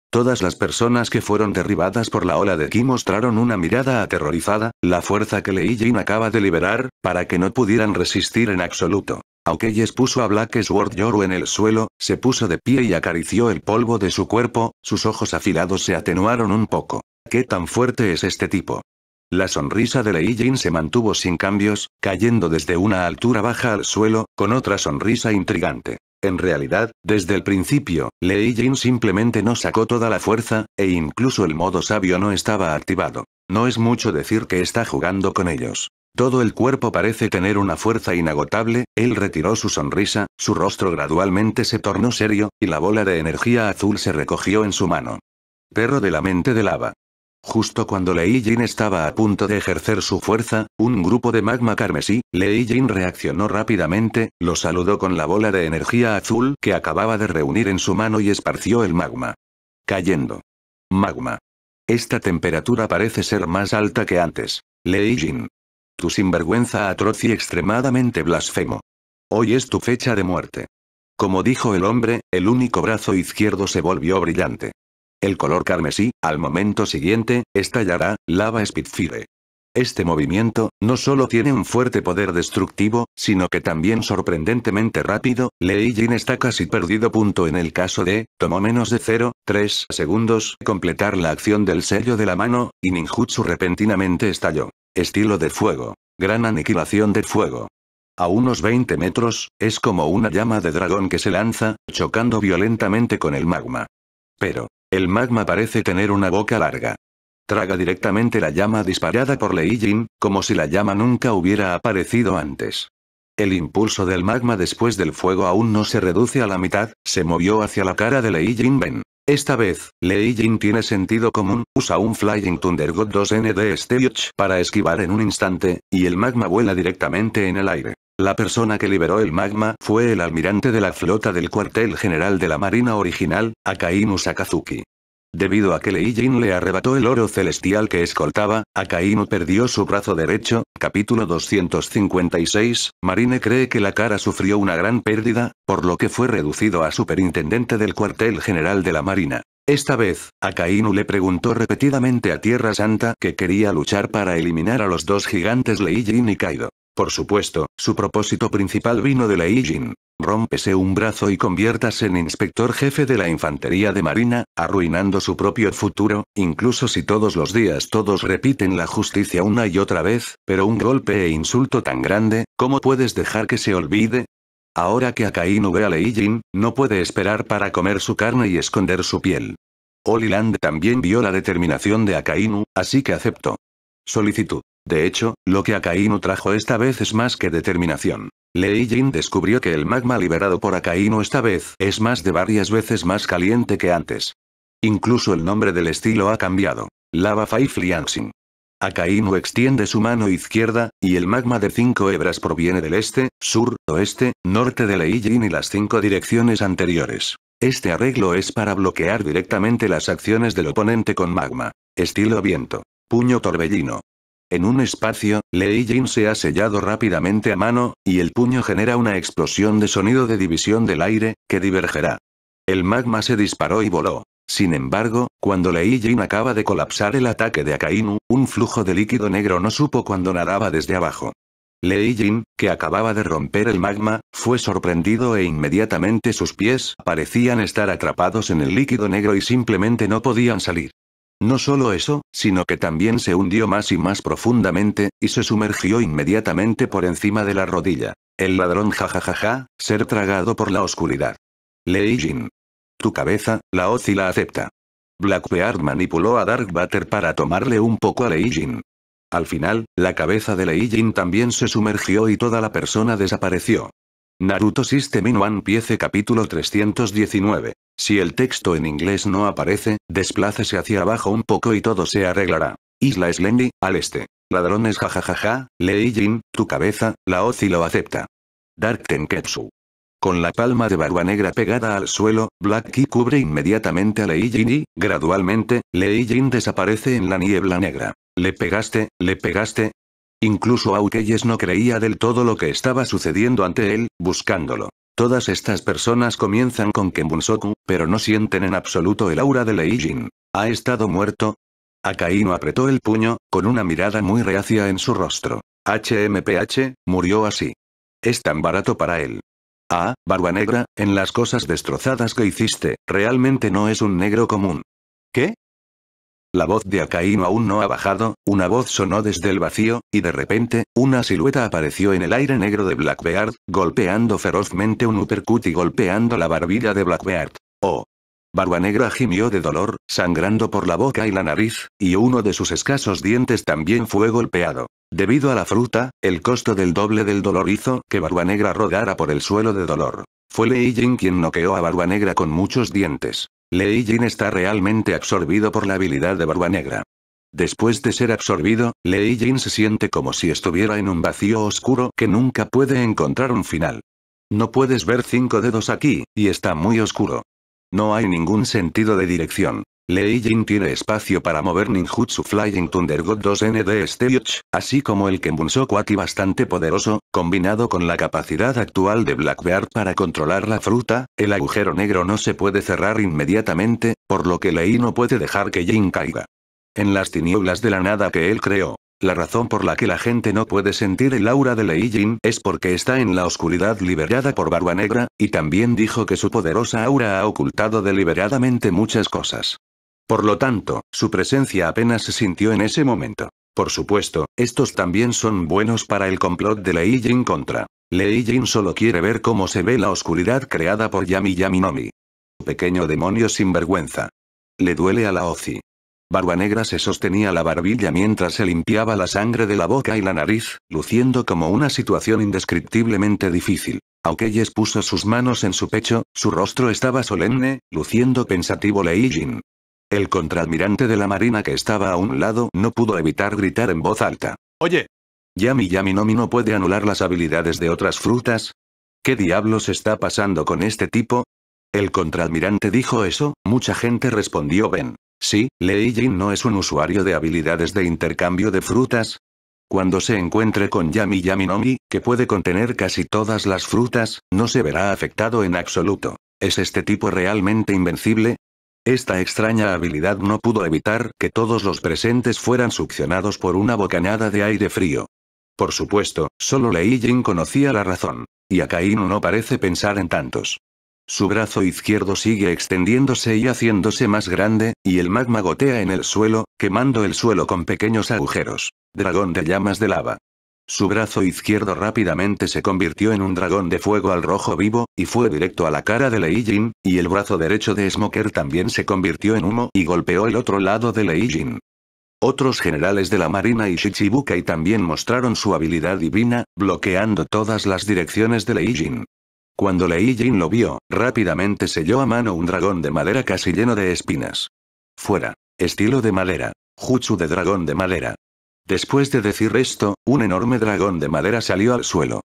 Todas las personas que fueron derribadas por la ola de Ki mostraron una mirada aterrorizada, la fuerza que Leijin Jin acaba de liberar, para que no pudieran resistir en absoluto. Aunque Aokeyes puso a Black Sword Yoru en el suelo, se puso de pie y acarició el polvo de su cuerpo, sus ojos afilados se atenuaron un poco. ¿Qué tan fuerte es este tipo? La sonrisa de Lei Jin se mantuvo sin cambios, cayendo desde una altura baja al suelo, con otra sonrisa intrigante. En realidad, desde el principio, Lei Jin simplemente no sacó toda la fuerza, e incluso el modo sabio no estaba activado. No es mucho decir que está jugando con ellos. Todo el cuerpo parece tener una fuerza inagotable, él retiró su sonrisa, su rostro gradualmente se tornó serio, y la bola de energía azul se recogió en su mano. Perro de la mente de lava. Justo cuando Lei Jin estaba a punto de ejercer su fuerza, un grupo de magma carmesí, Lei Jin reaccionó rápidamente, lo saludó con la bola de energía azul que acababa de reunir en su mano y esparció el magma. Cayendo. Magma. Esta temperatura parece ser más alta que antes. Lei Jin. Tu sinvergüenza atroz y extremadamente blasfemo. Hoy es tu fecha de muerte. Como dijo el hombre, el único brazo izquierdo se volvió brillante. El color carmesí, al momento siguiente, estallará, lava Spitfire. Este movimiento, no solo tiene un fuerte poder destructivo, sino que también sorprendentemente rápido, Lei Jin está casi perdido. Punto en el caso de, tomó menos de 0,3 segundos completar la acción del sello de la mano, y ninjutsu repentinamente estalló. Estilo de fuego. Gran aniquilación de fuego. A unos 20 metros, es como una llama de dragón que se lanza, chocando violentamente con el magma. Pero, el magma parece tener una boca larga. Traga directamente la llama disparada por Lei Jin, como si la llama nunca hubiera aparecido antes. El impulso del magma después del fuego aún no se reduce a la mitad, se movió hacia la cara de Lei Jin Ben. Esta vez, Lei Jin tiene sentido común, usa un Flying Thunder God 2N de para esquivar en un instante, y el magma vuela directamente en el aire. La persona que liberó el magma fue el almirante de la flota del cuartel general de la Marina original, Akainu Sakazuki. Debido a que Leijin le arrebató el oro celestial que escoltaba, Akainu perdió su brazo derecho. Capítulo 256. Marine cree que la cara sufrió una gran pérdida, por lo que fue reducido a superintendente del cuartel general de la Marina. Esta vez, Akainu le preguntó repetidamente a Tierra Santa que quería luchar para eliminar a los dos gigantes Leijin y Kaido. Por supuesto, su propósito principal vino de Lei Rómpese un brazo y conviértase en inspector jefe de la infantería de marina, arruinando su propio futuro, incluso si todos los días todos repiten la justicia una y otra vez, pero un golpe e insulto tan grande, ¿cómo puedes dejar que se olvide? Ahora que Akainu ve a Leijin, no puede esperar para comer su carne y esconder su piel. Olliland también vio la determinación de Akainu, así que aceptó. Solicitud. De hecho, lo que Akainu trajo esta vez es más que determinación. Lei Jin descubrió que el magma liberado por Akainu esta vez es más de varias veces más caliente que antes. Incluso el nombre del estilo ha cambiado. Lava Five Flianxin. Akainu extiende su mano izquierda, y el magma de cinco hebras proviene del este, sur, oeste, norte de Leijin y las cinco direcciones anteriores. Este arreglo es para bloquear directamente las acciones del oponente con magma. Estilo viento. Puño torbellino. En un espacio, Lei Jin se ha sellado rápidamente a mano, y el puño genera una explosión de sonido de división del aire, que divergerá. El magma se disparó y voló. Sin embargo, cuando Lei Jin acaba de colapsar el ataque de Akainu, un flujo de líquido negro no supo cuando nadaba desde abajo. Lei Jin, que acababa de romper el magma, fue sorprendido e inmediatamente sus pies parecían estar atrapados en el líquido negro y simplemente no podían salir. No solo eso, sino que también se hundió más y más profundamente, y se sumergió inmediatamente por encima de la rodilla. El ladrón jajajaja, ser tragado por la oscuridad. Lei Tu cabeza, la y la acepta. Blackbeard manipuló a Dark Butter para tomarle un poco a Lei Al final, la cabeza de Lei también se sumergió y toda la persona desapareció. Naruto System in One Piece capítulo 319 si el texto en inglés no aparece, desplácese hacia abajo un poco y todo se arreglará. Isla Slendy, al este. Ladrones jajajaja, Lei Jin, tu cabeza, la y lo acepta. Dark Tenketsu. Con la palma de barba negra pegada al suelo, Black Key cubre inmediatamente a Lei Jin y, gradualmente, Lei Jin desaparece en la niebla negra. Le pegaste, le pegaste. Incluso Aukeyes no creía del todo lo que estaba sucediendo ante él, buscándolo. Todas estas personas comienzan con soku pero no sienten en absoluto el aura de Leijin. ¿Ha estado muerto? Akaino apretó el puño, con una mirada muy reacia en su rostro. HMPH, murió así. Es tan barato para él. Ah, barba negra, en las cosas destrozadas que hiciste, realmente no es un negro común. ¿Qué? La voz de Acaíno aún no ha bajado, una voz sonó desde el vacío, y de repente, una silueta apareció en el aire negro de Blackbeard, golpeando ferozmente un uppercut y golpeando la barbilla de Blackbeard. ¡Oh! Barba Negra gimió de dolor, sangrando por la boca y la nariz, y uno de sus escasos dientes también fue golpeado. Debido a la fruta, el costo del doble del dolor hizo que Barba Negra rodara por el suelo de dolor. Fue Lei Jin quien noqueó a Barba Negra con muchos dientes. Lei Jin está realmente absorbido por la habilidad de Barba Negra. Después de ser absorbido, Lei Jin se siente como si estuviera en un vacío oscuro que nunca puede encontrar un final. No puedes ver cinco dedos aquí, y está muy oscuro. No hay ningún sentido de dirección. Lei Jin tiene espacio para mover ninjutsu Flying Thunder God 2 nd de así como el Kenbunsoku bastante poderoso, combinado con la capacidad actual de bear para controlar la fruta, el agujero negro no se puede cerrar inmediatamente, por lo que Lei no puede dejar que Jin caiga. En las tinieblas de la nada que él creó, la razón por la que la gente no puede sentir el aura de Lei Jin es porque está en la oscuridad liberada por Barba Negra, y también dijo que su poderosa aura ha ocultado deliberadamente muchas cosas. Por lo tanto, su presencia apenas se sintió en ese momento. Por supuesto, estos también son buenos para el complot de Lei Jin contra. Lei Jin solo quiere ver cómo se ve la oscuridad creada por Yami Yami Nomi. Pequeño demonio sin vergüenza. Le duele a la Ozi. Barba negra se sostenía la barbilla mientras se limpiaba la sangre de la boca y la nariz, luciendo como una situación indescriptiblemente difícil. Aunque él puso sus manos en su pecho, su rostro estaba solemne, luciendo pensativo Lei Jin. El contraadmirante de la marina que estaba a un lado no pudo evitar gritar en voz alta. Oye. Yami Yami Nomi no puede anular las habilidades de otras frutas. ¿Qué diablos está pasando con este tipo? El contraadmirante dijo eso, mucha gente respondió Ben. Sí, Lei Jin no es un usuario de habilidades de intercambio de frutas. Cuando se encuentre con Yami Yami Nomi, que puede contener casi todas las frutas, no se verá afectado en absoluto. ¿Es este tipo realmente invencible? Esta extraña habilidad no pudo evitar que todos los presentes fueran succionados por una bocanada de aire frío. Por supuesto, solo Lei Jin conocía la razón. Y Akainu no parece pensar en tantos. Su brazo izquierdo sigue extendiéndose y haciéndose más grande, y el magma gotea en el suelo, quemando el suelo con pequeños agujeros. Dragón de llamas de lava. Su brazo izquierdo rápidamente se convirtió en un dragón de fuego al rojo vivo, y fue directo a la cara de Lei Jin, y el brazo derecho de Smoker también se convirtió en humo y golpeó el otro lado de Lei Jin. Otros generales de la Marina y Shichibukai también mostraron su habilidad divina, bloqueando todas las direcciones de Lei Jin. Cuando Lei Jin lo vio, rápidamente selló a mano un dragón de madera casi lleno de espinas. Fuera. Estilo de madera. Jutsu de dragón de madera. Después de decir esto, un enorme dragón de madera salió al suelo.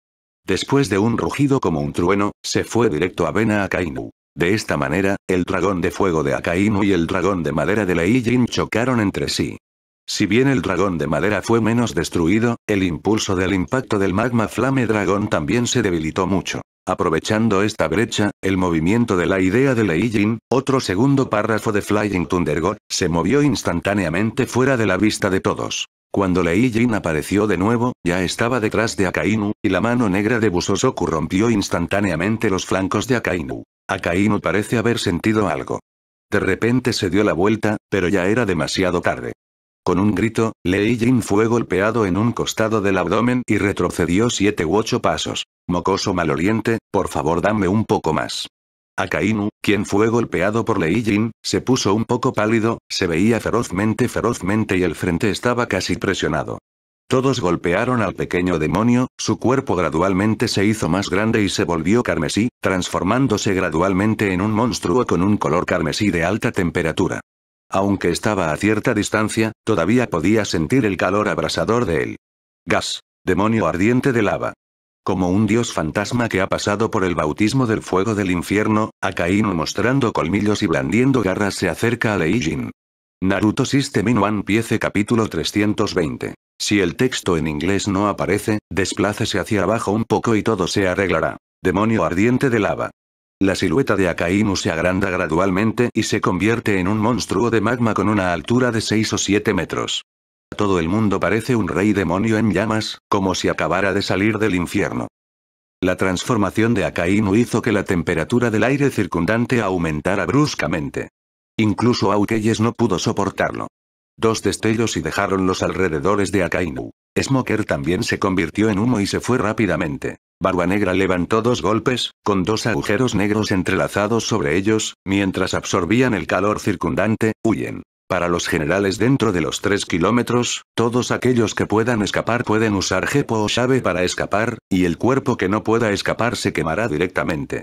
Después de un rugido como un trueno, se fue directo a Vena Akainu. De esta manera, el dragón de fuego de Akainu y el dragón de madera de Jin chocaron entre sí. Si bien el dragón de madera fue menos destruido, el impulso del impacto del magma flame dragón también se debilitó mucho. Aprovechando esta brecha, el movimiento de la idea de Leijin, otro segundo párrafo de Flying Thunder God, se movió instantáneamente fuera de la vista de todos. Cuando Lei Jin apareció de nuevo, ya estaba detrás de Akainu, y la mano negra de Busosoku rompió instantáneamente los flancos de Akainu. Akainu parece haber sentido algo. De repente se dio la vuelta, pero ya era demasiado tarde. Con un grito, Lei Jin fue golpeado en un costado del abdomen y retrocedió siete u ocho pasos. Mocoso maloliente, por favor dame un poco más. Akainu, quien fue golpeado por Lei Jin, se puso un poco pálido, se veía ferozmente ferozmente y el frente estaba casi presionado. Todos golpearon al pequeño demonio, su cuerpo gradualmente se hizo más grande y se volvió carmesí, transformándose gradualmente en un monstruo con un color carmesí de alta temperatura. Aunque estaba a cierta distancia, todavía podía sentir el calor abrasador de él. Gas. Demonio ardiente de lava. Como un dios fantasma que ha pasado por el bautismo del fuego del infierno, Akainu mostrando colmillos y blandiendo garras se acerca a Leijin. Naruto System in One Piece capítulo 320. Si el texto en inglés no aparece, desplácese hacia abajo un poco y todo se arreglará. Demonio ardiente de lava. La silueta de Akainu se agranda gradualmente y se convierte en un monstruo de magma con una altura de 6 o 7 metros todo el mundo parece un rey demonio en llamas, como si acabara de salir del infierno. La transformación de Akainu hizo que la temperatura del aire circundante aumentara bruscamente. Incluso Aukeyes no pudo soportarlo. Dos destellos y dejaron los alrededores de Akainu. Smoker también se convirtió en humo y se fue rápidamente. Barba Negra levantó dos golpes, con dos agujeros negros entrelazados sobre ellos, mientras absorbían el calor circundante, huyen. Para los generales dentro de los 3 kilómetros, todos aquellos que puedan escapar pueden usar jepo o llave para escapar, y el cuerpo que no pueda escapar se quemará directamente.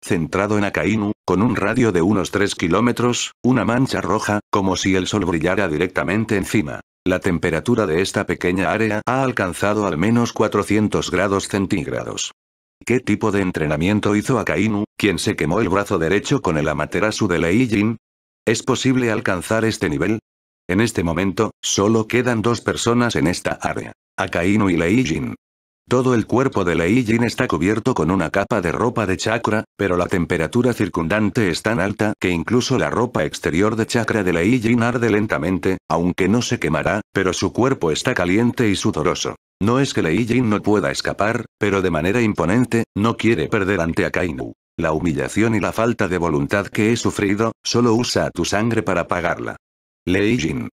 Centrado en Akainu, con un radio de unos 3 kilómetros, una mancha roja, como si el sol brillara directamente encima. La temperatura de esta pequeña área ha alcanzado al menos 400 grados centígrados. ¿Qué tipo de entrenamiento hizo Akainu, quien se quemó el brazo derecho con el Amaterasu de Leijin? ¿Es posible alcanzar este nivel? En este momento, solo quedan dos personas en esta área. Akainu y Leijin. Todo el cuerpo de Leijin está cubierto con una capa de ropa de chakra, pero la temperatura circundante es tan alta que incluso la ropa exterior de chakra de Leijin arde lentamente, aunque no se quemará, pero su cuerpo está caliente y sudoroso. No es que Leijin no pueda escapar, pero de manera imponente, no quiere perder ante Akainu. La humillación y la falta de voluntad que he sufrido, solo usa tu sangre para pagarla. Lei Jin.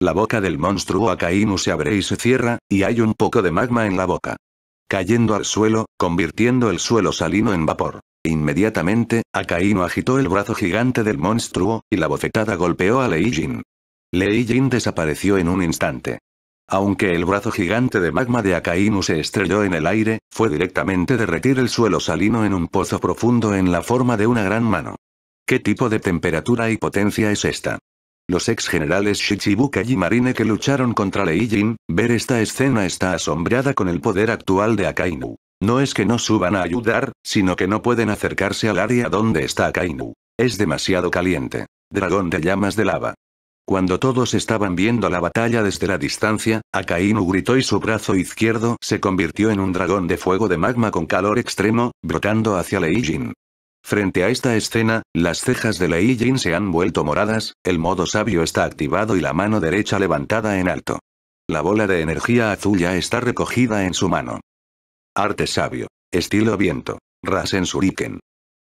La boca del monstruo Akainu se abre y se cierra, y hay un poco de magma en la boca. Cayendo al suelo, convirtiendo el suelo salino en vapor. Inmediatamente, Akainu agitó el brazo gigante del monstruo, y la bofetada golpeó a Lei Jin. Lei Jin desapareció en un instante. Aunque el brazo gigante de magma de Akainu se estrelló en el aire, fue directamente derretir el suelo salino en un pozo profundo en la forma de una gran mano. ¿Qué tipo de temperatura y potencia es esta? Los ex generales Shichibuka y Marine que lucharon contra Leijin, ver esta escena está asombrada con el poder actual de Akainu. No es que no suban a ayudar, sino que no pueden acercarse al área donde está Akainu. Es demasiado caliente. Dragón de llamas de lava. Cuando todos estaban viendo la batalla desde la distancia, Akainu gritó y su brazo izquierdo se convirtió en un dragón de fuego de magma con calor extremo, brotando hacia Leijin. Frente a esta escena, las cejas de Leijin se han vuelto moradas, el modo sabio está activado y la mano derecha levantada en alto. La bola de energía azul ya está recogida en su mano. Arte sabio. Estilo viento. Rasen Shuriken.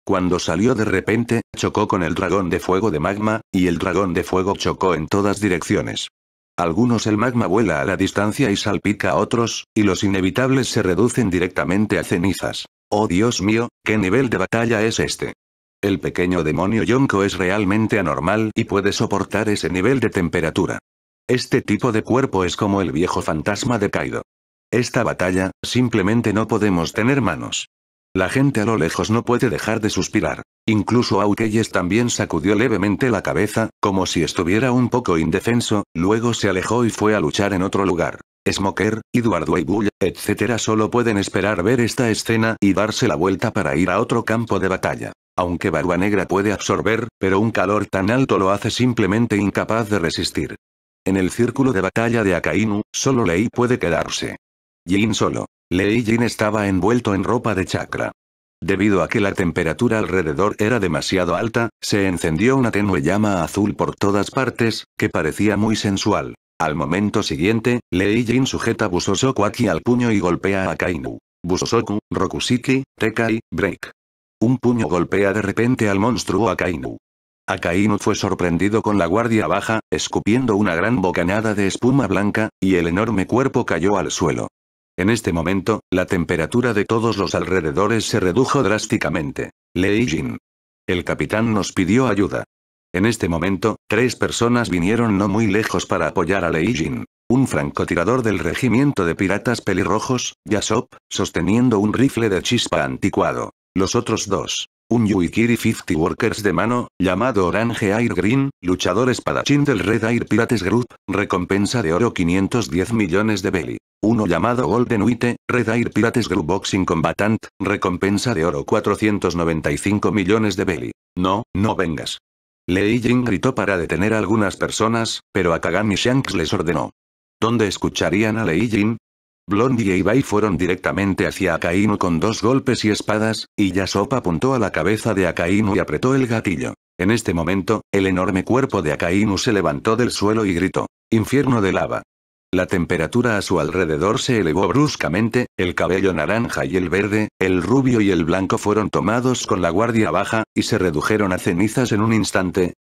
Cuando salió de repente, chocó con el dragón de fuego de magma, y el dragón de fuego chocó en todas direcciones. Algunos el magma vuela a la distancia y salpica a otros, y los inevitables se reducen directamente a cenizas. Oh Dios mío, ¿qué nivel de batalla es este? El pequeño demonio Yonko es realmente anormal y puede soportar ese nivel de temperatura. Este tipo de cuerpo es como el viejo fantasma de Kaido. Esta batalla, simplemente no podemos tener manos. La gente a lo lejos no puede dejar de suspirar. Incluso Aukeyes también sacudió levemente la cabeza, como si estuviera un poco indefenso, luego se alejó y fue a luchar en otro lugar. Smoker, Eduardo y Bull, etc. solo pueden esperar ver esta escena y darse la vuelta para ir a otro campo de batalla. Aunque Barba Negra puede absorber, pero un calor tan alto lo hace simplemente incapaz de resistir. En el círculo de batalla de Akainu, solo Lei puede quedarse. Jin solo. Lei Jin estaba envuelto en ropa de chakra. Debido a que la temperatura alrededor era demasiado alta, se encendió una tenue llama azul por todas partes, que parecía muy sensual. Al momento siguiente, Lei Jin sujeta Busosoku Aki al puño y golpea a Kainu. Busosoku, Rokusiki, Tekai, Break. Un puño golpea de repente al monstruo Akainu. Akainu fue sorprendido con la guardia baja, escupiendo una gran bocanada de espuma blanca, y el enorme cuerpo cayó al suelo. En este momento, la temperatura de todos los alrededores se redujo drásticamente. Lei Jin. El capitán nos pidió ayuda. En este momento, tres personas vinieron no muy lejos para apoyar a Lei Jin. Un francotirador del regimiento de piratas pelirrojos, Yasop, sosteniendo un rifle de chispa anticuado. Los otros dos, un Yuikiri 50 Workers de mano, llamado Orange Air Green, luchador espadachín del Red Air Pirates Group, recompensa de oro 510 millones de belly. Uno llamado Golden Wite, Red Air Pirates Group Boxing Combatant, recompensa de oro 495 millones de belly. No, no vengas. Lei Jin gritó para detener a algunas personas, pero a Kagami Shanks les ordenó. ¿Dónde escucharían a Lei Jin? Blondie y Bai fueron directamente hacia Akainu con dos golpes y espadas, y Yasop apuntó a la cabeza de Akainu y apretó el gatillo. En este momento, el enorme cuerpo de Akainu se levantó del suelo y gritó, infierno de lava. La temperatura a su alrededor se elevó bruscamente, el cabello naranja y el verde, el rubio y el blanco fueron tomados con la guardia baja, y se redujeron a cenizas en un instante,